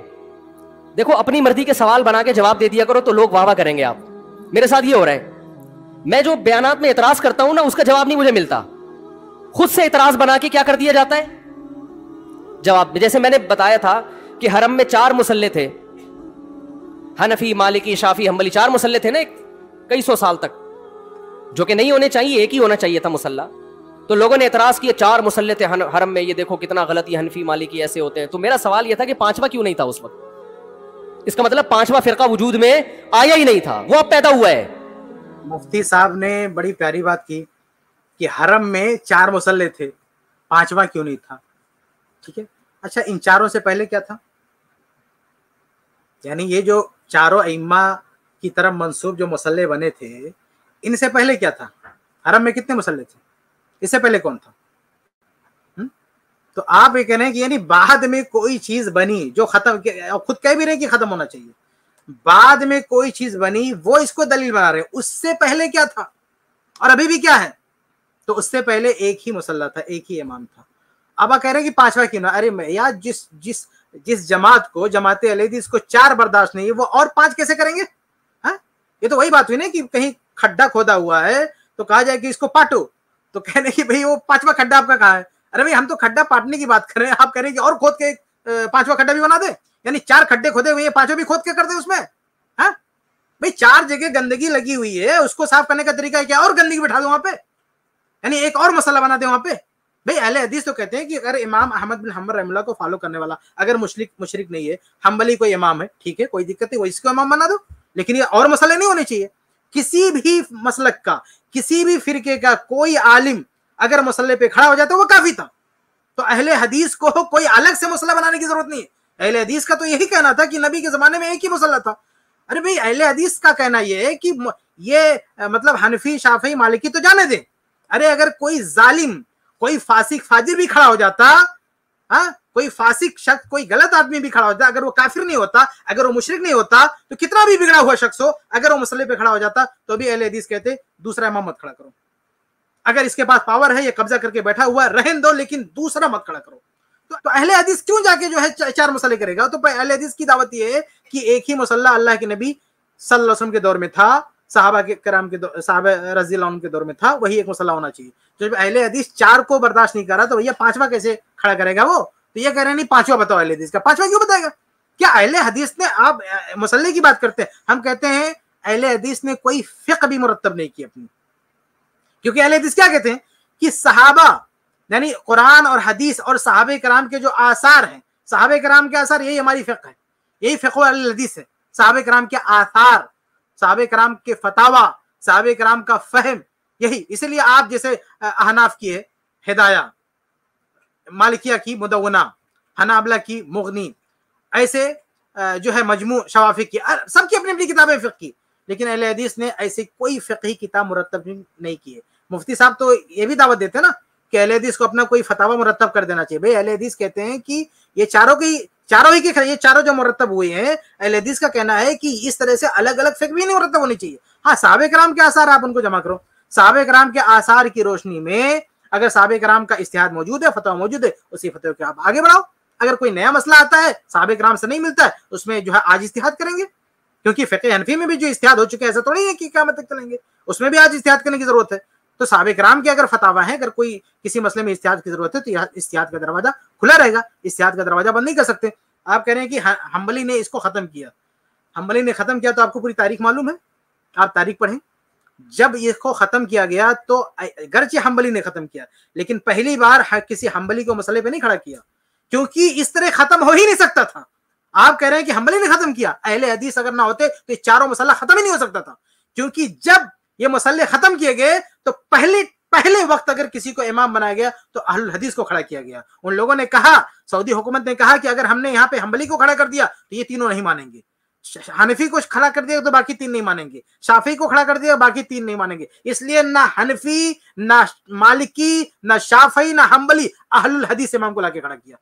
देखो अपनी मर्जी के सवाल बना के जवाब दे दिया करो तो लोग वाह करेंगे आप मेरे साथ ये हो रहा है मैं जो बयान में इतराज करता हूं ना उसका जवाब नहीं मुझे मिलता खुद से इतराज बना के क्या कर दिया जाता है जवाब जैसे मैंने बताया था कि हरम में चार मुसल्ले थे हनफी मालिकी शाफी हम्बली चार मुसल्ले थे ना कई सौ साल तक जो कि नहीं होने चाहिए एक ही होना चाहिए था मुसल्ला तो लोगों ने एतराज़ किया चार मुसल थे हरम में ये देखो कितना गलत ये हनफी मालिकी ऐसे होते हैं तो मेरा सवाल यह था कि पांचवा क्यों नहीं था उस वक्त इसका मतलब पांचवा फिर वजूद में आया ही नहीं था वो अब पैदा हुआ है मुफ्ती साहब ने बड़ी प्यारी बात की कि हरम में चार मुसल्ले थे पांचवा क्यों नहीं था ठीक है अच्छा इन चारों से पहले क्या था यानी ये जो चारों इमा की तरफ मंसूब जो मुसल्ले बने थे इनसे पहले क्या था हरम में कितने मुसल्ले थे इससे पहले कौन था हम्म? तो आप ये कह रहे हैं कि यानी बाद में कोई चीज बनी जो खत्म खुद कह भी रहे कि खत्म होना चाहिए बाद में कोई चीज बनी वो इसको दलील बना रहे उससे पहले क्या था और अभी भी क्या है तो उससे पहले एक ही मुसल्ला था एक ही इमाम था अब आप कह रहे हैं कि पांचवा क्यों ना अरे यार जिस जिस जिस जमात को जमात अलहदीस को चार बर्दाश्त नहीं है वो और पांच कैसे करेंगे हा? ये तो वही बात हुई ना कि कहीं खड्डा खोदा हुआ है तो कहा जाए कि इसको पाटो तो कहने की भाई वो पांचवा खड्डा आपका कहा है अरे भाई हम तो खड्डा पाटने की बात कर रहे हैं आप कह रहे हैं कि और खोद के पांचवा खड्डा भी बना दे यानी चार खड्डे खोदे हुए पांचवा भी खोद के कर दे उसमें हाँ? भाई चार जगह गंदगी लगी हुई है उसको साफ करने का तरीका है क्या और गंदगी बैठा दो वहां पे यानी एक और मसला बना दे वहां पे भाई अहले हदीस तो कहते हैं कि अगर इमाम अहमद बिन हमर रहमला को फॉलो करने वाला अगर मुशरक मुशरक नहीं है हम्बली कोई इमाम है ठीक है कोई दिक्कत नहीं वो इसको इमाम बना दो लेकिन ये और मसाले नहीं होने चाहिए किसी भी मसलक का किसी भी फिरके का कोई आलिम अगर मसले पे खड़ा हो जाता वो काफी था तो अहले हदीस को कोई अलग से मसला बनाने की जरूरत नहीं है अहले हदीस का तो यही कहना था कि नबी के जमाने में एक ही मसला था अरे भाई अहले हदीस का कहना यह है कि ये मतलब हनफी शाफी मालिकी तो जाने दें अरे अगर कोई जालिम कोई फासिक फाजिर भी खड़ा हो जाता हाँ कोई फासिक शख्स कोई गलत आदमी भी खड़ा होता अगर वो काफिर नहीं होता अगर वो मुशरक नहीं होता तो कितना भी बिगड़ा हुआ शख्स हो अगर वो मसले पे खड़ा हो जाता तो भी अहले हदीस कहते दूसरा इमाम मत खड़ा करो अगर इसके पास पावर है या कब्जा करके बैठा हुआ रहन दो लेकिन दूसरा मत खड़ा करो तो, तो अहले हदीस क्यों जाके जो है चार मसले करेगा तो अहले हदीस की दावत यह है कि एक ही मसल्ला अल्लाह के नबी सल्लल्लाहु अलैहि वसल्लम के दौर में था साहबा के कराम के साहब रजी के दौर में था वही एक मसला होना चाहिए तो जब अहले हदीस चार को बर्दाश्त नहीं कर रहा तो भैया पांचवा कैसे खड़ा करेगा वो तो ये कह रहे नहीं पांचवा बताओ अहले हदीस का पांचवा क्यों बताएगा क्या अहले हदीस ने आप मसल्ले की बात करते हैं हम कहते हैं अहले हदीस ने कोई फिक भी मुरतब नहीं की अपनी क्योंकि अहले हदीस क्या कहते हैं कि सहाबा यानी कुरान और हदीस और साहब कराम के जो आसार हैं साहब कराम के आसार यही हमारी फ़िक है यही फ़िको हदीस है साहब कराम के आसार साहब कराम के फतावा साहब कराम का फहम यही इसलिए आप जैसे अहनाफ की है हिदाया मालिकिया की मुदवना हनाबला की मुगनी ऐसे जो है मजमू शवाफिक की सबकी अपनी अपनी किताबें फ़िक की लेकिन अहल हदीस ने ऐसी कोई फ़िकी किताब मुरतब नहीं की है मुफ्ती साहब तो ये भी दावत देते हैं ना कि अहल हदीस को अपना कोई फतावा मुरतब कर देना चाहिए भाई अहल हदीस कहते हैं कि ये चारों की चारों ही के ये चारों जो मुरतब हुए हैं अहल हदीस का कहना है कि इस तरह से अलग अलग फ़िक भी नहीं मुरतब होनी चाहिए हाँ साहब कराम के आसार आप उनको जमा करो साहब कराम के आसार की रोशनी में अगर साहब कराम का इश्तिहार मौजूद है फतवा मौजूद है उसी फतवे को आप आगे बढ़ाओ अगर कोई नया मसला आता है साहब कराम से नहीं मिलता है उसमें जो है आज इश्तिहार करेंगे क्योंकि फ़िके हनफी में भी जो इश्तिहार हो चुके हैं ऐसा तो नहीं है कि क्या मतलब चलेंगे उसमें भी आज इश्तिहार करने की जरूरत है तो सबक राम के अगर फतावा है अगर कोई किसी मसले में इस्तिहाद की जरूरत है तो यह का दरवाजा खुला रहेगा इस्तिहाद का दरवाजा बंद नहीं कर सकते आप कह रहे हैं कि हम्बली ने इसको खत्म किया हम्बली ने खत्म किया तो आपको पूरी तारीख मालूम है आप तारीख पढ़ें जब इसको खत्म किया गया तो गर्चे हम्बली ने खत्म किया लेकिन पहली बार किसी हम्बली को मसले पे नहीं खड़ा किया क्योंकि इस तरह खत्म हो ही नहीं सकता था आप कह रहे हैं कि हम्बली ने खत्म किया अहले हदीस अगर ना होते तो चारों मसला खत्म ही नहीं हो सकता था क्योंकि जब ये मसले खत्म किए गए तो पहले पहले वक्त अगर किसी को इमाम बनाया गया तो अहल हदीस को खड़ा किया गया उन लोगों ने कहा सऊदी हुकूमत ने कहा कि अगर हमने यहाँ पे हम्बली को खड़ा कर दिया तो ये तीनों नहीं मानेंगे हनफी को खड़ा कर दिया तो बाकी तीन नहीं मानेंगे शाफी को खड़ा कर दिया बाकी तीन नहीं मानेंगे इसलिए ना हनफी ना मालिकी ना शाफी ना हम्बली अहलुल हदीस इमाम को लाके खड़ा किया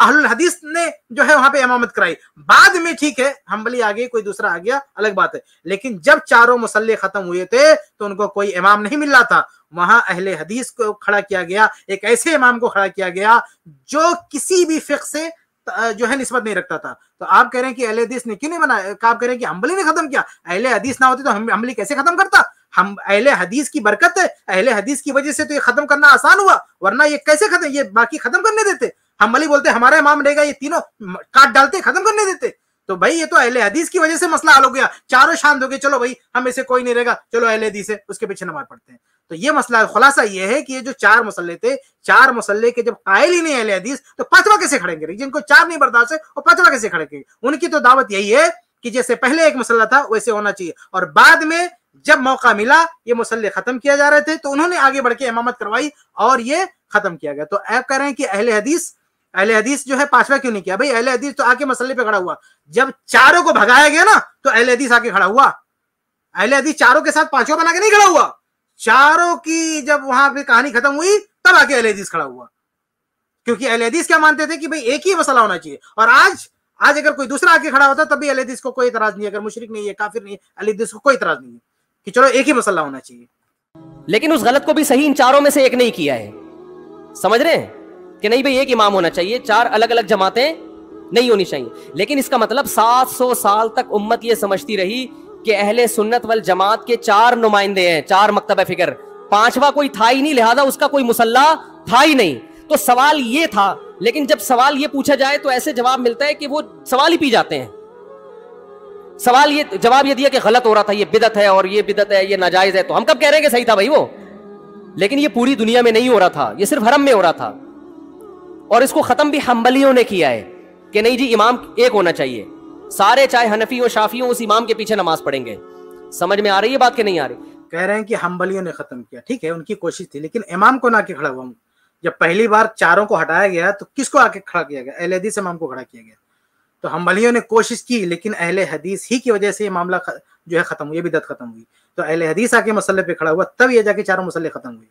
अहलुल हदीस ने जो है वहां पे इमामत कराई बाद में ठीक है हम्बली आ गई कोई दूसरा आ गया अलग बात है लेकिन जब चारों मुसल्ले खत्म हुए थे तो उनको कोई इमाम नहीं मिल रहा था वहां अहले हदीस को खड़ा किया गया एक ऐसे इमाम को खड़ा किया गया जो किसी भी फिक से जो है निस्बत नहीं रखता था तो आप कह रहे हैं कि अहले हदीस ने क्यों नहीं बनाया आप कह रहे हैं कि हम्बली ने खत्म किया अहले हदीस ना होती तो हम हमली कैसे खत्म करता हम अहले हदीस की बरकत है अहले हदीस की वजह से तो ये खत्म करना आसान हुआ वरना ये कैसे खत्म ये बाकी खत्म करने देते हम अली बोलते हमारा इमाम रहेगा ये तीनों काट डालते खत्म करने देते तो भाई ये तो अहले हदीस की वजह से मसला हल हो गया चारों शांत हो गए चलो भाई हम ऐसे कोई नहीं रहेगा चलो अहले हदीस है उसके पीछे नमाज पढ़ते हैं तो ये मसला खुलासा ये है कि ये जो चार मसले थे चार मसले के जब कायल ही नहीं अहले हदीस तो पांचवा कैसे खड़े करेंगे जिनको चार नहीं बर्दाश्त है वो पांचवा कैसे खड़े करेंगे उनकी तो दावत यही है कि जैसे पहले एक मसला था वैसे होना चाहिए और बाद में जब मौका मिला ये मसले खत्म किया जा रहे थे तो उन्होंने आगे बढ़ के इमामत करवाई और ये खत्म किया गया तो आप कह रहे हैं कि अहले हदीस अहले हदीस जो है पांचवा क्यों नहीं किया भाई अहले हदीस तो आके मसले पे खड़ा हुआ जब चारों को भगाया गया ना तो अहले हदीस आके खड़ा हुआ अहले हदीस चारों के साथ पांचवा बना के नहीं खड़ा हुआ चारों की जब वहां पे कहानी खत्म हुई तब आके एलेदीस खड़ा हुआ क्योंकि एलेदीस क्या मानते थे कि भाई एक ही मसला होना चाहिए और आज आज अगर कोई दूसरा आके खड़ा होता तब भी एलेदीस को कोई इतराज नहीं अगर मुशरक नहीं है काफिर नहीं है एल को कोई इतराज नहीं है कि चलो एक ही मसला होना चाहिए लेकिन उस गलत को भी सही इन चारों में से एक नहीं किया है समझ रहे हैं कि नहीं भाई एक इमाम होना चाहिए चार अलग अलग जमातें नहीं होनी चाहिए लेकिन इसका मतलब 700 साल तक उम्मत ये समझती रही कि अहले सुन्नत वल जमात के चार नुमाइंदे हैं चार मकतब फिक्र पांचवा कोई था ही नहीं लिहाजा उसका कोई मुसल्ला था ही नहीं तो सवाल ये था लेकिन जब सवाल ये पूछा जाए तो ऐसे जवाब मिलता है कि वो सवाल ही पी जाते हैं सवाल ये जवाब ये दिया कि गलत हो रहा था ये बिदत है और ये बिदत है ये नाजायज है तो हम कब कह रहे हैं कि सही था भाई वो लेकिन ये पूरी दुनिया में नहीं हो रहा था ये सिर्फ हरम में हो रहा था और इसको खत्म भी हम्बलियों ने किया है कि नहीं जी इमाम एक होना चाहिए सारे चाहे हनफी हो शाफी हो उस इमाम के पीछे नमाज पढ़ेंगे समझ में आ रही है बात के नहीं आ रही कह रहे हैं कि हम्बलियों ने खत्म किया ठीक है उनकी कोशिश थी लेकिन इमाम को ना के खड़ा हुआ जब पहली बार चारों को हटाया गया तो किसको आके खड़ा किया गया अहल हदीस इमाम को खड़ा किया गया तो हम्बलियों ने कोशिश की लेकिन अहले हदीस ही की वजह से ये मामला जो है खत्म हुई बिदत खत्म हुई तो अहल हदीस आके मसले पे खड़ा हुआ तब ये जाके चारों मसले खत्म हुए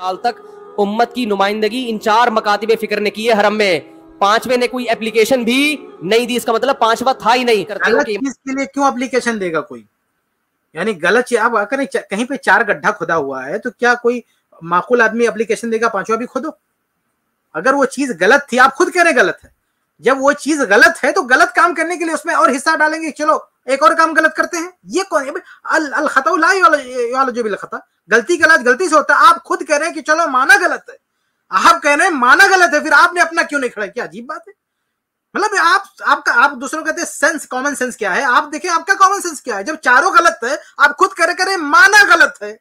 साल तक उम्मत की नुमाइंदगी इन चार मकातब फिक्र ने की है हरम में पांचवे ने कोई एप्लीकेशन भी नहीं दी इसका मतलब पांचवा था ही नहीं करते इसके लिए क्यों एप्लीकेशन देगा कोई यानी गलत आप अगर कहीं पे चार गड्ढा खुदा हुआ है तो क्या कोई माकूल आदमी एप्लीकेशन देगा पांचवा भी खुदो अगर वो चीज गलत थी आप खुद कह रहे गलत है जब वो चीज गलत है तो गलत काम करने के लिए उसमें और हिस्सा डालेंगे चलो एक और काम गलत करते हैं ये कौन है अल अल खता जो भी लखता गलती गलत गलती से होता है आप खुद कह रहे हैं कि चलो माना गलत है आप कह रहे हैं माना गलत है फिर आपने अपना क्यों नहीं खड़ा किया अजीब बात है मतलब आप आपका आप दूसरों कहते हैं सेंस कॉमन सेंस क्या है आप देखें आपका कॉमन सेंस क्या है जब चारों गलत है आप खुद करे करे माना गलत है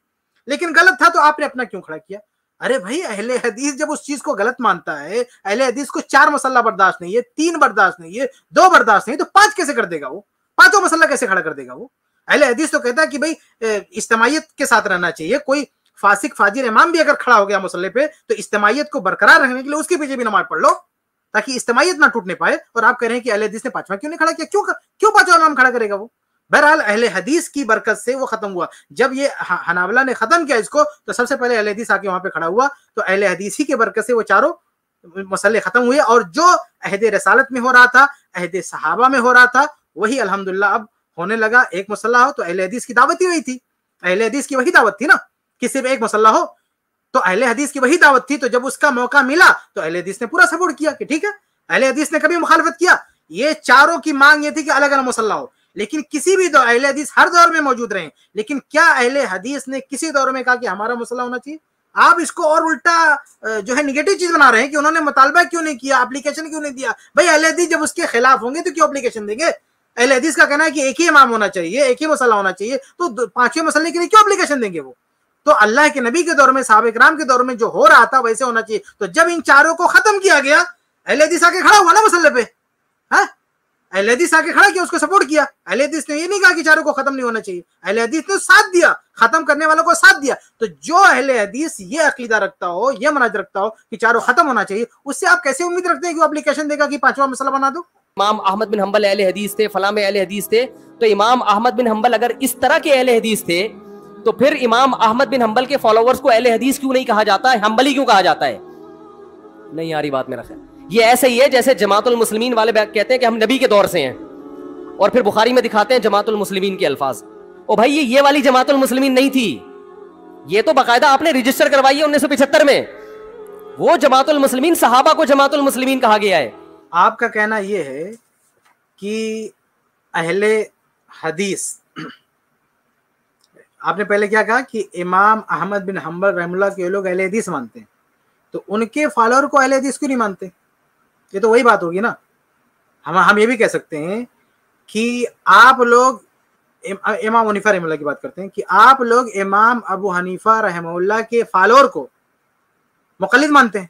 लेकिन गलत था तो आपने अपना क्यों खड़ा किया अरे भाई अहले हदीस जब उस चीज को गलत मानता है अहले हदीस को चार मसला बर्दाश्त नहीं है तीन बर्दाश्त नहीं है दो बर्दाश्त नहीं तो पांच कैसे कर देगा वो पांचों मसला कैसे खड़ा कर देगा वो अहले हदीस तो कहता है कि भाई इज्तमाहीत के साथ रहना चाहिए कोई फासिक फाजिर इमाम भी अगर खड़ा हो गया मसल्ले पे तो इज्तमाहीत को बरकरार रखने के लिए उसके पीछे भी नमाज पढ़ लो ताकि इज्तमाहीत ना टूटने पाए और आप कह रहे हैं कि अहले हदीस ने पांचवा क्यों नहीं खड़ा किया क्यों क्यों पांचवा इमाम खड़ा करेगा वो बहरहाल अहले हदीस की बरकत से वो खत्म हुआ जब ये हनावला ने खत्म किया इसको तो सबसे पहले अहले हदीस आके वहां पर खड़ा हुआ तो अहले हदीस ही की बरकत से वो चारों मसले खत्म हुए और जो अहद रसालत में हो रहा था अहद सहाबा में हो रहा था वही अलहमदुल्ला अब होने लगा एक मसल्ला हो तो अहले हदीस की दावत ही वही थी अहले हदीस की वही दावत थी ना कि सिर्फ एक मसल्ला हो तो अहले हदीस की वही दावत थी तो जब उसका मौका मिला तो अहले हदीस ने पूरा सपोर्ट किया कि ठीक है अहले हदीस ने कभी मुखालफत किया ये चारों की मांग ये थी कि अलग अलग मसल्ला हो लेकिन किसी भी दौर अहले हदीस हर दौर में मौजूद रहे लेकिन क्या अहले हदीस ने किसी दौर में कहा कि हमारा मसला होना चाहिए आप इसको और उल्टा जो है निगेटिव चीज बना रहे हैं कि उन्होंने मुतालबा क्यों नहीं किया अप्लीकेशन क्यों नहीं दिया भाई अहले हदीस जब उसके खिलाफ होंगे तो क्यों अप्लीकेशन देंगे अहले हदीस का कहना है कि एक ही इमाम होना चाहिए एक ही मसला होना चाहिए तो पांचवें मसले के लिए क्यों अप्लीकेशन देंगे वो तो अल्लाह के नबी के दौर में साहब कराम के दौर में जो हो रहा था वैसे होना चाहिए तो जब इन चारों को खत्म किया गया अहलेदिस आके खड़ा हुआ ना मसल्ले पे है हाँ? अहलेदिस आके खड़ा किया उसको सपोर्ट किया अहलेदिस ने ये नहीं कहा कि चारों को खत्म नहीं होना चाहिए अहलेदिस ने साथ दिया खत्म करने वालों को साथ दिया तो जो अहले हदीस ये अकीदा रखता हो ये मनाज रखता हो कि चारों खत्म होना चाहिए उससे आप कैसे उम्मीद रखते हैं कि वो एप्लीकेशन देगा कि पांचवा मसला बना दो इमाम अहमद बिन हम्बल अहले हदीस थे फलाम अहले हदीस थे तो इमाम अहमद बिन हम्बल अगर इस तरह के अहले हदीस थे तो फिर इमाम अहमद बिन हम्बल के फॉलोवर्स को अहले हदीस क्यों नहीं कहा जाता है हम्बली क्यों कहा जाता है नहीं आ रही बात मेरा ख्याल ये ऐसे ही है जैसे जमातुल मुस्लिमीन वाले कहते हैं कि हम नबी के दौर से हैं और फिर बुखारी में दिखाते हैं जमातुल मुस्लिमीन के अल्फाज ओ भाई ये ये वाली जमातुल मुस्लिमीन नहीं थी ये तो बाकायदा आपने रजिस्टर करवाई है उन्नीस में वो जमातुल मुस्लिमीन सहाबा को जमातुल मुस्लिमीन कहा गया है आपका कहना यह है कि अहले हदीस आपने पहले क्या कहा कि इमाम अहमद बिन हम्बल रहमुल्ला के लोग अहले हदीस मानते हैं तो उनके फॉलोअर को अहले हदीस क्यों नहीं मानते ये तो वही बात होगी ना हम हम ये भी कह सकते हैं कि आप लोग इम, इमाम हनीफा रहमुल्ला की बात करते हैं कि आप लोग इमाम अबू हनीफा रहमुल्ला के फॉलोअर को मुखलद मानते हैं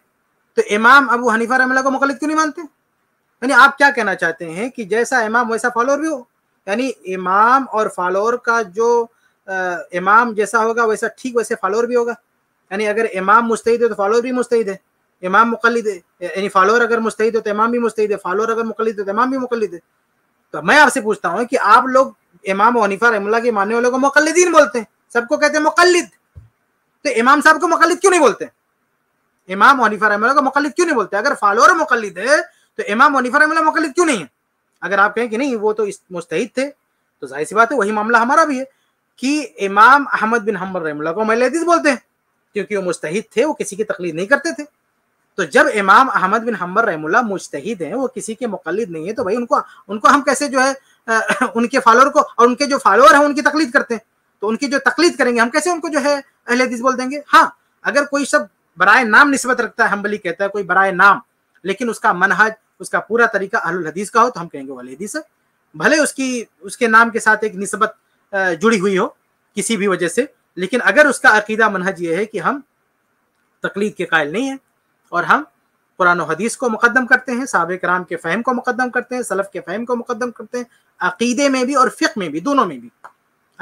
तो इमाम अबू हनीफा रहमुल्ला को मुखलद क्यों नहीं मानते यानी आप क्या कहना चाहते हैं कि जैसा इमाम वैसा फॉलोअर भी हो यानी इमाम और फॉलोअर का जो इमाम जैसा होगा वैसा ठीक वैसे फॉलोअर भी होगा यानी अगर इमाम मुस्तैद है तो फॉलोअर भी मुस्तैद है इमाम मुखलद यानी फॉलोअर अगर मुस्तैद हो तो इमाम भी मुस्तैद है फॉलोअर अगर मुखलद हो तो इमाम भी मुखलद है तो मैं आपसे पूछता हूँ कि आप लोग इमाम वनीफा रहमुल्ला के मानने वालों को मुकलदीन बोलते हैं सबको कहते हैं मुखलद तो इमाम साहब को मुकलद क्यों नहीं बोलते इमाम वनीफा रहमुल्ला को मुकलद क्यों नहीं बोलते अगर फॉलोअर मुखलिद है तो इमाम वनीफा रहमुल्ला मुकलद क्यों नहीं है अगर आप कहें कि नहीं वो तो मुस्तैद थे तो जाहिर सी बात है वही मामला हमारा भी है कि इमाम अहमद बिन हमर रहमुल्ला को मैं लदीज बोलते हैं क्योंकि वो मुस्तहिद थे वो किसी की तकलीद नहीं करते थे तो जब इमाम अहमद बिन हमर रहमुल्ला मुस्तहिद हैं वो किसी के मुकलद नहीं है तो भाई उनको उनको हम कैसे जो है आ, उनके फॉलोअर को और उनके जो फॉलोअर हैं उनकी तकलीद करते हैं तो उनकी जो तकलीद करेंगे हम कैसे उनको जो है अहले हदीस बोल देंगे हाँ अगर कोई सब बराए नाम नस्बत रखता है हम्बली कहता है कोई बराए नाम लेकिन उसका मनहज उसका पूरा तरीका अहल हदीस का हो तो हम कहेंगे वाले हदीस भले उसकी उसके नाम के साथ एक नस्बत जुड़ी हुई हो किसी भी वजह से लेकिन अगर उसका अकीदा मनहज ये है कि हम तकलीद के कायल नहीं हैं और हम कुरान हदीस को मुकदम करते हैं साहब कराम के फ़हम को मुकदम करते हैं सलफ़ के फ़हम को मुकदम करते हैं अकीदे में भी और फ़िक में भी दोनों में भी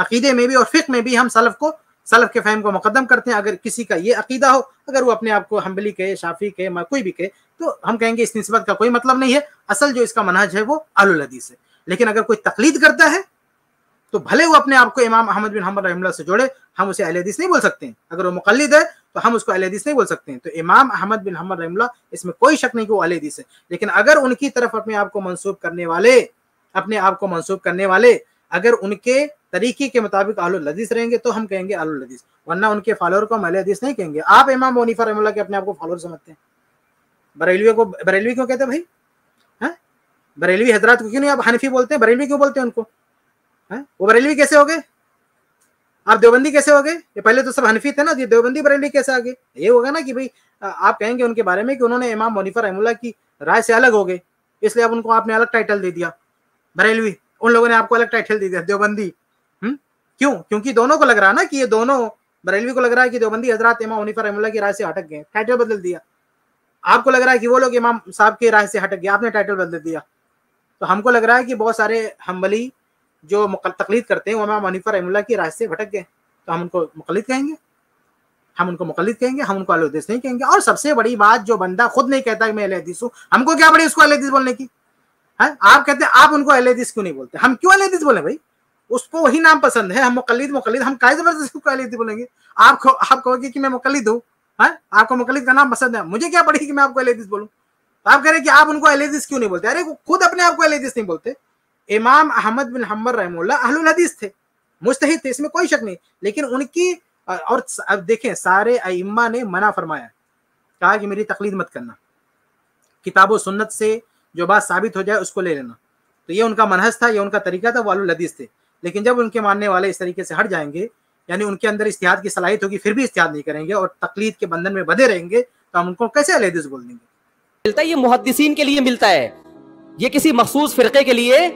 अकीदे में भी और फ़िक में भी हम सलफ़ को सलफ़ के फ़हम को मुकदम करते हैं अगर किसी का ये अकीदा हो अगर वो अपने आप को हम्बली कहे शाफी कहे कोई भी कहे तो हम कहेंगे इस नस्बत का कोई मतलब नहीं है असल जो इसका मनहज है वो आलुल हदीस है लेकिन अगर कोई तकलीद करता है तो भले वो अपने आप को इमाम अहमद बिन हमर रहमल्ला से जोड़े हम उसे अलहदीस नहीं बोल सकते हैं अगर वो मुकलद है तो हम उसको अलहदीस नहीं बोल सकते हैं तो इमाम अहमद बिन हमर रहमल्ला इसमें कोई शक नहीं कि वो अलहदीस है लेकिन अगर उनकी तरफ अपने आप को मनसूब करने वाले अपने आप को मनसूब करने वाले अगर उनके तरीके के मुताबिक आलो लदीस रहेंगे तो हम कहेंगे आलो लदीस वरना उनके फॉलोअर को हम अलहदीस नहीं कहेंगे आप इमाम वनीफा रहमला के अपने आप को फॉलोअर समझते हैं बरेलवी को बरेलवी क्यों कहते हैं भाई हाँ? बरेलवी हजरात को क्यों नहीं आप हनफी बोलते हैं बरेलवी क्यों बोलते हैं उनको वो बरेलवी कैसे हो गए आप देवबंदी कैसे हो गए ये पहले तो सब हनफी थे ना ये देवबंदी बरेली कैसे आ गए ये होगा ना कि भाई आप कहेंगे उनके बारे में कि उन्होंने इमाम मोनीफर रहमुल्ला की राय से अलग हो गए इसलिए अब उनको आपने अलग टाइटल दे दिया बरेलवी उन लोगों ने आपको अलग टाइटल दे दिया देवबंदी हम्म क्यों क्योंकि दोनों को लग रहा है ना कि ये दोनों बरेलवी को लग रहा है कि देवबंदी हजरत इमाम मनीफर रहमुल्ला की राय से हटक गए टाइटल बदल दिया आपको लग रहा है कि वो लोग इमाम साहब की राय से हटक गए आपने टाइटल बदल दिया तो हमको लग रहा है कि बहुत सारे हम्बली जो तकलीद करते हैं वमा मनीफा रहमुल्ला की राय से भटक गए तो हम उनको मुखलद कहेंगे हम उनको मुकलद कहेंगे हम उनको अलहदीस नहीं कहेंगे और सबसे बड़ी बात जो बंदा खुद नहीं कहता कि मैं अलहदीस हूँ हमको क्या पड़ी उसको अलहदीस बोलने की है आप कहते हैं आप उनको अलहदीस क्यों नहीं बोलते हम क्यों अलहदीस बोले भाई उसको वही नाम पसंद है हम मुकलद मुकलद हम काय जबरदस्ती को अलहदीस बोलेंगे आप आप कहोगे कि मैं मुखलद हूँ है आपको मुकलद का नाम पसंद है मुझे क्या पड़ी कि मैं आपको अलहदीस बोलूँ आप कह रहे कि आप उनको अलहदीस क्यों नहीं बोलते अरे खुद अपने आपको अलहदीस नहीं बोलते इमाम अहमद बिन हमर रहमोल्ला अहलुल हदीस थे मुस्तहिद थे इसमें कोई शक नहीं लेकिन उनकी और अब देखें सारे अइम्मा ने मना फरमाया कहा कि मेरी तकलीद मत करना किताब सुन्नत से जो बात साबित हो जाए उसको ले लेना तो ये उनका मनहस था ये उनका तरीका था वो अल हदीस थे लेकिन जब उनके मानने वाले इस तरीके से हट जाएंगे यानी उनके अंदर इस्तेहाद की सलाहियत होगी फिर भी इस्तेहाद नहीं करेंगे और तकलीद के बंधन में बधे रहेंगे तो हम उनको कैसे अलहदीस बोल देंगे मिलता है ये मुहदसिन के लिए मिलता है ये किसी मखसूस फिरके के लिए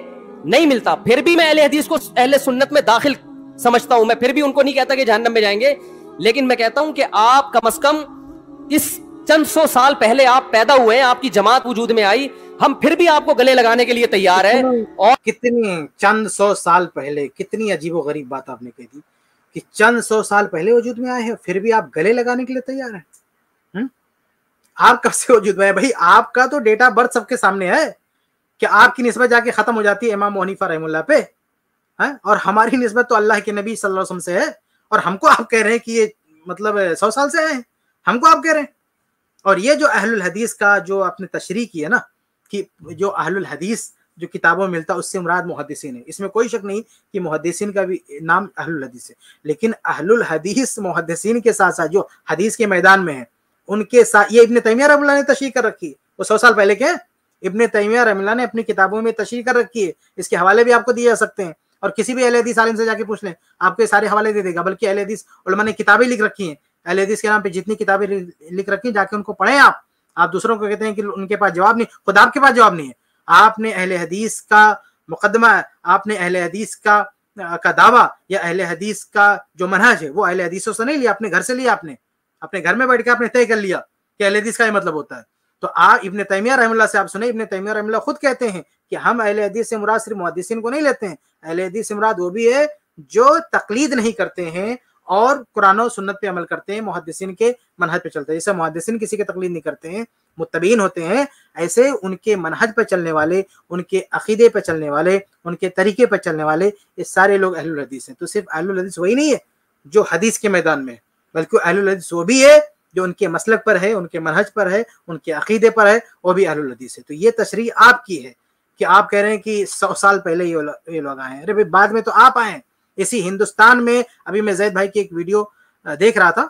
नहीं मिलता फिर भी मैं अहले हदीस को अहले सुन्नत में दाखिल समझता हूं मैं फिर भी उनको नहीं कहता कि जहन्नम में जाएंगे लेकिन मैं कहता हूं कि आप कम अज कम इस चंद सौ साल पहले आप पैदा हुए हैं आपकी जमात वजूद में आई हम फिर भी आपको गले लगाने के लिए तैयार है और कितनी चंद सौ साल पहले कितनी अजीबो गरीब बात आपने कह दी कि चंद सौ साल पहले वजूद में आए हैं फिर भी आप गले लगाने के लिए तैयार हैं हम्म? आप कब से वजूद में है भाई आपका तो डेटा बर्थ सबके सामने है कि आपकी नस्बत जाके खत्म हो जाती है इमाम मोहनीफा रहमुल्ला पे है और हमारी नस्बत तो अल्लाह के नबी सल्लल्लाहु अलैहि वसल्लम से है और हमको आप कह रहे हैं कि ये मतलब सौ साल से है हमको आप कह रहे हैं और ये जो अहलुल हदीस का जो आपने तशरी की है ना कि जो अहलुल हदीस जो किताबों में मिलता है उससे मुराद मुहदसिन है इसमें कोई शक नहीं कि मुहदसिन का भी नाम अहलुल हदीस है लेकिन अहलुल हदीस मुहदसिन के साथ साथ जो हदीस के मैदान में है उनके साथ ये इबन तैमिया रबुल्ला ने तशरी कर रखी है वो सौ साल पहले के इबन तैमिया रमिला ने अपनी किताबों में तशरी कर रखी है इसके हवाले भी आपको दिए जा सकते हैं और किसी भी अहदीस आलिम से जाके पूछ लें आपको सारे हवाले दे देगा बल्कि अहदीस ने किताबें लिख रखी हैं अहदीस के नाम पे जितनी किताबें लिख रखी हैं जाके उनको पढ़ें आप आप दूसरों को कहते हैं कि उनके पास जवाब नहीं खुद आपके पास जवाब नहीं है आपने अहल हदीस का मुकदमा आपने अहले हदीस का का दावा या अहल हदीस का जो मनहज है वो अहले हदीसों से नहीं लिया अपने घर से लिया आपने अपने घर में बैठ के आपने तय कर लिया कि अहले हदीस का ये मतलब होता है तो आ इबन तैमिया रहमल्ला से आप सुने इबन तैमिया रहमल्ला खुद कहते हैं कि हम अहल हदीस से मुराद सिर्फ मुहदसिन को नहीं लेते हैं अहल हदीस से मुराद वो भी है जो तकलीद नहीं करते हैं और कुरान और सुन्नत पे अमल करते हैं मुहदसिन के मनहज पे चलते हैं जैसे मुहदसिन किसी की तकलीद नहीं करते हैं मुतबीन होते हैं ऐसे उनके मनहज पे चलने वाले उनके अकीदे पे चलने वाले उनके तरीके पे चलने वाले ये सारे लोग अहल हदीस हैं तो सिर्फ अहल हदीस वही नहीं है जो हदीस के मैदान में बल्कि अहल हदीस वो भी है जो उनके मसलक पर है उनके मनहज पर है उनके अकीदे पर है वो भी अहलदीस है तो ये तशरी आपकी है कि आप कह रहे हैं कि सौ साल पहले ये ये लोग आए हैं अरे भाई बाद में तो आप आए इसी हिंदुस्तान में अभी मैं जैद भाई की एक वीडियो देख रहा था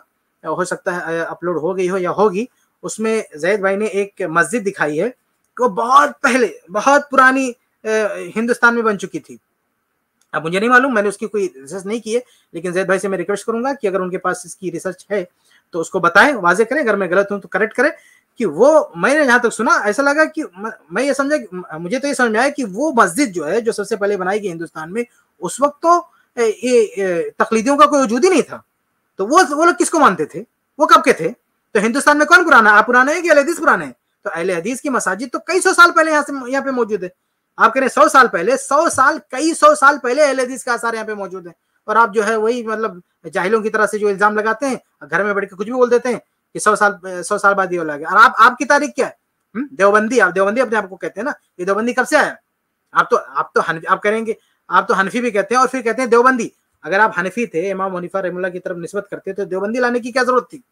हो सकता है अपलोड हो गई हो या होगी उसमें जैद भाई ने एक मस्जिद दिखाई है वो बहुत पहले बहुत पुरानी हिंदुस्तान में बन चुकी थी अब मुझे नहीं मालूम मैंने उसकी कोई रिसर्च नहीं की है लेकिन जैद भाई से मैं रिक्वेस्ट करूंगा कि अगर उनके पास इसकी रिसर्च है तो उसको बताएं वाजे करें अगर मैं गलत हूं तो करेक्ट करें कि वो मैंने जहां तक सुना ऐसा लगा कि मैं ये समझा मुझे तो ये समझ में आया कि वो मस्जिद जो है जो सबसे पहले बनाई गई हिंदुस्तान में उस वक्त तो ये तकलीदियों का कोई वजूद ही नहीं था तो वो वो लोग किसको मानते थे वो कब के थे तो हिंदुस्तान में कौन पुराना आप पुराने हैं कि अलहदीस पुराने हैं तो अहल हदीस की मसाजिद तो कई सौ साल पहले यहाँ से यहाँ पे मौजूद है आप कह रहे हैं सौ साल पहले सौ साल कई सौ साल पहले अहल हदीस का आसार यहाँ पे मौजूद है और आप जो है वही मतलब जाहिलों की तरह से जो इल्जाम लगाते हैं घर में बैठ के कुछ भी बोल देते हैं कि सौ साल सौ साल बाद ये हो गया और आप आपकी तारीख क्या है हम्म, देवबंदी आप देवबंदी अपने आपको कहते हैं ना ये देवबंदी कब से आया आप तो आप तो हनफी आप करेंगे आप तो हनफी भी कहते हैं और फिर कहते हैं देवबंदी अगर आप हनफी थे इमाम मुनीफा रहमुल्ला की तरफ नस्बत करते तो देवबंदी लाने की क्या जरूरत थी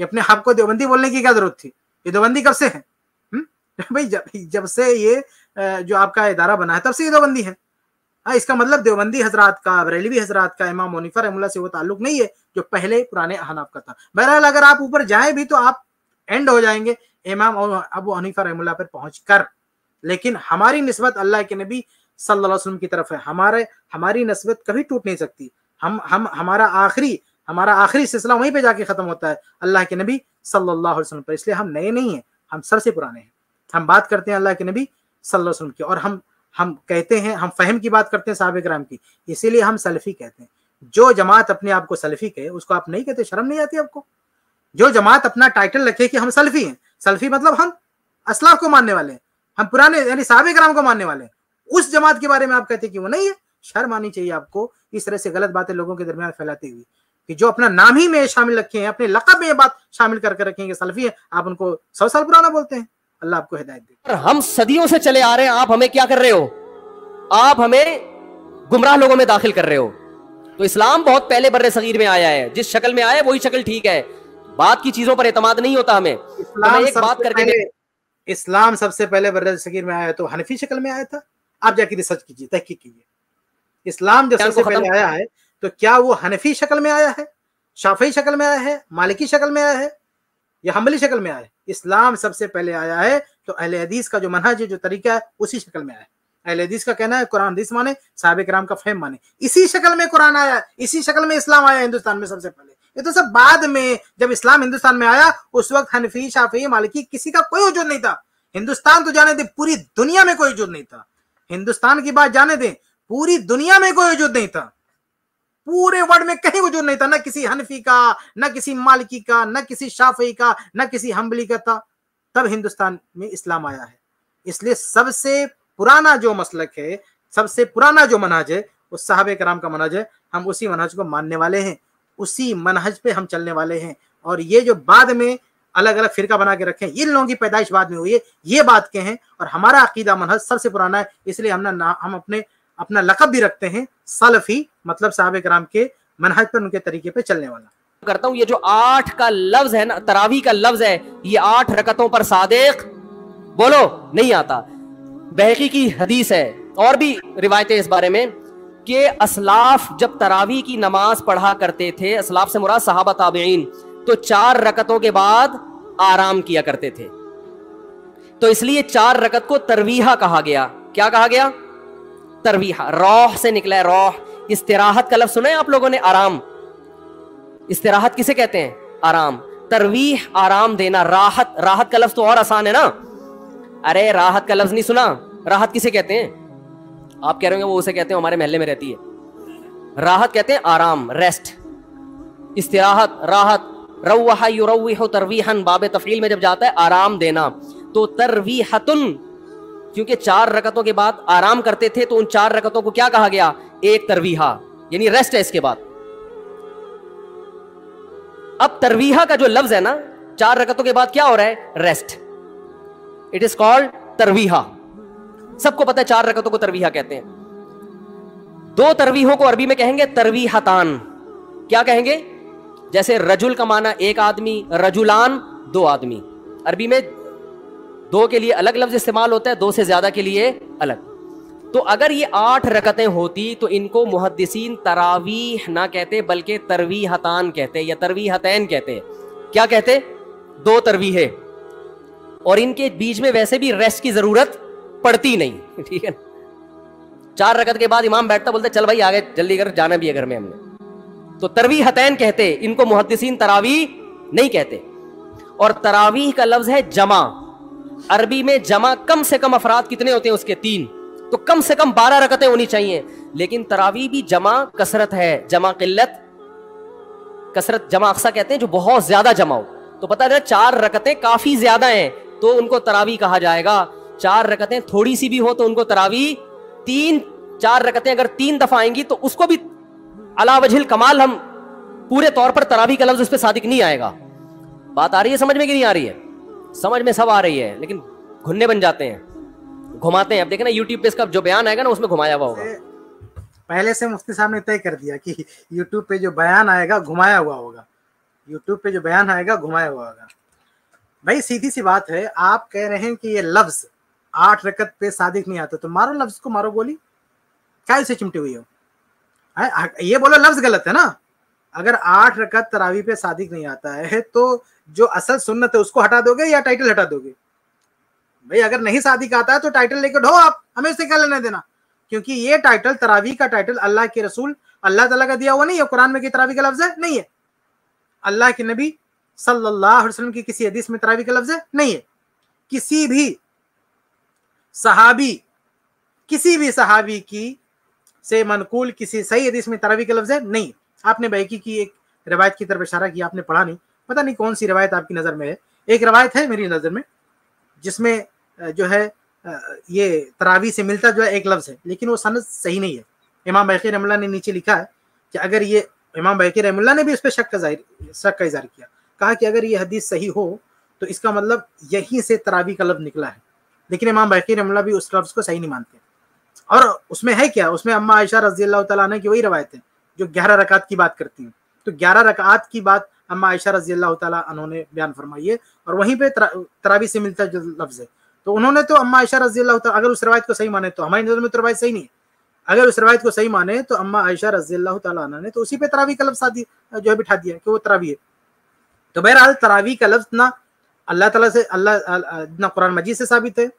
ये अपने आप को देवबंदी बोलने की क्या जरूरत थी ये देवबंदी कब से है हम्म, <laughs> भाई जब जब से ये जो आपका इदारा बना है तब से ये देवबंदी है हाँ इसका मतलब देवबंदी हजरात का बरेलवी हजरात का इमाम मोनिफर अहमुल्ला से वो ताल्लुक नहीं है जो पहले पुराने अहनाब का था बहरहाल अगर आप ऊपर जाए भी तो आप एंड हो जाएंगे इमाम और अबू हनीफा रहमुल्ला पर पहुंच कर लेकिन हमारी नस्बत अल्लाह के नबी सल्लल्लाहु अलैहि वसल्लम की तरफ है हमारे हमारी नस्बत कभी टूट नहीं सकती हम हम हमारा आखिरी हमारा आखिरी सिलसिला वहीं पे जाके खत्म होता है अल्लाह के नबी सल्लल्लाहु अलैहि वसल्लम पर इसलिए हम नए नहीं हैं हम सर से पुराने हैं हम बात करते हैं अल्लाह के नबी सल्लल्लाहु अलैहि वसल्लम की और हम हम कहते हैं हम फहम की बात करते हैं साहब कराम की इसीलिए हम सेल्फी कहते हैं जो जमात अपने आप को सलफ़ी कहे उसको आप नहीं कहते शर्म नहीं आती आपको जो जमात अपना टाइटल रखे कि हम सल्फी हैं सल्फी मतलब हम असलाफ को मानने वाले हैं हम पुराने यानी साहब कराम को मानने वाले हैं उस जमात के बारे में आप कहते हैं कि वो नहीं है शर्म आनी चाहिए आपको इस तरह से गलत बातें लोगों के दरमियान फैलाती हुई कि जो अपना नाम ही में शामिल रखे हैं अपने लकब में ये बात शामिल करके रखेंगे सल्फी है आप उनको सौ साल पुराना बोलते हैं अल्लाह आपको हिदायत दे हम सदियों से चले आ रहे हैं आप हमें क्या कर रहे हो आप हमें गुमराह लोगों में दाखिल कर रहे हो तो इस्लाम बहुत पहले बर्र सगीर में आया है जिस शक्ल में आया वही शक्ल ठीक है बात की चीजों पर एतमाद नहीं होता हमें तो इस्लाम तो एक बात करके इस्लाम सबसे पहले बर्र सगीर में आया तो हनफी शक्ल में आया था आप जाके रिसर्च कीजिए तहकीक कीजिए इस्लाम जब सबसे पहले आया है तो क्या वो हनफी शक्ल में आया है शाफी शक्ल में आया है मालिकी शक्ल में आया है ये हमली शक्ल में आए इस्लाम सबसे पहले आया है तो अहले हदीस का जो मनहज है जो तरीका है उसी शक्ल में आया अहले हदीस का कहना है कुरान हदीस माने साहब कराम का फहम माने इसी शक्ल में कुरान आया इसी शक्ल में इस्लाम आया हिंदुस्तान में सबसे पहले ये तो सब बाद में जब इस्लाम हिंदुस्तान में आया उस वक्त हनफी शाफी मालिकी किसी का कोई वजूद नहीं था हिंदुस्तान तो जाने दे पूरी दुनिया में कोई वजूद नहीं था हिंदुस्तान की बात जाने दे पूरी दुनिया में कोई वजूद नहीं था पूरे वर्ल्ड में कहीं वजूद नहीं था ना किसी हनफी का ना किसी मालिकी का ना किसी शाफी का ना किसी हम्बली का था तब हिंदुस्तान में इस्लाम आया है इसलिए सबसे पुराना जो मसलक है सबसे पुराना जो मनहज है वो साहब कराम का मनहज है हम उसी मनहज को मानने वाले हैं उसी मनहज पे हम चलने वाले हैं और ये जो बाद में अलग अलग फिरका बना के रखे इन लोगों की पैदाइश बाद में हुई है ये बात के हैं और हमारा अकीदा मनहज सबसे पुराना है इसलिए हम हम अपने अपना लकब भी रखते हैं सलफी मतलब साहब कराम के मनहज पर उनके तरीके पे चलने वाला करता हूँ ये जो आठ का लफ्ज है ना तरावी का लफ्ज है ये आठ रकतों पर सादेक बोलो नहीं आता बहकी की हदीस है और भी रिवायतें इस बारे में कि असलाफ जब तरावी की नमाज पढ़ा करते थे असलाफ से मुराद साहबा ताबेन तो चार रकतों के बाद आराम किया करते थे तो इसलिए चार रकत को तरवीहा कहा गया क्या कहा गया तरवीहा रोह से निकला है रोह इस्तेराहत का लफ्ज सुना है आप लोगों ने आराम इस्तेराहत किसे कहते हैं आराम तरवीह आराम देना राहत राहत का लफ्ज तो और आसान है ना अरे राहत का लफ्ज नहीं सुना राहत किसे कहते हैं आप कह रहे होंगे वो उसे कहते हैं हमारे महल्ले में रहती है राहत कहते हैं आराम रेस्ट इस्तेराहत राहत रवाहा तरवीहन बाबे तफील में जब जाता है आराम देना तो तरवीहतुन क्योंकि चार रकतों के बाद आराम करते थे तो उन चार रकतों को क्या कहा गया एक तरवीहा यानी रेस्ट है इसके बाद अब तरवीहा का जो लफ्ज है ना चार रकतों के बाद क्या हो रहा है रेस्ट इट इज कॉल्ड तरवीहा सबको पता है चार रकतों को तरवीहा कहते हैं दो तरवीहों को अरबी में कहेंगे तरवीहतान क्या कहेंगे जैसे रजुल का माना एक आदमी रजुलान दो आदमी अरबी में दो के लिए अलग लफ्ज इस्तेमाल होता है दो से ज्यादा के लिए अलग तो अगर ये आठ रकतें होती तो इनको मुहदसिन तरावी ना कहते बल्कि तरवी हतान कहते या तरवी हतैन कहते क्या कहते दो तरवी है और इनके बीच में वैसे भी रेस्ट की जरूरत पड़ती नहीं <laughs> ठीक है चार रकत के बाद इमाम बैठता बोलते चल भाई आगे जल्दी कर जाना भी है घर में हमने तो तरवी हतैन कहते इनको मुहदसिन तरावी नहीं कहते और तरावी का लफ्ज है जमा अरबी में जमा कम से कम अफराद कितने होते हैं उसके तीन तो कम से कम बारह रकतें होनी चाहिए लेकिन तरावी भी जमा कसरत है जमा किल्लत कसरत जमा अक्सा कहते हैं जो बहुत ज्यादा जमा हो तो पता चला चार रकतें काफी ज्यादा हैं तो उनको तरावी कहा जाएगा चार रकतें थोड़ी सी भी हो तो उनको तरावी तीन चार रकतें अगर तीन दफा आएंगी तो उसको भी अलावजिल कमाल हम पूरे तौर पर तरावी का लफ्ज उस पर सादिक नहीं आएगा बात आ रही है समझ में कि नहीं आ रही है समझ में सब आ रही है लेकिन घुन्ने बन जाते हैं घुमाते हैं अब देखे ना यूट्यूब पे इसका जो बयान आएगा ना उसमें घुमाया हुआ होगा पहले से मुफ्ती साहब ने तय कर दिया कि यूट्यूब पे जो बयान आएगा घुमाया हुआ होगा यूट्यूब पे जो बयान आएगा घुमाया हुआ होगा भाई सीधी सी बात है आप कह रहे हैं कि ये लफ्ज आठ रकत पे सादिक नहीं आता तो मारो लफ्ज को मारो गोली क्या से चिमटी हुई हो ये बोलो लफ्ज गलत है ना अगर आठ रकत तरावी पे सादिक नहीं आता है तो जो असल सुन्नत है उसको हटा दोगे या टाइटल हटा दोगे भाई अगर नहीं सादिक आता है तो टाइटल लेकर ढो आप हमें उससे क्या लेना देना क्योंकि ये टाइटल तरावी का टाइटल अल्लाह के रसूल अल्लाह तला का दिया हुआ नहीं है कुरान में की तरावी का लफ्ज है नहीं है अल्लाह के नबी सल्लल्लाहु अलैहि वसल्लम की किसी हदीस में तरावी का लफ्ज है नहीं है किसी भी सहाबी किसी भी सहाबी की से मनकूल किसी सही हदीस में तरावी का लफ्ज है नहीं है आपने बहकी की एक रवायत की तरफ इशारा किया आपने पढ़ा नहीं पता नहीं कौन सी रवायत आपकी नज़र में है एक रवायत है मेरी नज़र में जिसमें जो है ये तरावी से मिलता जो है एक लफ्ज़ है लेकिन वो सनद सही नहीं है इमाम बैकी रमल्ला ने नीचे लिखा है कि अगर ये इमाम बैकी रमल्ला ने भी उस पर शक का जाहिर शक का इजहार किया कहा कि अगर ये हदीस सही हो तो इसका मतलब यहीं से तरावी का लफ्ज़ निकला है लेकिन इमाम बैकी रमल्ला भी उस लफ्ज़ को सही नहीं मानते और उसमें है क्या उसमें अम्मा आयशा रजी अल्लाह तला की वही रवायत है जो ग्यारह रकात की बात करती हैं तो ग्यारह रकात की बात अम्मा आयशा रजी अल्लाह उन्होंने बयान फरमाई है और वहीं पे तरावी से मिलता जो लफ्ज़ है तो उन्होंने तो अम्मा आयशा रजी अल्लाह अगर उस रवायत को सही माने तो हमारी नज़र में तो रवायत सही नहीं है अगर उस रवायत को सही माने तो अम्मा आयशा रजी अल्लाह तला ने तो उसी पे तरावी का लफ्ज़ जो है बिठा दिया कि वो तरावी है तो बहरहाल तरावी का लफ्ज़ ना अल्लाह तला से अल्लाह ना कुरान मजीद से साबित है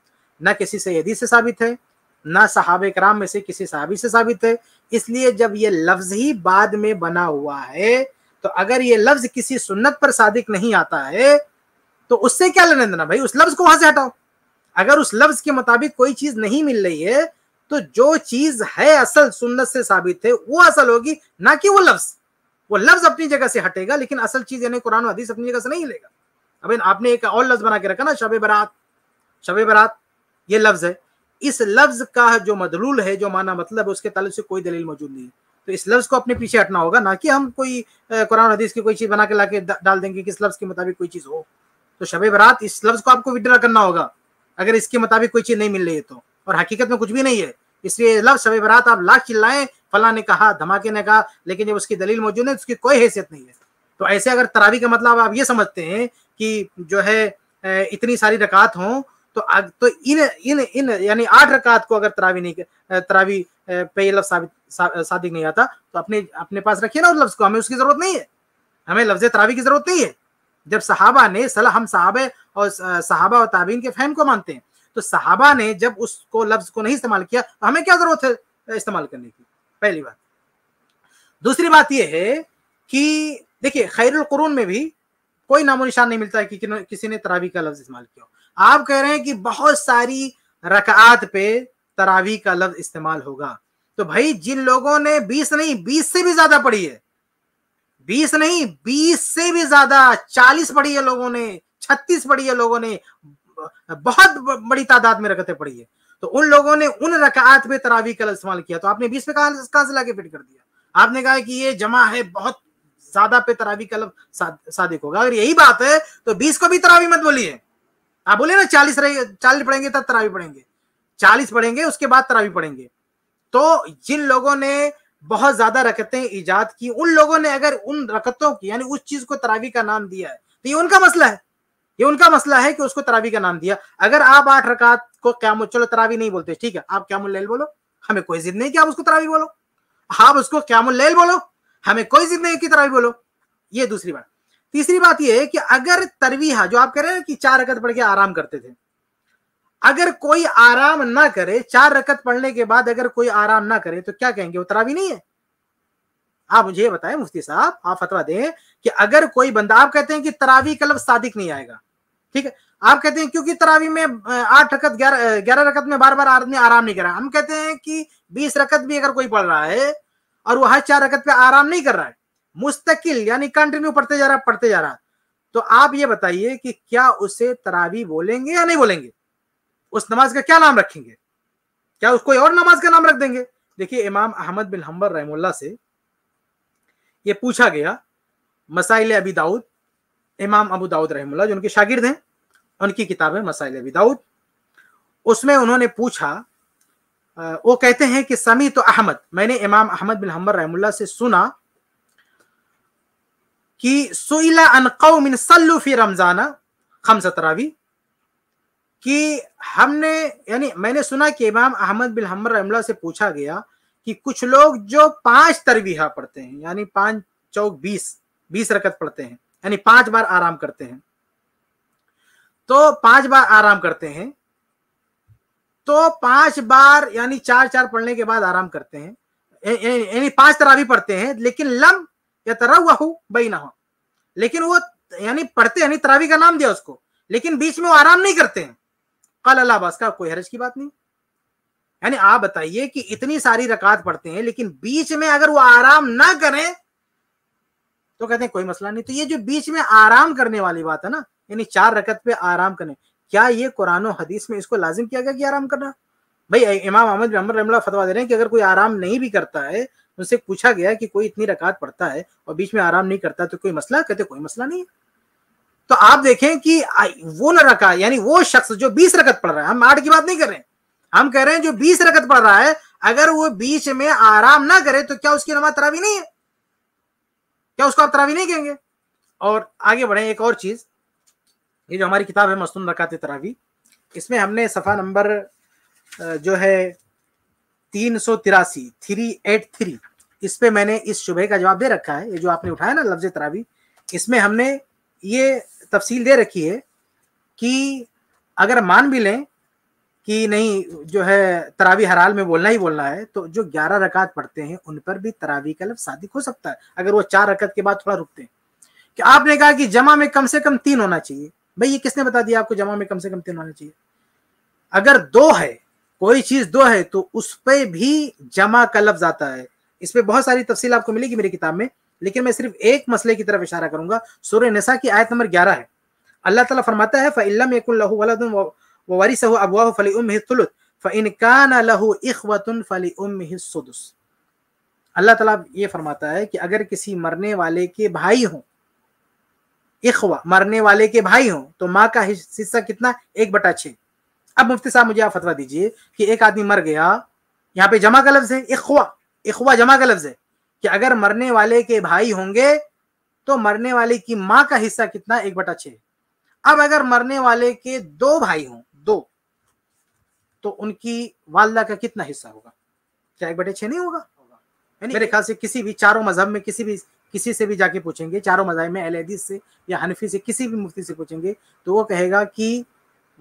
ना किसी सैदी से साबित है ना सहाब कराम में से किसी सहाबी से साबित है इसलिए जब ये लफ्ज ही बाद में बना हुआ है तो अगर ये लफ्ज किसी सुन्नत पर सादिक नहीं आता है तो उससे क्या लेना देना भाई उस लफ्ज को वहां से हटाओ अगर उस लफ्ज के मुताबिक कोई चीज नहीं मिल रही है तो जो चीज है असल सुन्नत से साबित है वो असल होगी ना कि वो लफ्ज वो लफ्ज अपनी जगह से हटेगा लेकिन असल चीज यानी कुरान हदीस अपनी जगह से नहीं हिलेगा अब आपने एक और लफ्ज बना के रखा ना शब बरात शबे बरात ये लफ्ज है इस लफ्ज का जो मदलूल है जो माना मतलब है उसके ताल्लुक से कोई दलील मौजूद नहीं है तो इस लफ्ज को अपने पीछे हटना होगा ना कि हम कोई कुरान हदीस की कोई चीज बना के ला के डाल देंगे किस लफ्ज के मुताबिक कोई चीज हो तो शबे बरात इस लफ्ज को आपको विड्रा करना होगा अगर इसके मुताबिक कोई चीज नहीं मिल रही है तो और हकीकत में कुछ भी नहीं है इसलिए लफ्ज शबे बरात आप लाख चिल्लाए फला ने कहा धमाके ने कहा लेकिन जब उसकी दलील मौजूद है उसकी कोई हैसियत नहीं है तो ऐसे अगर तरावी का मतलब आप ये समझते हैं कि जो है इतनी सारी रकात हों तो आज तो इन इन इन यानी आठ रकात को अगर तरावी नहीं तरावी पे ये लफ्ज साबित सा, सादिक नहीं आता तो अपने अपने पास रखिए ना उस लफ्ज को हमें उसकी जरूरत नहीं है हमें लफ्ज तरावी की जरूरत नहीं है जब सहाबा ने सला हम साहब और सहाबा और ताबीन के फैम को मानते हैं तो सहाबा ने जब उसको लफ्ज को नहीं इस्तेमाल किया तो हमें क्या जरूरत है इस्तेमाल करने की पहली बात दूसरी बात यह है कि देखिए खैरुल कुरून में भी कोई नामो निशान नहीं मिलता है कि किसी ने तरावी का लफ्ज इस्तेमाल किया आप कह रहे हैं कि बहुत सारी रकात पे तरावी का लफ्ज इस्तेमाल होगा तो भाई जिन लोगों ने बीस नहीं बीस से भी ज्यादा पढ़ी है बीस नहीं बीस से भी ज्यादा चालीस पढ़ी है लोगों ने छत्तीस पढ़ी है लोगों ने बहुत बड़ी तादाद में रकतें पढ़ी है तो उन लोगों ने उन रकात पे तरावी का इस्तेमाल किया तो आपने बीस पे कहा से लाके फिट कर दिया आपने कहा कि ये जमा है बहुत ज्यादा पे तरावी का लफ सादिक होगा अगर यही बात है तो बीस को भी तरावी मत बोलिए आप बोले ना चालीस रहे चालीस पढ़ेंगे तब तरावी पढ़ेंगे चालीस पढ़ेंगे उसके बाद तरावी पढ़ेंगे तो जिन लोगों ने बहुत ज्यादा रकतें ईजाद की उन लोगों ने अगर उन रकतों की यानी उस चीज को तरावी का नाम दिया है तो ये उनका मसला है ये उनका मसला है कि उसको तरावी का नाम दिया अगर आप आठ रकात को क्या चलो तरावी नहीं बोलते ठीक है आप क्या लेल बोलो हमें कोई जिद नहीं कि आप उसको तरावी बोलो आप उसको क्या लेल बोलो हमें कोई जिद नहीं कि तरावी बोलो ये दूसरी बात तीसरी बात यह है कि अगर तरवीहा जो आप कह रहे हैं कि चार रकत पढ़ के आराम करते थे अगर कोई आराम ना करे चार रकत पढ़ने के बाद अगर कोई आराम ना करे तो क्या कहेंगे वो तरावी नहीं है आप मुझे बताएं मुफ्ती साहब आप फतवा दें कि अगर कोई बंदा आप कहते हैं कि तरावी का सादिक नहीं आएगा ठीक है आप कहते हैं क्योंकि तरावी में आठ रकत ग्यारह रकत में बार बार आदमी आराम नहीं कर रहा हम कहते हैं कि बीस रकत भी अगर कोई पढ़ रहा है और वह हर चार रकत पे आराम नहीं कर रहा है मुस्तकिल यानी कंटिन्यू पढ़ते जा रहा पढ़ते जा रहा तो आप ये बताइए कि क्या उसे तरावी बोलेंगे या नहीं बोलेंगे उस नमाज का क्या नाम रखेंगे क्या उसको और नमाज का नाम रख देंगे देखिए इमाम अहमद बिन हम्बर रहमुल्ला से ये पूछा गया मसाइल अबी दाऊद इमाम अबू दाऊद रहमुल्ला जो उनके शागिर्द हैं उनकी किताब है मसाइल अबी दाऊद उसमें उन्होंने पूछा वो कहते हैं कि समी तो अहमद मैंने इमाम अहमद बिन हम्बर रहमुल्ला से सुना कि सुइला अनकौमिन सल्लू फी रमजाना खम सतरावी कि हमने यानी मैंने सुना कि इमाम अहमद बिन हमर रमला से पूछा गया कि कुछ लोग जो पांच तरवीहा पढ़ते हैं यानी पांच चौक बीस बीस रकत पढ़ते हैं यानी पांच बार आराम करते हैं तो पांच बार आराम करते हैं तो पांच बार यानी चार चार पढ़ने के बाद आराम करते हैं यानी पांच तरावी पढ़ते हैं लेकिन लम या तरह ना हो लेकिन वो यानी पढ़ते यानी तरावी का नाम दिया उसको लेकिन बीच में वो आराम नहीं करते हैं कल अल्लाहबास का कोई हरज की बात नहीं यानी आप बताइए कि इतनी सारी रकात पढ़ते हैं लेकिन बीच में अगर वो आराम ना करें तो कहते हैं कोई मसला नहीं तो ये जो बीच में आराम करने वाली बात है ना यानी चार रकत पे आराम करने क्या ये कुरान हदीस में इसको लाजिम किया गया कि आराम करना भाई इमाम अहमद अमर रमला फतवा दे रहे हैं कि अगर कोई आराम नहीं भी करता है तो उनसे पूछा गया कि कोई इतनी रकात पढ़ता है और बीच में आराम नहीं करता तो कोई मसला कहते कोई मसला नहीं तो आप देखें कि वो रखा यानी वो शख्स जो बीस रकत पढ़ रहा है हम आठ की बात नहीं कर रहे हैं हम कह रहे हैं जो बीस रकत पढ़ रहा है अगर वो बीच में आराम ना करे तो क्या उसकी नमाज तरावी नहीं है क्या उसको आप तरावी नहीं कहेंगे और आगे बढ़े एक और चीज ये जो हमारी किताब है मसनून रकात तरावी इसमें हमने सफा नंबर जो है तीन सौ तिरासी थ्री एट थ्री इस पे मैंने इस शुभ का जवाब दे रखा है ये जो आपने उठाया ना लफ्ज तरावी इसमें हमने ये तफसील दे रखी है कि अगर मान भी लें कि नहीं जो है तरावी हर में बोलना ही बोलना है तो जो ग्यारह रकात पढ़ते हैं उन पर भी तरावी का लफ्ज सादिक हो सकता है अगर वो चार रकत के बाद थोड़ा रुकते हैं कि आपने कहा कि जमा में कम से कम तीन होना चाहिए भाई ये किसने बता दिया आपको जमा में कम से कम तीन होना चाहिए अगर दो है कोई चीज दो है तो उस पर भी जमा का लफ्ज आता है इस पर बहुत सारी तफसील आपको मिलेगी मेरी किताब में लेकिन मैं सिर्फ एक मसले की तरफ इशारा करूंगा सूर्य नसा की आयत नंबर ग्यारह है अल्लाह तला फरमाता है अल्लाह ये फरमाता है कि अगर किसी मरने वाले के भाई हो इखवा मरने वाले के भाई हो तो माँ का हिस्सा कितना एक बटा छः अब मुफ्ती साहब मुझे आप फतवा दीजिए कि एक आदमी मर गया यहाँ पे जमा का लफ्ज है इखवा इखवा जमा का लफ्ज है कि अगर मरने वाले के भाई होंगे तो मरने वाले की माँ का हिस्सा कितना एक बटा छे अब अगर मरने वाले के दो भाई हों दो तो उनकी वालदा का कितना हिस्सा होगा क्या एक बटे छः नहीं होगा मेरे ख्याल से किसी भी चारों मजहब में किसी भी किसी से भी जाके पूछेंगे चारों मजहब में अलहदीस से या हनफी से किसी भी मुफ्ती से पूछेंगे तो वो कहेगा कि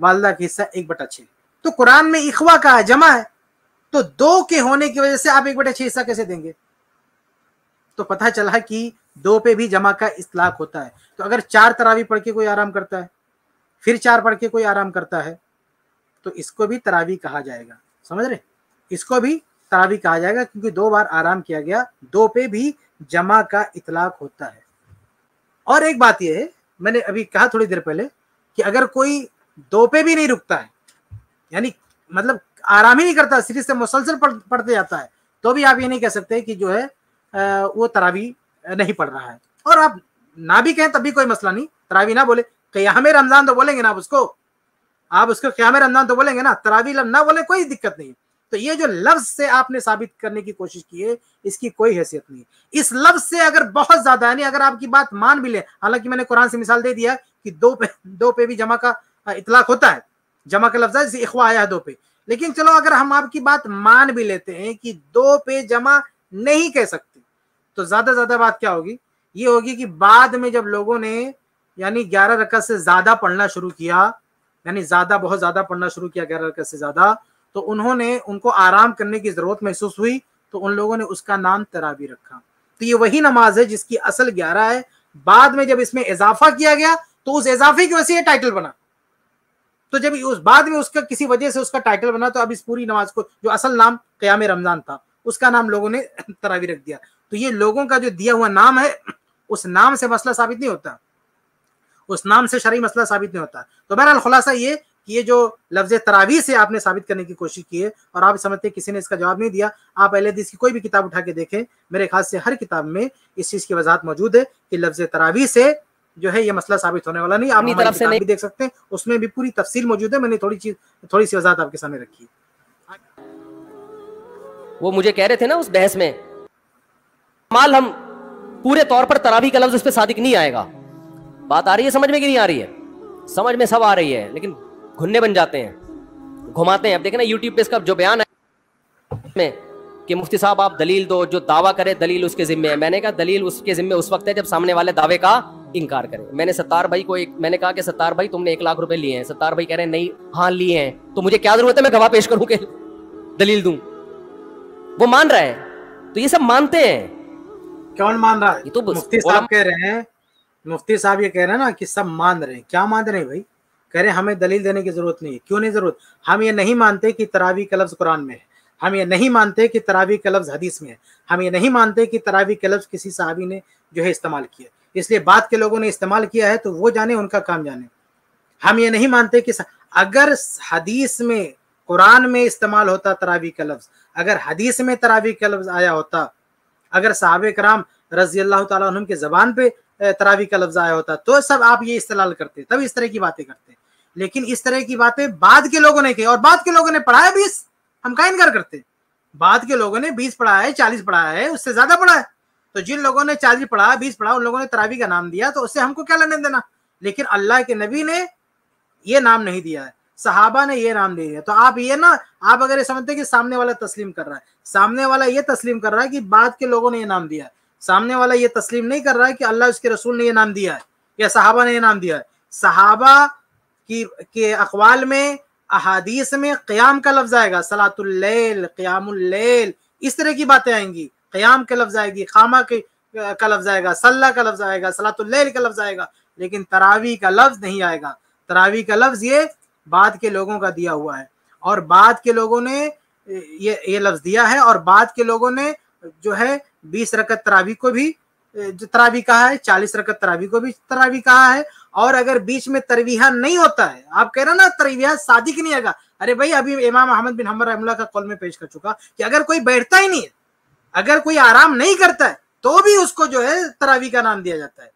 वालदा का हिस्सा एक बटा छः तो कुरान में इखवा का जमा है तो दो के होने की वजह से आप एक बटा छः हिस्सा कैसे देंगे तो पता चला कि दो पे भी जमा का इतलाक होता है तो अगर चार तरावी पढ़ के कोई आराम करता है फिर चार पढ़ के कोई आराम करता है तो इसको भी तरावी कहा जाएगा समझ रहे इसको भी तरावी कहा जाएगा क्योंकि दो बार आराम किया गया दो पे भी जमा का इतलाक होता है और एक बात यह है मैंने अभी कहा थोड़ी देर पहले कि अगर कोई दो पे भी नहीं रुकता है यानी मतलब आराम ही नहीं करता सीरीज से मुसलसल पढ़, पढ़ते जाता है तो भी आप ये नहीं कह सकते कि जो है वो तरावी नहीं पढ़ रहा है और आप ना भी कहें तभी कोई मसला नहीं तरावी ना बोले क्याम रमजान तो बोलेंगे ना आप उसको आप उसको क्याम रमजान तो बोलेंगे ना तरावी ना बोले कोई दिक्कत नहीं तो ये जो लफ्ज से आपने साबित करने की कोशिश की है इसकी कोई हैसियत नहीं इस लफ्ज से अगर बहुत ज्यादा यानी अगर आपकी बात मान भी ले हालांकि मैंने कुरान से मिसाल दे दिया कि दो पे दो पे भी जमा का हाँ, इतलाक होता है जमा का लफ्जा जैसे इखवा आया दो पे लेकिन चलो अगर हम आपकी बात मान भी लेते हैं कि दो पे जमा नहीं कह सकते तो ज्यादा ज्यादा बात क्या होगी ये होगी कि बाद में जब लोगों ने यानी ग्यारह रकत से ज्यादा पढ़ना शुरू किया यानी ज्यादा बहुत ज्यादा पढ़ना शुरू किया ग्यारह रकत से ज्यादा तो उन्होंने उनको आराम करने की जरूरत महसूस हुई तो उन लोगों ने उसका नाम तरावी रखा तो ये वही नमाज है जिसकी असल ग्यारह है बाद में जब इसमें इजाफा किया गया तो उस इजाफे की वजह से ये टाइटल बना तो जब उस बाद में उसका किसी वजह से उसका टाइटल बना तो अब इस पूरी नमाज को जो असल नाम क्याम रमजान था उसका नाम लोगों ने <coughs> तरावी रख दिया तो ये लोगों का जो दिया हुआ नाम है उस नाम से मसला साबित नहीं होता उस नाम से शरी मसला साबित नहीं होता तो बहरहाल खुलासा ये कि ये जो लफ्ज तरावी से आपने साबित करने की कोशिश की है और आप समझते हैं किसी ने इसका जवाब नहीं दिया आप अहले की कोई भी किताब उठा के देखें मेरे ख्याल से हर किताब में इस चीज़ की वजाहत मौजूद है कि लफ्ज तरावी से जो है ये मसला साबित होने वाला नहीं आप अपनी तरफ से नहीं देख सकते हैं उसमें भी पूरी तफसील मौजूद है मैंने थोड़ी चीज थोड़ी सी वजात आपके सामने रखी वो मुझे कह रहे थे ना उस बहस में माल हम पूरे तौर पर तरावी का लफ्ज उस पर सादिक नहीं आएगा बात आ रही है समझ में कि नहीं आ रही है समझ में सब आ रही है लेकिन घुन्ने बन जाते हैं घुमाते हैं अब देखे ना यूट्यूब पे इसका जो बयान है कि मुफ्ती साहब आप दलील दो जो दावा करे दलील उसके जिम्मे है मैंने कहा दलील उसके जिम्मे उस वक्त है जब सामने वाले दावे का इनकार करे मैंने सत्तार भाई को एक मैंने कहा कि सत्तार भाई तुमने एक लाख रुपए लिए हैं सत्तार भाई कह रहे हैं नहीं हाँ लिए हैं तो मुझे क्या जरूरत है मैं गवाह पेश करूं के दलील दूं वो मान रहा है तो ये सब मानते हैं कौन मान रहा है तो मुफ्ती साहब कह रहे हैं मुफ्ती साहब ये कह रहे हैं ना कि सब मान रहे हैं क्या मान रहे हैं भाई कह रहे हैं हमें दलील देने की जरूरत नहीं है क्यों नहीं जरूरत हम ये नहीं मानते कि तरावी का कुरान में है हम ये नहीं मानते कि तरावी के लफ्ज़ हदीस में है हम ये नहीं मानते कि तरावी के लफ्ज़ किसी साहबी ने जो है इस्तेमाल किया इसलिए बाद के लोगों ने इस्तेमाल किया है तो वो जाने उनका काम जाने हम ये नहीं मानते कि अगर हदीस में कुरान में इस्तेमाल होता तरावी का लफ्ज़ अगर हदीस में तरावी का लफ्ज़ आया होता अगर साहब कराम रजी अल्लाह तुम के ज़बान पे तरावी का लफ्ज़ आया होता तो सब आप ये इस्तेमाल करते तब इस तरह की बातें करते लेकिन इस तरह की बातें बाद के लोगों ने की और बाद के लोगों ने पढ़ाया भी इस हम का इनकार करते हैं बाद के लोगों ने बीस पढ़ा है चालीस पढ़ा है उससे ज्यादा पढ़ा है तो जिन लोगों ने चालीस पढ़ा बीस पढ़ा उन लोगों ने तरावी का नाम दिया तो उससे हमको क्या लेने देना लेकिन अल्लाह के नबी ने ये नाम नहीं दिया है सहाबा ने ये नाम दे दिया तो आप ये ना आप अगर ये समझते कि सामने वाला तस्लीम कर रहा है सामने वाला ये तस्लीम कर रहा है कि बाद के लोगों ने ये नाम दिया है सामने वाला ये तस्लीम नहीं कर रहा है कि अल्लाह उसके रसूल ने ये नाम दिया है या सहाबा ने ये नाम दिया है सहाबा की के अखवाल में अहादीस में क्याम का लफ्ज आएगा सलातुल्लैल क्यामुल्लैल इस तरह की बातें आएंगी क्याम का लफ्ज आएगी खामा के का लफ्ज आएगा सल्ला का लफ्ज आएगा सलातुल्लैल का लफ्ज आएगा लेकिन तरावी का लफ्ज नहीं आएगा तरावी का लफ्ज ये बाद के लोगों का दिया हुआ है और बाद के लोगों ने ये ये लफ्ज दिया है और बाद के लोगों ने जो है बीस रकत तरावी को भी तरावी कहा है चालीस रकत तरावी को भी तरावी कहा है और अगर बीच में तरवीहा नहीं होता है आप कह रहे ना तरवीहा सादिक नहीं आएगा अरे भाई अभी इमाम अहमद बिन हमर रहमला का कॉल में पेश कर चुका कि अगर कोई बैठता ही नहीं है अगर कोई आराम नहीं करता है तो भी उसको जो है तरावी का नाम दिया जाता है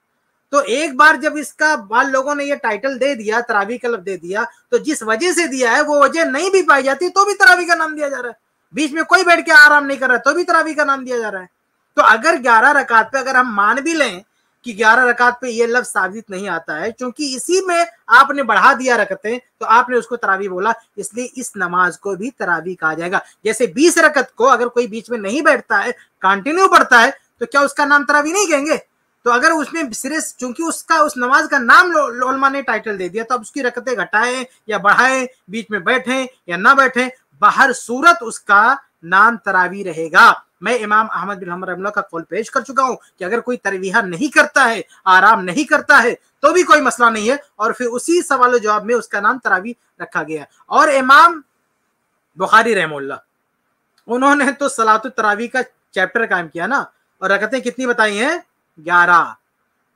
तो एक बार जब इसका बाल लोगों ने ये टाइटल दे दिया तरावी का दे दिया तो जिस वजह से दिया है वो वजह नहीं भी पाई जाती तो भी तरावी का नाम दिया जा रहा है बीच में कोई बैठ के आराम नहीं कर रहा तो भी तरावी का नाम दिया जा रहा है तो अगर ग्यारह रकात पे अगर हम मान भी लें कि 11 रकात पे ये लफ्ज साबित नहीं आता है क्योंकि इसी में आपने बढ़ा दिया रकते तो आपने उसको तरावी बोला इसलिए इस नमाज को भी तरावी कहा जाएगा जैसे बीस रकत को अगर कोई बीच में नहीं बैठता है कंटिन्यू पढ़ता है तो क्या उसका नाम तरावी नहीं कहेंगे तो अगर उसने सिरे चूंकि उसका उस नमाज का नाम लोलमा ने टाइटल दे दिया तो अब उसकी रकतें घटाएं या बढ़ाएं बीच में बैठें या ना बैठें बाहर सूरत उसका नाम तरावी रहेगा मैं इमाम अहमद बिन हमर अमला का कॉल पेश कर चुका हूँ कि अगर कोई तरवीहा नहीं करता है आराम नहीं करता है तो भी कोई मसला नहीं है और फिर उसी सवाल जवाब में उसका नाम तरावी रखा गया और इमाम बुखारी रहमोल्ला उन्होंने तो सलात तरावी का चैप्टर कायम किया ना और रकतें कितनी बताई हैं ग्यारह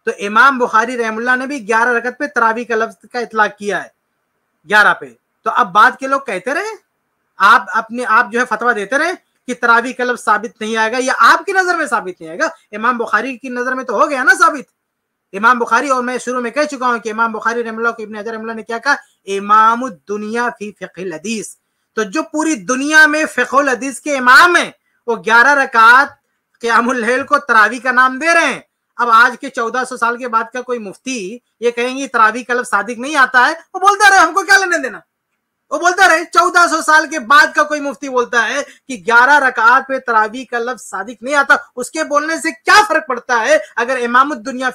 तो इमाम बुखारी रहमुल्ला ने भी ग्यारह रकत पे तरावी का लफ्ज का इतलाक किया है ग्यारह पे तो अब बात के लोग कहते रहे आप अपने आप जो है फतवा देते रहे कि तरावी का लफ्ज साबित नहीं आएगा या आपकी नजर में साबित नहीं आएगा इमाम बुखारी की नजर में तो हो गया ना साबित इमाम बुखारी और मैं शुरू में कह चुका हूं कि इमाम बुखारी रमला को इबन हजर रमला ने क्या कहा इमाम दुनिया फी फिकिल हदीस तो जो पूरी दुनिया में फिकुल हदीस के इमाम है वो ग्यारह रकात क्यामुल को तरावी का नाम दे रहे हैं अब आज के 1400 साल के बाद का कोई मुफ्ती ये कहेंगे तरावी का लफ्ज सादिक नहीं आता है वो बोलता रहे हमको क्या लेने देना वो बोलता रहे चौदह सौ साल के बाद का कोई मुफ्ती बोलता है कि ग्यारह रकात पे तरावी का लफ्ज सादिक नहीं आता उसके बोलने से क्या फर्क पड़ता है अगर इमाम दुनिया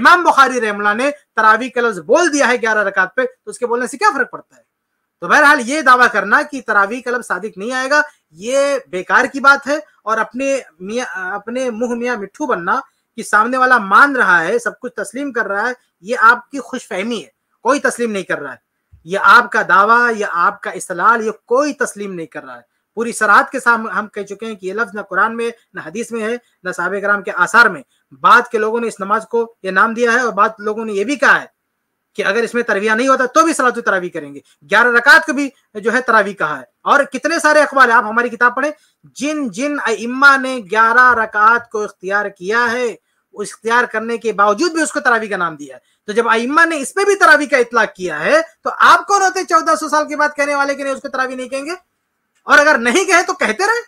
इमाम बुखारी रहमला ने तरावी का लफ्ज बोल दिया है ग्यारह रकात पे तो उसके बोलने से क्या फर्क पड़ता है तो बहरहाल ये दावा करना कि तरावी का लफ्ज सादिक नहीं आएगा ये बेकार की बात है और अपने मिया अपने मुंह मियाँ मिठ्ठू बनना कि सामने वाला मान रहा है सब कुछ तस्लीम कर रहा है ये आपकी खुशफहमी है कोई तस्लीम नहीं कर रहा है ये आपका दावा या आपका इसलाल ये कोई तस्लीम नहीं कर रहा है पूरी सराहत के साथ हम कह चुके हैं कि ये लफ्ज़ ना कुरान में ना हदीस में है ना साहब कराम के आसार में बाद के लोगों ने इस नमाज को ये नाम दिया है और बाद लोगों ने ये भी कहा है कि अगर इसमें तरविया नहीं होता तो भी सलात तरावी करेंगे ग्यारह रकात को भी जो है तरावी कहा है और कितने सारे अखबार आप हमारी किताब पढ़े जिन जिन इम्मा ने ग्यारह रकात को इख्तियार किया है इख्तियार करने के बावजूद भी उसको तरावी का नाम दिया है तो जब आइम्मा ने इस पे भी तरावी का इतलाक किया है तो आप कौन होते चौदह सौ साल के बाद कहने वाले कि नहीं उसको तरावी नहीं कहेंगे और अगर नहीं कहे तो कहते रहे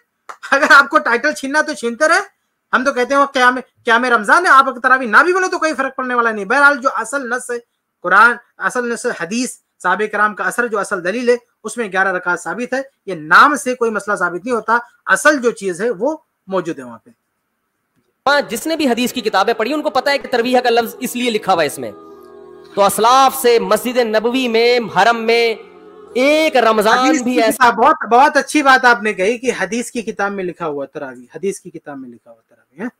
अगर आपको टाइटल छीनना तो छीनते रहे हम तो कहते हैं क्या में क्या में रमजान है आप अगर तरावी ना भी बोले तो कोई फर्क पड़ने वाला नहीं बहरहाल जो असल नस है कुरान असल नस हदीस साहब कराम का असर जो असल दलील है उसमें ग्यारह रकात साबित है ये नाम से कोई मसला साबित नहीं होता असल जो चीज है वो मौजूद है वहां पर हाँ जिसने भी हदीस की किताबें पढ़ी उनको पता है कि तरवीह का लफ्ज इसलिए लिखा हुआ इसमें तो असलाफ से मस्जिद नबवी में हरम में एक रमजान भी ऐसा बहुत बहुत अच्छी बात आपने कही कि हदीस की किताब में लिखा हुआ तरावी हदीस की किताब में लिखा हुआ तरावी है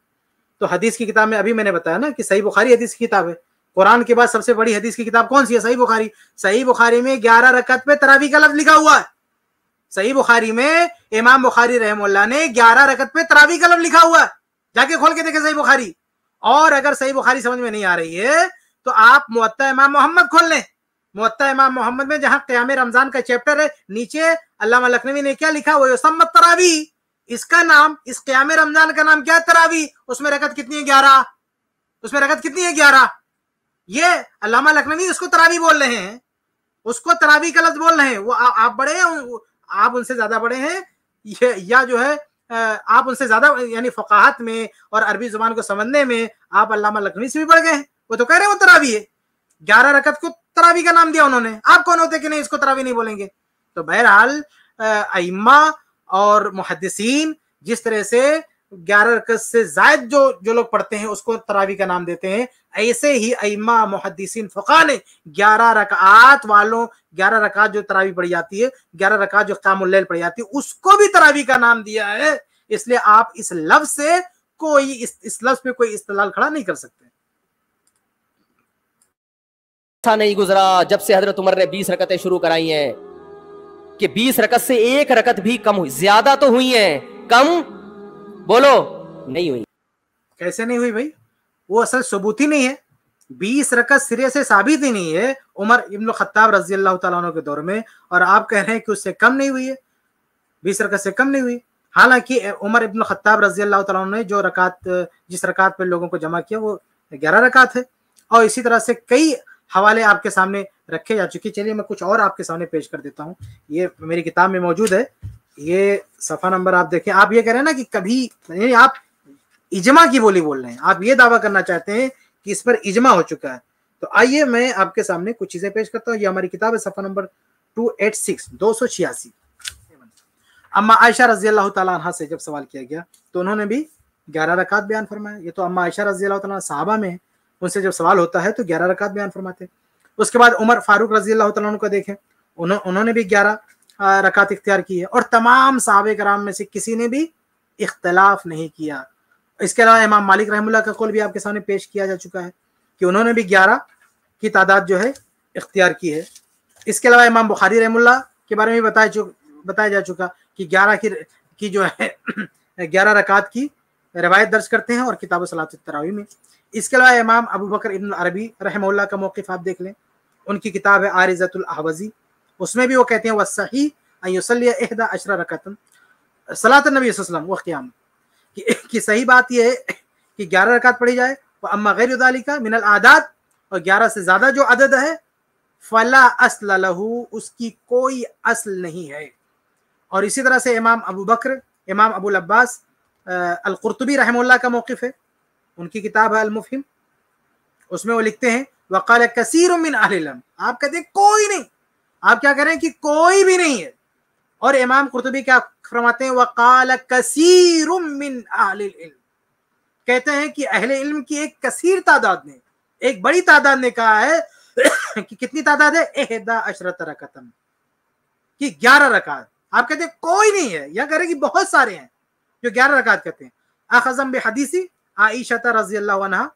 तो हदीस की किताब में अभी मैंने बताया ना कि सही बुखारी हदीस की किताब है कुरान के बाद सबसे बड़ी हदीस की किताब कौन सी है सही बुखारी सही बुखारी में ग्यारह रकत में तरावी का लफ्ज लिखा हुआ है सही बुखारी में इमाम बुखारी रहमोल्ला ने ग्यारह रकत में तरावी का लफ्ज लिखा हुआ है जाके खोल के देखे सही बुखारी और अगर सही बुखारी समझ में नहीं आ रही है तो आप मुत्ता इमाम मोहम्मद खोल लें मुत्ता इमाम मोहम्मद में जहां क्याम रमजान का चैप्टर है नीचे अल्लामा लखनवी ने क्या लिखा वो सम्मत तरावी इसका नाम इस क्याम रमजान का नाम क्या तरावी उसमें रकत कितनी है ग्यारह उसमें रकत कितनी है ग्यारह ये अलामा लखनवी उसको तरावी बोल रहे हैं उसको तरावी गलत बोल रहे हैं वो आ, आप बड़े हैं आप उनसे ज्यादा बड़े हैं ये या जो है आप उनसे ज्यादा यानी फकाहत में और अरबी जुबान को समझने में आप अल्लामा लखनवी से भी बढ़ गए हैं वो तो कह रहे हैं वो तरावी है ग्यारह रकत को तरावी का नाम दिया उन्होंने आप कौन होते कि नहीं इसको तरावी नहीं बोलेंगे तो बहरहाल अम्मा और मुहदसिन जिस तरह से ग्यारह रकत से जायद जो जो लोग पढ़ते हैं उसको तरावी का नाम देते हैं ऐसे ही अम्मा मुहदसिन फ़ुका ने ग्यारह रकात वालों ग्यारह रकात जो तरावी पढ़ी जाती है ग्यारह रकात जो कामुल्ल पढ़ी जाती है उसको भी तरावी का नाम दिया है इसलिए आप इस लफ्ज से कोई इस, इस लफ्ज पे कोई इस्तलाल खड़ा नहीं कर सकते नहीं गुजरा जब से हजरत उमर ने बीस रकतें शुरू कराई हैं कि बीस रकत से एक रकत भी कम हुई ज्यादा तो हुई है कम बोलो नहीं हुई कैसे नहीं हुई भाई वो असल सबूत ही नहीं है बीस रकत सिरे से साबित ही नहीं है उमर इब्न खत्ताब रजी अल्लाह तला के दौर में और आप कह रहे हैं कि उससे कम नहीं हुई है बीस रकत से कम नहीं हुई हालांकि उमर इब्न खत्ताब रजी अल्लाह तला ने जो रकात जिस रकात पर लोगों को जमा किया वो ग्यारह रकात है और इसी तरह से कई हवाले आपके सामने रखे जा चुके चलिए मैं कुछ और आपके सामने पेश कर देता हूँ ये मेरी किताब में मौजूद है ये सफा नंबर आप देखें आप ये कह रहे हैं ना कि कभी नहीं आप इजमा की बोली बोल रहे हैं आप ये दावा करना चाहते हैं कि इस पर इजमा हो चुका है तो आइए मैं आपके सामने कुछ चीजें पेश करता हूँ ये हमारी किताब है सफा नंबर टू एट सिक्स दो सौ छियासी अम्मा आयशा रजी अल्लाह तला से जब सवाल किया गया तो उन्होंने भी ग्यारह रकात बयान फरमाया ये तो अम्मा आयशा रजी अल्लाह तह साहबा में है उनसे जब सवाल होता है तो ग्यारह रकात बयान फरमाते उसके बाद उमर फारूक रजी अल्लाह तु को देखें उन्होंने भी ग्यारह रकात इख्तियार की है और तमाम सहाब कराम में से किसी ने भी इख्तलाफ नहीं किया इसके अलावा इमाम मालिक रहमुल्ला का कौल भी आपके सामने पेश किया जा चुका है कि उन्होंने भी ग्यारह की तादाद जो है इख्तियार की है इसके अलावा इमाम बुखारी रहमुल्ला के बारे में बताया चु बताया जा चुका कि ग्यारह की की जो है <clears throat> ग्यारह रकात की रवायत दर्ज करते हैं और किताब सलात तरावी में इसके अलावा इमाम अबू बकर इबन अरबी रहमुल्ला का मौक़ आप देख लें उनकी किताब है आरिजतुल अहवज़ी उसमें भी वो कहते हैं वसही अयसलहदा अशरा रकतन सलात नबी वसलम वह क़्याम कि, सही बात यह है कि ग्यारह रकात पढ़ी जाए वह अम्मा गैर उदालिका मिनल आदात और ग्यारह से ज़्यादा जो अदद है फला असल लहू उसकी कोई असल नहीं है और इसी तरह से इमाम अबू बकर इमाम अबुल अब्बास अलकुरतबी रहमल्ला का मौकफ़ है उनकी किताब है अलमुफिम उसमें वो लिखते हैं वकाल कसीर मिन आलम आप कहते हैं कोई नहीं आप क्या करें कि कोई भी नहीं है और इमाम कुरतबी क्या फरमाते हैं वकाल कसीर मिन इल्म कहते हैं कि अहले इल्म की एक कसीर तादाद ने एक बड़ी तादाद ने कहा है कि कितनी तादाद है एहदा अशरत रकतम कि ग्यारह रकात आप कहते हैं कोई नहीं है यह कह रहे कि बहुत सारे हैं जो ग्यारह रकात कहते हैं आखजम बे हदीसी आयशा रजी अल्लाह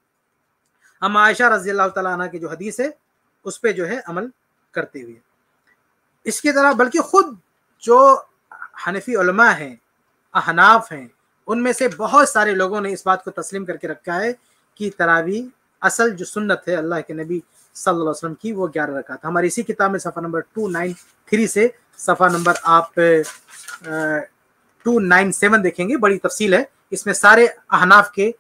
हम आयशा रजी अल्लाह तला की जो हदीस है उस पर जो है अमल करते हुए इसकी तरह बल्कि खुद जो हनफी उलमा हैं अहनाफ हैं उनमें से बहुत सारे लोगों ने इस बात को तस्लीम करके रखा है कि तरावी असल जो सुन्नत है अल्लाह के नबी सल्लल्लाहु अलैहि वसल्लम की वो ग्यारह रखा था हमारी इसी किताब में सफ़ा नंबर टू नाइन थ्री से सफ़ा नंबर आप टू नाइन सेवन देखेंगे बड़ी तफसील है इसमें सारे अहनाफ के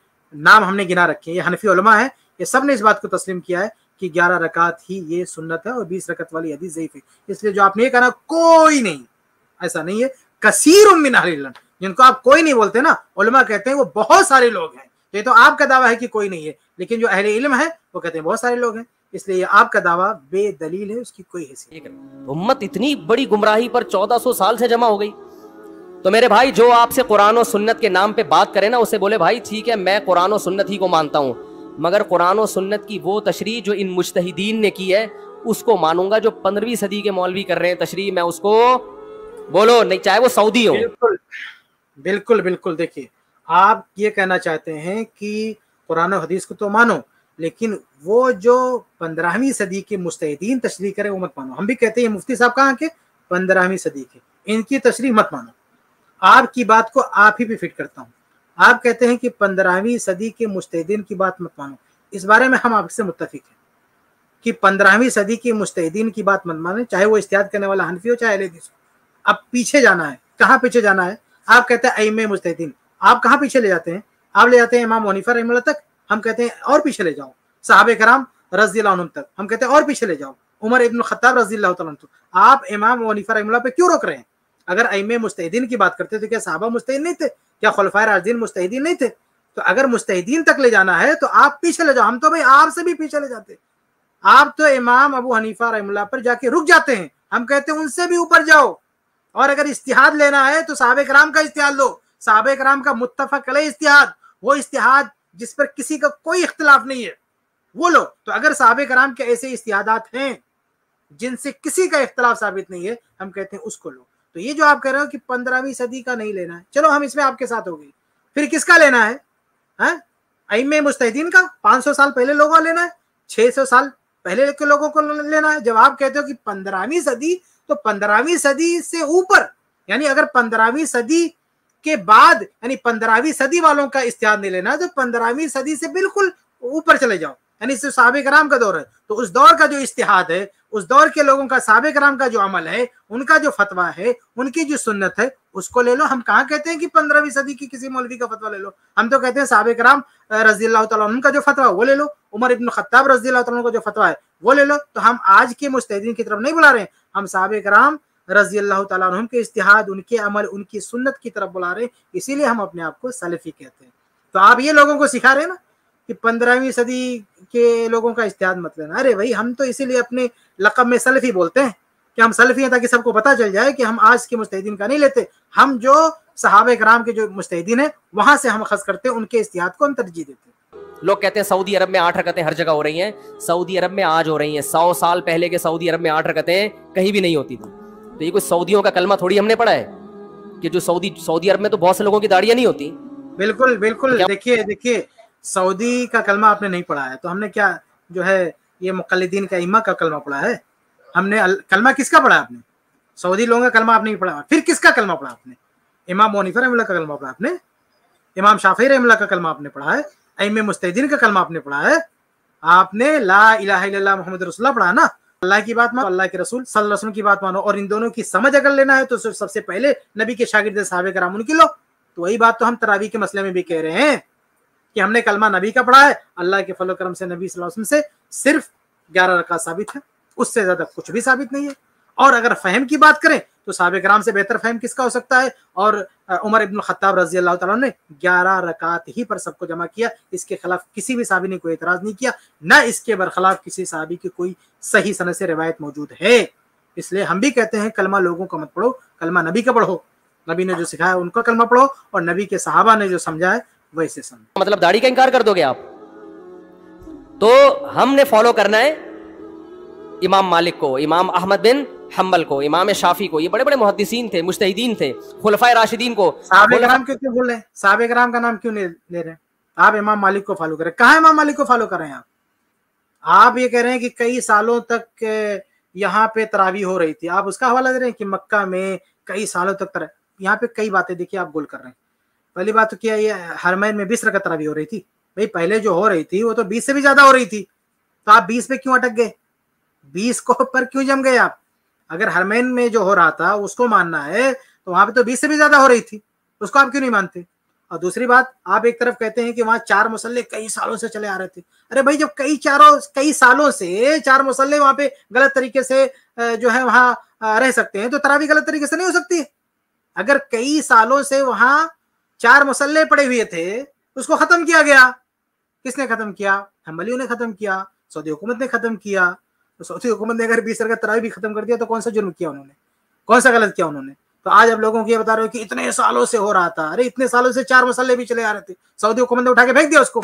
नाम हमने गिना रखे हैं ये हनफी उलमा है ये सब ने इस बात को तस्लीम किया है कि ग्यारह रकात ही ये सुन्नत है और बीस रकत वाली हदीस ज़यीफ है इसलिए जो आपने ये कहना कोई नहीं ऐसा नहीं है कसीर हरिलन जिनको आप कोई नहीं बोलते ना उलमा कहते हैं वो बहुत सारे लोग हैं तो ये तो आपका दावा है कि कोई नहीं है लेकिन जो अहले इल्म है वो कहते हैं बहुत सारे लोग हैं इसलिए ये आपका दावा बेदलील है उसकी कोई हैसियत उम्मत इतनी बड़ी गुमराही पर 1400 साल से जमा हो गई तो मेरे भाई जो आपसे कुरान और सुन्नत के नाम पे बात करे ना उसे बोले भाई ठीक है मैं कुरान और सुन्नत ही को मानता हूँ मगर कुरान और सुन्नत की वो तशरी जो इन मुश्तदीन ने की है उसको मानूंगा जो पंद्रहवीं सदी के मौलवी कर रहे हैं तशरी मैं उसको बोलो नहीं चाहे वो सऊदी हो बिल्कुल बिल्कुल बिल्कुल देखिए आप ये कहना चाहते हैं कि कुरान और हदीस को तो मानो लेकिन वो जो पंद्रहवीं सदी के मुस्तदीन तशरी करे वो मत मानो हम भी कहते हैं मुफ्ती साहब कहाँ के पंद्रहवीं सदी के इनकी तशरी मत मानो आपकी बात को आप ही भी फिट करता हूँ आप कहते हैं कि पंद्रहवीं सदी के मुस्तैदीन की बात मत मानो इस बारे में हम आपसे मुतफिक हैं कि पंद्रहवीं सदी के मुस्तैदीन की बात मत माने चाहे वो इस्तियाद करने वाला हनफी हो चाहे अलीदीस हो अब पीछे जाना है कहाँ पीछे जाना है आप कहते हैं अम मुस्तैदीन आप कहाँ पीछे ले जाते हैं आप ले जाते हैं इमाम मुनीफर रहमल्ला तक हम कहते हैं और पीछे ले जाओ साहब कराम रजी तक हम कहते हैं और पीछे ले जाओ उमर इबन खत्ताब रजी तक आप इमाम मुनीफर रहमल्ला पे क्यों रोक रहे हैं अगर अम मुस्तैदीन की बात करते तो क्या साहबा मुस्तैद नहीं थे क्या खलफा राजदीन मुस्तहिदीन नहीं थे तो अगर मुस्तहिदीन तक ले जाना है तो आप पीछे ले जाओ हम तो भाई आपसे भी पीछे ले जाते आप तो इमाम अबू हनीफा रहमुल्ला पर जाके रुक जाते हैं हम कहते हैं उनसे भी ऊपर जाओ और अगर इश्तिहाद लेना है तो साहब कराम का इश्तिहाद लो साहब कराम का मुतफ़ा कले इश्तिहाद वो इश्तिहाद जिस पर किसी का कोई इख्तलाफ नहीं है वो लो तो अगर साहब कराम के ऐसे इश्तिहादात हैं जिनसे किसी का इख्तलाफ साबित नहीं है हम कहते हैं उसको लो तो ये जो आप कह रहे हो कि पंद्रहवीं सदी का नहीं लेना है चलो हम इसमें आपके साथ हो गई फिर किसका लेना है हाँ? अम मुस्तैदीन का 500 साल पहले लोगों का लेना है 600 साल पहले के लोगों को लेना है जब आप कहते हो कि पंद्रहवीं सदी तो पंद्रहवीं सदी से ऊपर यानी अगर पंद्रहवीं सदी के बाद यानी पंद्रहवीं सदी वालों का इश्तिहार नहीं लेना है तो पंद्रहवीं सदी से बिल्कुल ऊपर चले जाओ यानी सिर्फ साहब कराम का दौर है तो उस दौर का जो इश्तिहाद है उस दौर के लोगों का सबक राम का जो अमल है उनका जो फतवा है उनकी जो सुन्नत है उसको ले लो हम कहा कहते हैं कि पंद्रहवीं सदी की किसी मौलवी का फतवा ले लो हम तो कहते हैं सबक राम रजी अल्लाह का जो फतवा वो ले लो उमर इबन खत्ताब रजी का जो फतवा है वो ले लो तो हम आज के मुस्तैदीन की तरफ नहीं बुला रहे हम सबक राम रजी अल्लाह तुम के इश्तिहाद उनके अमल उनकी सुन्नत की तरफ बुला रहे हैं इसीलिए हम अपने आप को सलफ़ी कहते हैं तो आप ये लोगों को सिखा रहे हैं ना कि पंद्रहवीं सदी के लोगों का इश्तिहाद मत लेना अरे भाई हम तो इसीलिए अपने लकब में सल्फी बोलते हैं कि हम सल्फी हैं ताकि सबको पता चल जाए कि हम आज के मुस्तैदीन का नहीं लेते हम जो सहाब कराम के जो मुस्तैदीन है वहां से हम खस करते हैं उनके इश्तिहाद को हम तरजीह देते हैं लोग कहते हैं सऊदी अरब में आठ रकतें हर जगह हो रही हैं सऊदी अरब में आज हो रही हैं सौ साल पहले के सऊदी अरब में आठ रकतें कहीं भी नहीं होती थी तो ये कुछ सऊदियों का कलमा थोड़ी हमने पढ़ा है कि जो सऊदी सऊदी अरब में तो बहुत से लोगों की दाढ़ियां नहीं होती बिल्कुल बिल्कुल देखिए देखिए सऊदी का कलमा आपने नहीं पढ़ा है तो हमने क्या जो है ये मुकलदीन का इमा का कलमा पढ़ा है हमने अल, कलमा किसका पढ़ा आपने सऊदी लोगों का कलमा आपने पढ़ा फिर किसका कलमा पढ़ा आपने इमाम मोनीफर अहमला का कलमा पढ़ा आपने इमाम शाफी रहमला का कलमा आपने पढ़ा है अम मुस्तैदीन का कलमा आपने पढ़ा है आपने ला इला मोहम्मद रसुल्ला पढ़ा ना अल्लाह की बात मानो अल्लाह के रसूल सल रसूल की बात मानो और इन दोनों की समझ अगर लेना है तो सबसे पहले नबी के शागिर्द साहब कराम उनकी लो तो वही बात तो हम तरावी के मसले में भी कह रहे हैं कि हमने कलमा नबी का पढ़ा है अल्लाह के फलो करम से नबी वसल्लम से सिर्फ ग्यारह रखा साबित है उससे ज्यादा कुछ भी साबित नहीं है और अगर फहम की बात करें तो साहब कराम से बेहतर फहम किसका हो सकता है और उमर इब्न खत्ताब रजी अल्लाह तला ने ग्यारह रकात ही पर सबको जमा किया इसके खिलाफ किसी भी साहबी ने कोई एतराज नहीं किया न इसके बरखिलाफ किसी साहबी की कोई सही सन से रिवायत मौजूद है इसलिए हम भी कहते हैं कलमा लोगों का मत पढ़ो कलमा नबी का पढ़ो नबी ने जो सिखाया उनका कलमा पढ़ो और नबी के साहबा ने जो समझा है वैसे समझ मतलब दाढ़ी का इनकार कर दोगे आप तो हमने फॉलो करना है इमाम मालिक को इमाम अहमद बिन हम्बल को इमाम शाफी को ये बड़े बड़े मुहदसिन थे मुश्तिदीन थे खुलफा राशिदीन को साहब क्यों बोल रहे हैं साहब का नाम क्यों ले रहे हैं आप इमाम मालिक को फॉलो करें कहा इमाम मालिक को फॉलो कर रहे हैं आप आप ये कह रहे हैं कि कई सालों तक यहाँ पे तरावी हो रही थी आप उसका हवाला दे रहे हैं कि मक्का में कई सालों तक तरह यहाँ पे कई बातें देखिए आप गोल कर रहे हैं पहली बात तो क्या ये हर महीने में बीस रकत तरावी हो रही थी भाई पहले जो हो रही थी वो तो बीस से भी ज्यादा हो रही थी तो आप बीस पे क्यों अटक गए बीस को <laughs> पर क्यों जम गए आप अगर हर महीने में जो हो रहा था उसको मानना है तो वहां पे तो बीस से भी ज्यादा हो रही थी उसको आप क्यों नहीं मानते और दूसरी बात आप एक तरफ कहते हैं कि वहां चार मसल्ले कई सालों से चले आ रहे थे अरे भाई जब कई चारों कई सालों से चार मसल्ले वहां पे गलत तरीके से जो है वहां रह सकते हैं तो तरावी गलत तरीके से नहीं हो सकती अगर कई सालों से वहां चार मसल्ले पड़े हुए थे उसको खत्म किया गया किसने खत्म किया हमलियों ने खत्म किया सऊदी हुकूमत ने खत्म किया तो सऊदी हुकूमत ने अगर बीस रकत तरावी भी खत्म कर दिया तो कौन सा जुर्म किया उन्होंने कौन सा गलत किया उन्होंने तो आज आप लोगों को ये बता रहे हो कि इतने सालों से हो रहा था अरे इतने सालों से चार मसल्ले भी चले आ रहे थे सऊदी हुकूमत ने उठा के फेंक दिया उसको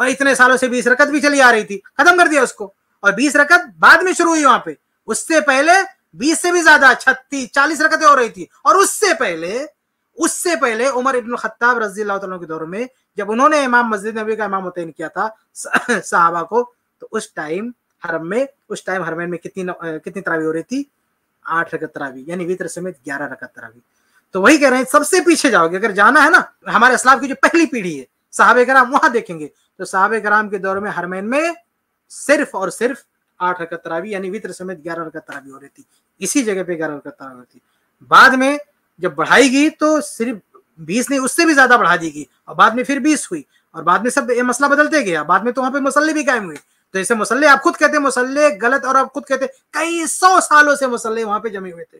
और इतने सालों से बीस रकत भी चली आ रही थी खत्म कर दिया उसको और बीस रकत बाद में शुरू हुई वहां पे उससे पहले बीस से भी ज्यादा छत्तीस चालीस रकतें हो रही थी और उससे पहले उससे पहले उमर इबन खत्ताब रजी अल्लाह के दौर में जब उन्होंने इमाम मस्जिद नबी का इमाम तैन किया था साहबा <laughs> को तो उस टाइम हरम में उस टाइम हरमैन में कितनी कितनी तरावी हो रही थी आठ रकत तरावी यानी वितर समेत ग्यारह रकत तरावी तो वही कह रहे हैं सबसे पीछे जाओगे अगर जाना है ना हमारे इस्लाम की जो पहली पीढ़ी है साहब कराम वहां देखेंगे तो साहब कराम के दौर में हरमैन में सिर्फ और सिर्फ आठ रकत तरावी यानी वितर समेत ग्यारह रकत तरावी हो रही थी इसी जगह पे ग्यारह रकत तरावी होती बाद में जब बढ़ाएगी तो सिर्फ बीस नहीं उससे भी ज्यादा बढ़ा दी गई और बाद में फिर बीस हुई और बाद में सब ये मसला बदलते गया बाद में तो वहां पे मसले भी कायम हुए तो ऐसे मसले आप खुद कहते मसले गलत और आप खुद कहते कई सौ सालों से मसले वहां पे जमे हुए थे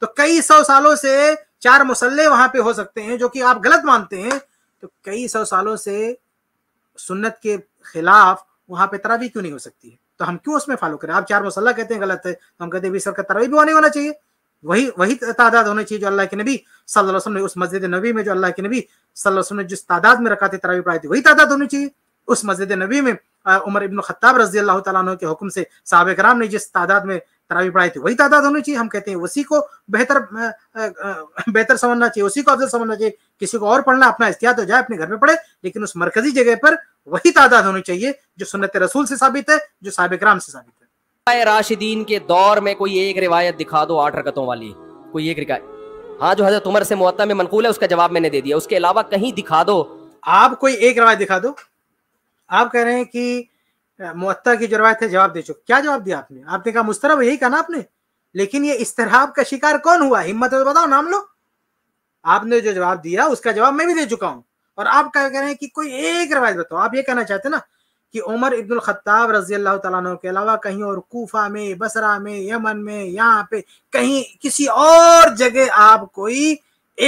तो कई सौ सालों से चार मसले वहां पे हो सकते हैं जो कि आप गलत मानते हैं तो कई सौ सालों से सुन्नत के खिलाफ वहां पे तरावी क्यों नहीं हो सकती है तो हम क्यों उसमें फॉलो करें आप चार मसल्ला कहते हैं गलत है तो हम कहते हैं बीस वक्त तरावी भी नहीं होना चाहिए वही वही तादाद होनी चाहिए जो अल्लाह के नबी सल्लल्लाहु अलैहि वसल्लम ने उस मस्जिद नबी में जो अल्लाह के नबी सल्लल्लाहु अलैहि वसल्लम ने जिस तादाद में रखा थे तरावी पढ़ाई थी वही तादाद होनी चाहिए उस मस्जिद नबी में उमर इबन खत्ताब रजी अल्लाह तला के हुक्म से साहब कराम ने जिस तादाद में तरावी पढ़ाई थी वही तादाद होनी चाहिए हम कहते हैं उसी को बेहतर बेहतर समझना चाहिए उसी को अफजल समझना चाहिए किसी को और पढ़ना अपना एहतियात हो जाए अपने घर में पढ़े लेकिन उस मरकजी जगह पर वही तादाद होनी चाहिए जो सुनत रसूल से साबित है जो साहब कराम से साबित है राशिदीन के दौर में कोई एक रिवायत दिखा दो आठ रकतों वाली कोई एक रिवायत हाँ जो हजरत उमर से मुआता में मनकूल है उसका जवाब मैंने दे दिया उसके अलावा कहीं दिखा दो आप कोई एक रिवायत दिखा दो आप कह रहे हैं कि मुत्ता की जो रवायत है जवाब दे चुके क्या जवाब दिया आपने आपने कहा मुस्तरब यही कहा ना आपने लेकिन ये इस्तराब का शिकार कौन हुआ हिम्मत है तो बताओ नाम लो आपने जो जवाब दिया उसका जवाब मैं भी दे चुका हूँ और आप क्या कह रहे हैं कि कोई एक रवायत बताओ आप ये कहना चाहते ना कि उमर इब्दुल ख़त्ताब रजी अल्लाह तु के अलावा कहीं और कोफा में बसरा में यमन में यहाँ पे कहीं किसी और जगह आप कोई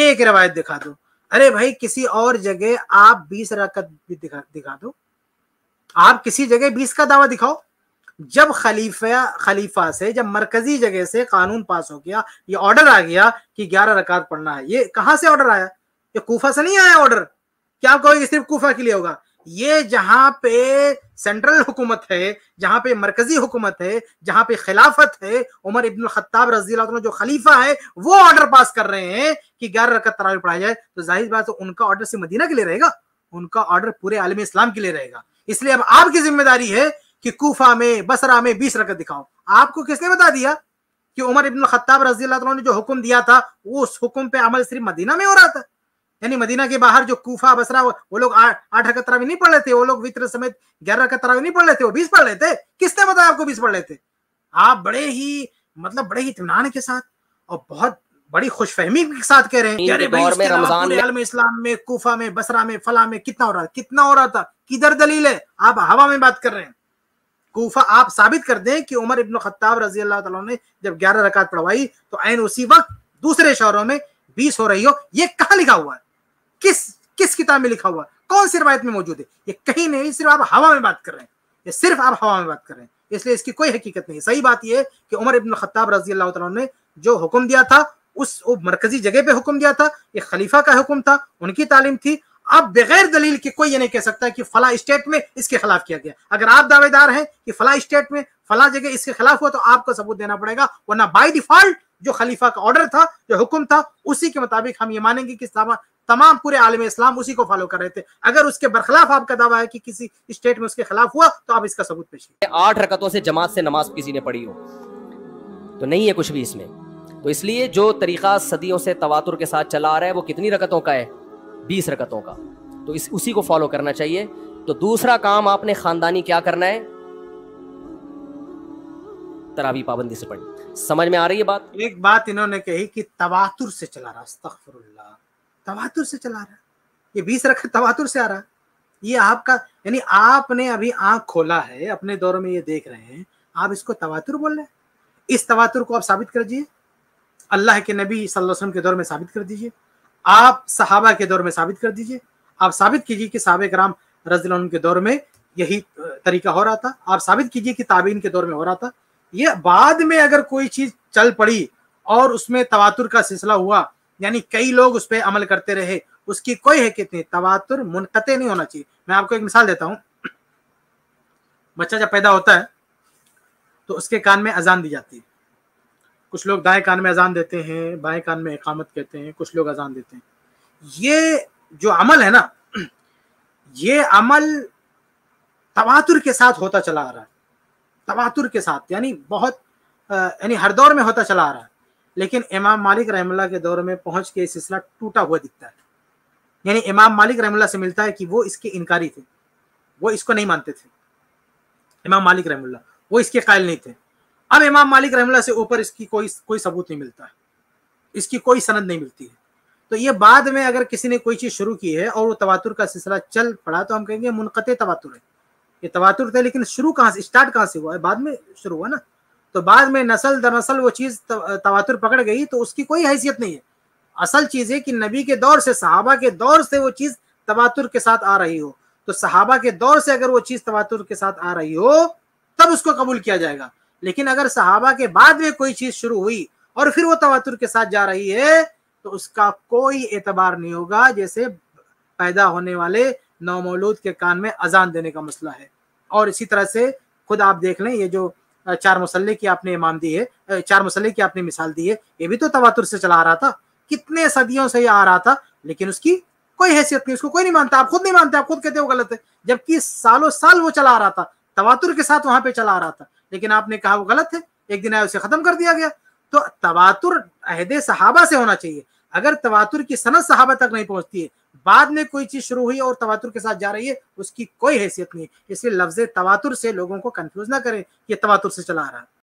एक रवायत दिखा दो अरे भाई किसी और जगह आप बीस रकत भी दिखा दिखा दो आप किसी जगह बीस का दावा दिखाओ जब खलीफा खलीफा से जब मरकजी जगह से कानून पास हो गया ये ऑर्डर आ गया कि ग्यारह रकात पढ़ना है ये कहाँ से ऑर्डर आया ये कोफा से नहीं आया ऑर्डर क्या आप कहोगे सिर्फ कोफा के लिए होगा ये जहां पे सेंट्रल हुकूमत है जहां पे मरकजी हुकूमत है जहां पे खिलाफत है उमर इब्न खत्ताब रजी जो खलीफा है वो ऑर्डर पास कर रहे हैं कि ग्यारह रकत तरावी पढ़ाई जाए तो जाहिर बात उनका ऑर्डर सिर्फ मदीना के लिए रहेगा उनका ऑर्डर पूरे आलम इस्लाम के लिए रहेगा इसलिए अब आपकी जिम्मेदारी है कि कूफा में बसरा में बीस रकत दिखाओ आपको किसने बता दिया कि उमर इब्न खत्ताब रजी ने जो हुक्म दिया था उस हुक्म पे अमल सिर्फ मदीना में हो रहा था यानी मदीना के बाहर जो कूफा बसरा वो लोग आठ रकत तरावी नहीं पढ़ लेते वो लोग वित्र समेत ग्यारह रकत तरावी नहीं पढ़ लेते वो बीस पढ़ लेते किसने बताया आपको बीस पढ़ लेते आप बड़े ही मतलब बड़े ही इतमान के साथ और बहुत बड़ी खुशफहमी के साथ कह रहे हैं अरे भाई में में, में इस्लाम में कूफा में बसरा में फला में कितना हो रहा कितना हो रहा था किधर दलील है आप हवा में बात कर रहे हैं कूफा आप साबित कर दें कि उमर इब्न खत्ताब रजी अल्लाह तला ने जब ग्यारह रकात पढ़वाई तो ऐन उसी वक्त दूसरे शहरों में बीस हो रही हो ये कहा लिखा हुआ है किस किस किताब में लिखा हुआ कौन सी रवायत में मौजूद है ये कहीं नहीं सिर्फ आप हवा में बात कर रहे हैं ये सिर्फ आप हवा में बात कर रहे हैं इसलिए इसकी कोई हकीकत नहीं सही बात यह है कि उमर इबन खत्ताब रजी अल्लाह तला ने जो हुक्म दिया था उस मरकजी जगह पे हुक्म दिया था ये खलीफा का हुक्म था उनकी तालीम थी अब बगैर दलील के कोई ये नहीं कह सकता कि फला स्टेट में इसके खिलाफ किया गया अगर आप दावेदार हैं कि फला स्टेट में फला जगह इसके खिलाफ हुआ तो आपको सबूत देना पड़ेगा वरना बाय डिफॉल्ट जो खलीफा का ऑर्डर था जो हुक्म था उसी के मुताबिक हम ये मानेंगे कि तमाम पूरे आलम इस्लाम उसी को फॉलो कर रहे थे अगर उसके बरखिलाफ आपका दावा है कि किसी स्टेट में उसके खिलाफ हुआ तो आप इसका सबूत पेश आठ रकतों से जमात से नमाज किसी ने पढ़ी हो तो नहीं है कुछ भी इसमें तो इसलिए जो तरीका सदियों से तवातुर के साथ चला आ रहा है वो कितनी रकतों का है बीस रकतों का तो इस उसी को फॉलो करना चाहिए तो दूसरा काम आपने खानदानी क्या करना है तरावी पाबंदी से पढ़नी समझ में आ रही है बात एक बात इन्होंने कही कि तवातुर से चला रहा तवातुर से चला रहा ये बीस रख तवातुर से आ रहा ये आपका यानी आपने अभी आंख खोला है अपने दौर में ये देख रहे हैं आप इसको तवातुर बोल रहे हैं इस तवातुर को आप साबित कर दीजिए अल्लाह के नबी वसल्लम के दौर में साबित कर दीजिए आप सहाबा के दौर में साबित कर दीजिए आप साबित कीजिए कि सहाबे कराम रज के दौर में यही तरीका हो रहा था आप साबित कीजिए कि ताबीन के दौर में हो रहा था ये बाद में अगर कोई चीज चल पड़ी और उसमें तवातुर का सिलसिला हुआ यानी कई लोग उस पर अमल करते रहे उसकी कोई है नहीं तवातुर मुनकते नहीं होना चाहिए मैं आपको एक मिसाल देता हूँ बच्चा जब पैदा होता है तो उसके कान में अजान दी जाती है कुछ लोग दाएं कान में अजान देते हैं बाएं कान में इकामत कहते हैं कुछ लोग अजान देते हैं ये जो अमल है ना <clears throat> ये अमल तवातुर के साथ होता चला आ रहा है तवातुर के साथ यानी बहुत यानी हर दौर में होता चला आ रहा है लेकिन इमाम मालिक रहमल्ला के दौर में पहुंच के सिलसिला टूटा हुआ दिखता है यानी इमाम मालिक रहमल्ला से मिलता है कि वो इसके इनकारी थे वो इसको नहीं मानते थे इमाम मालिक रहमल्ला वो इसके कायल नहीं थे अब इमाम मालिक रहमल्ला से ऊपर इसकी कोई कोई सबूत नहीं मिलता है इसकी कोई सनद नहीं मिलती है तो ये बाद में अगर किसी ने कोई चीज़ शुरू की है और वो तवातुर का सिलसिला चल पड़ा तो हम कहेंगे मुनक़ तवातुर है ये तवातुर थे लेकिन शुरू कहाँ से स्टार्ट कहाँ से हुआ है बाद में शुरू हुआ ना तो बाद में नसल दर नसल वो चीज़ तवातुर पकड़ गई तो उसकी कोई हैसियत नहीं है असल चीज़ है कि नबी के दौर से सहाबा के दौर से वो चीज़ तवातुर के साथ आ रही हो तो सहाबा के दौर से अगर वो चीज़ तवातुर के साथ आ रही हो तब उसको कबूल किया जाएगा लेकिन अगर सहाबा के बाद में कोई चीज़ शुरू हुई और फिर वो तवातुर के साथ जा रही है तो उसका कोई एतबार नहीं होगा जैसे पैदा होने वाले नवमौलूद के कान में अजान देने का मसला है और इसी तरह से खुद आप देख लें ये जो चार मसल्ले की आपने इमाम दी है चार मसल्ले की आपने मिसाल दी है ये भी तो तवातुर से चला आ रहा था कितने सदियों से ये आ रहा था लेकिन उसकी कोई हैसियत नहीं उसको कोई नहीं मानता आप खुद नहीं मानते आप खुद कहते हो गलत है जबकि सालों साल वो चला आ रहा था तवातुर के साथ वहां पे चला आ रहा था लेकिन आपने कहा वो गलत है एक दिन आया उसे खत्म कर दिया गया तो तवातुर अहदे सहाबा से होना चाहिए अगर तवातुर की सनत सहाबा तक नहीं पहुंचती है बाद में कोई चीज शुरू हुई और तवातुर के साथ जा रही है उसकी कोई हैसियत नहीं इसलिए लफ्ज तवातुर से लोगों को कंफ्यूज ना करें ये तवातुर से चला आ रहा है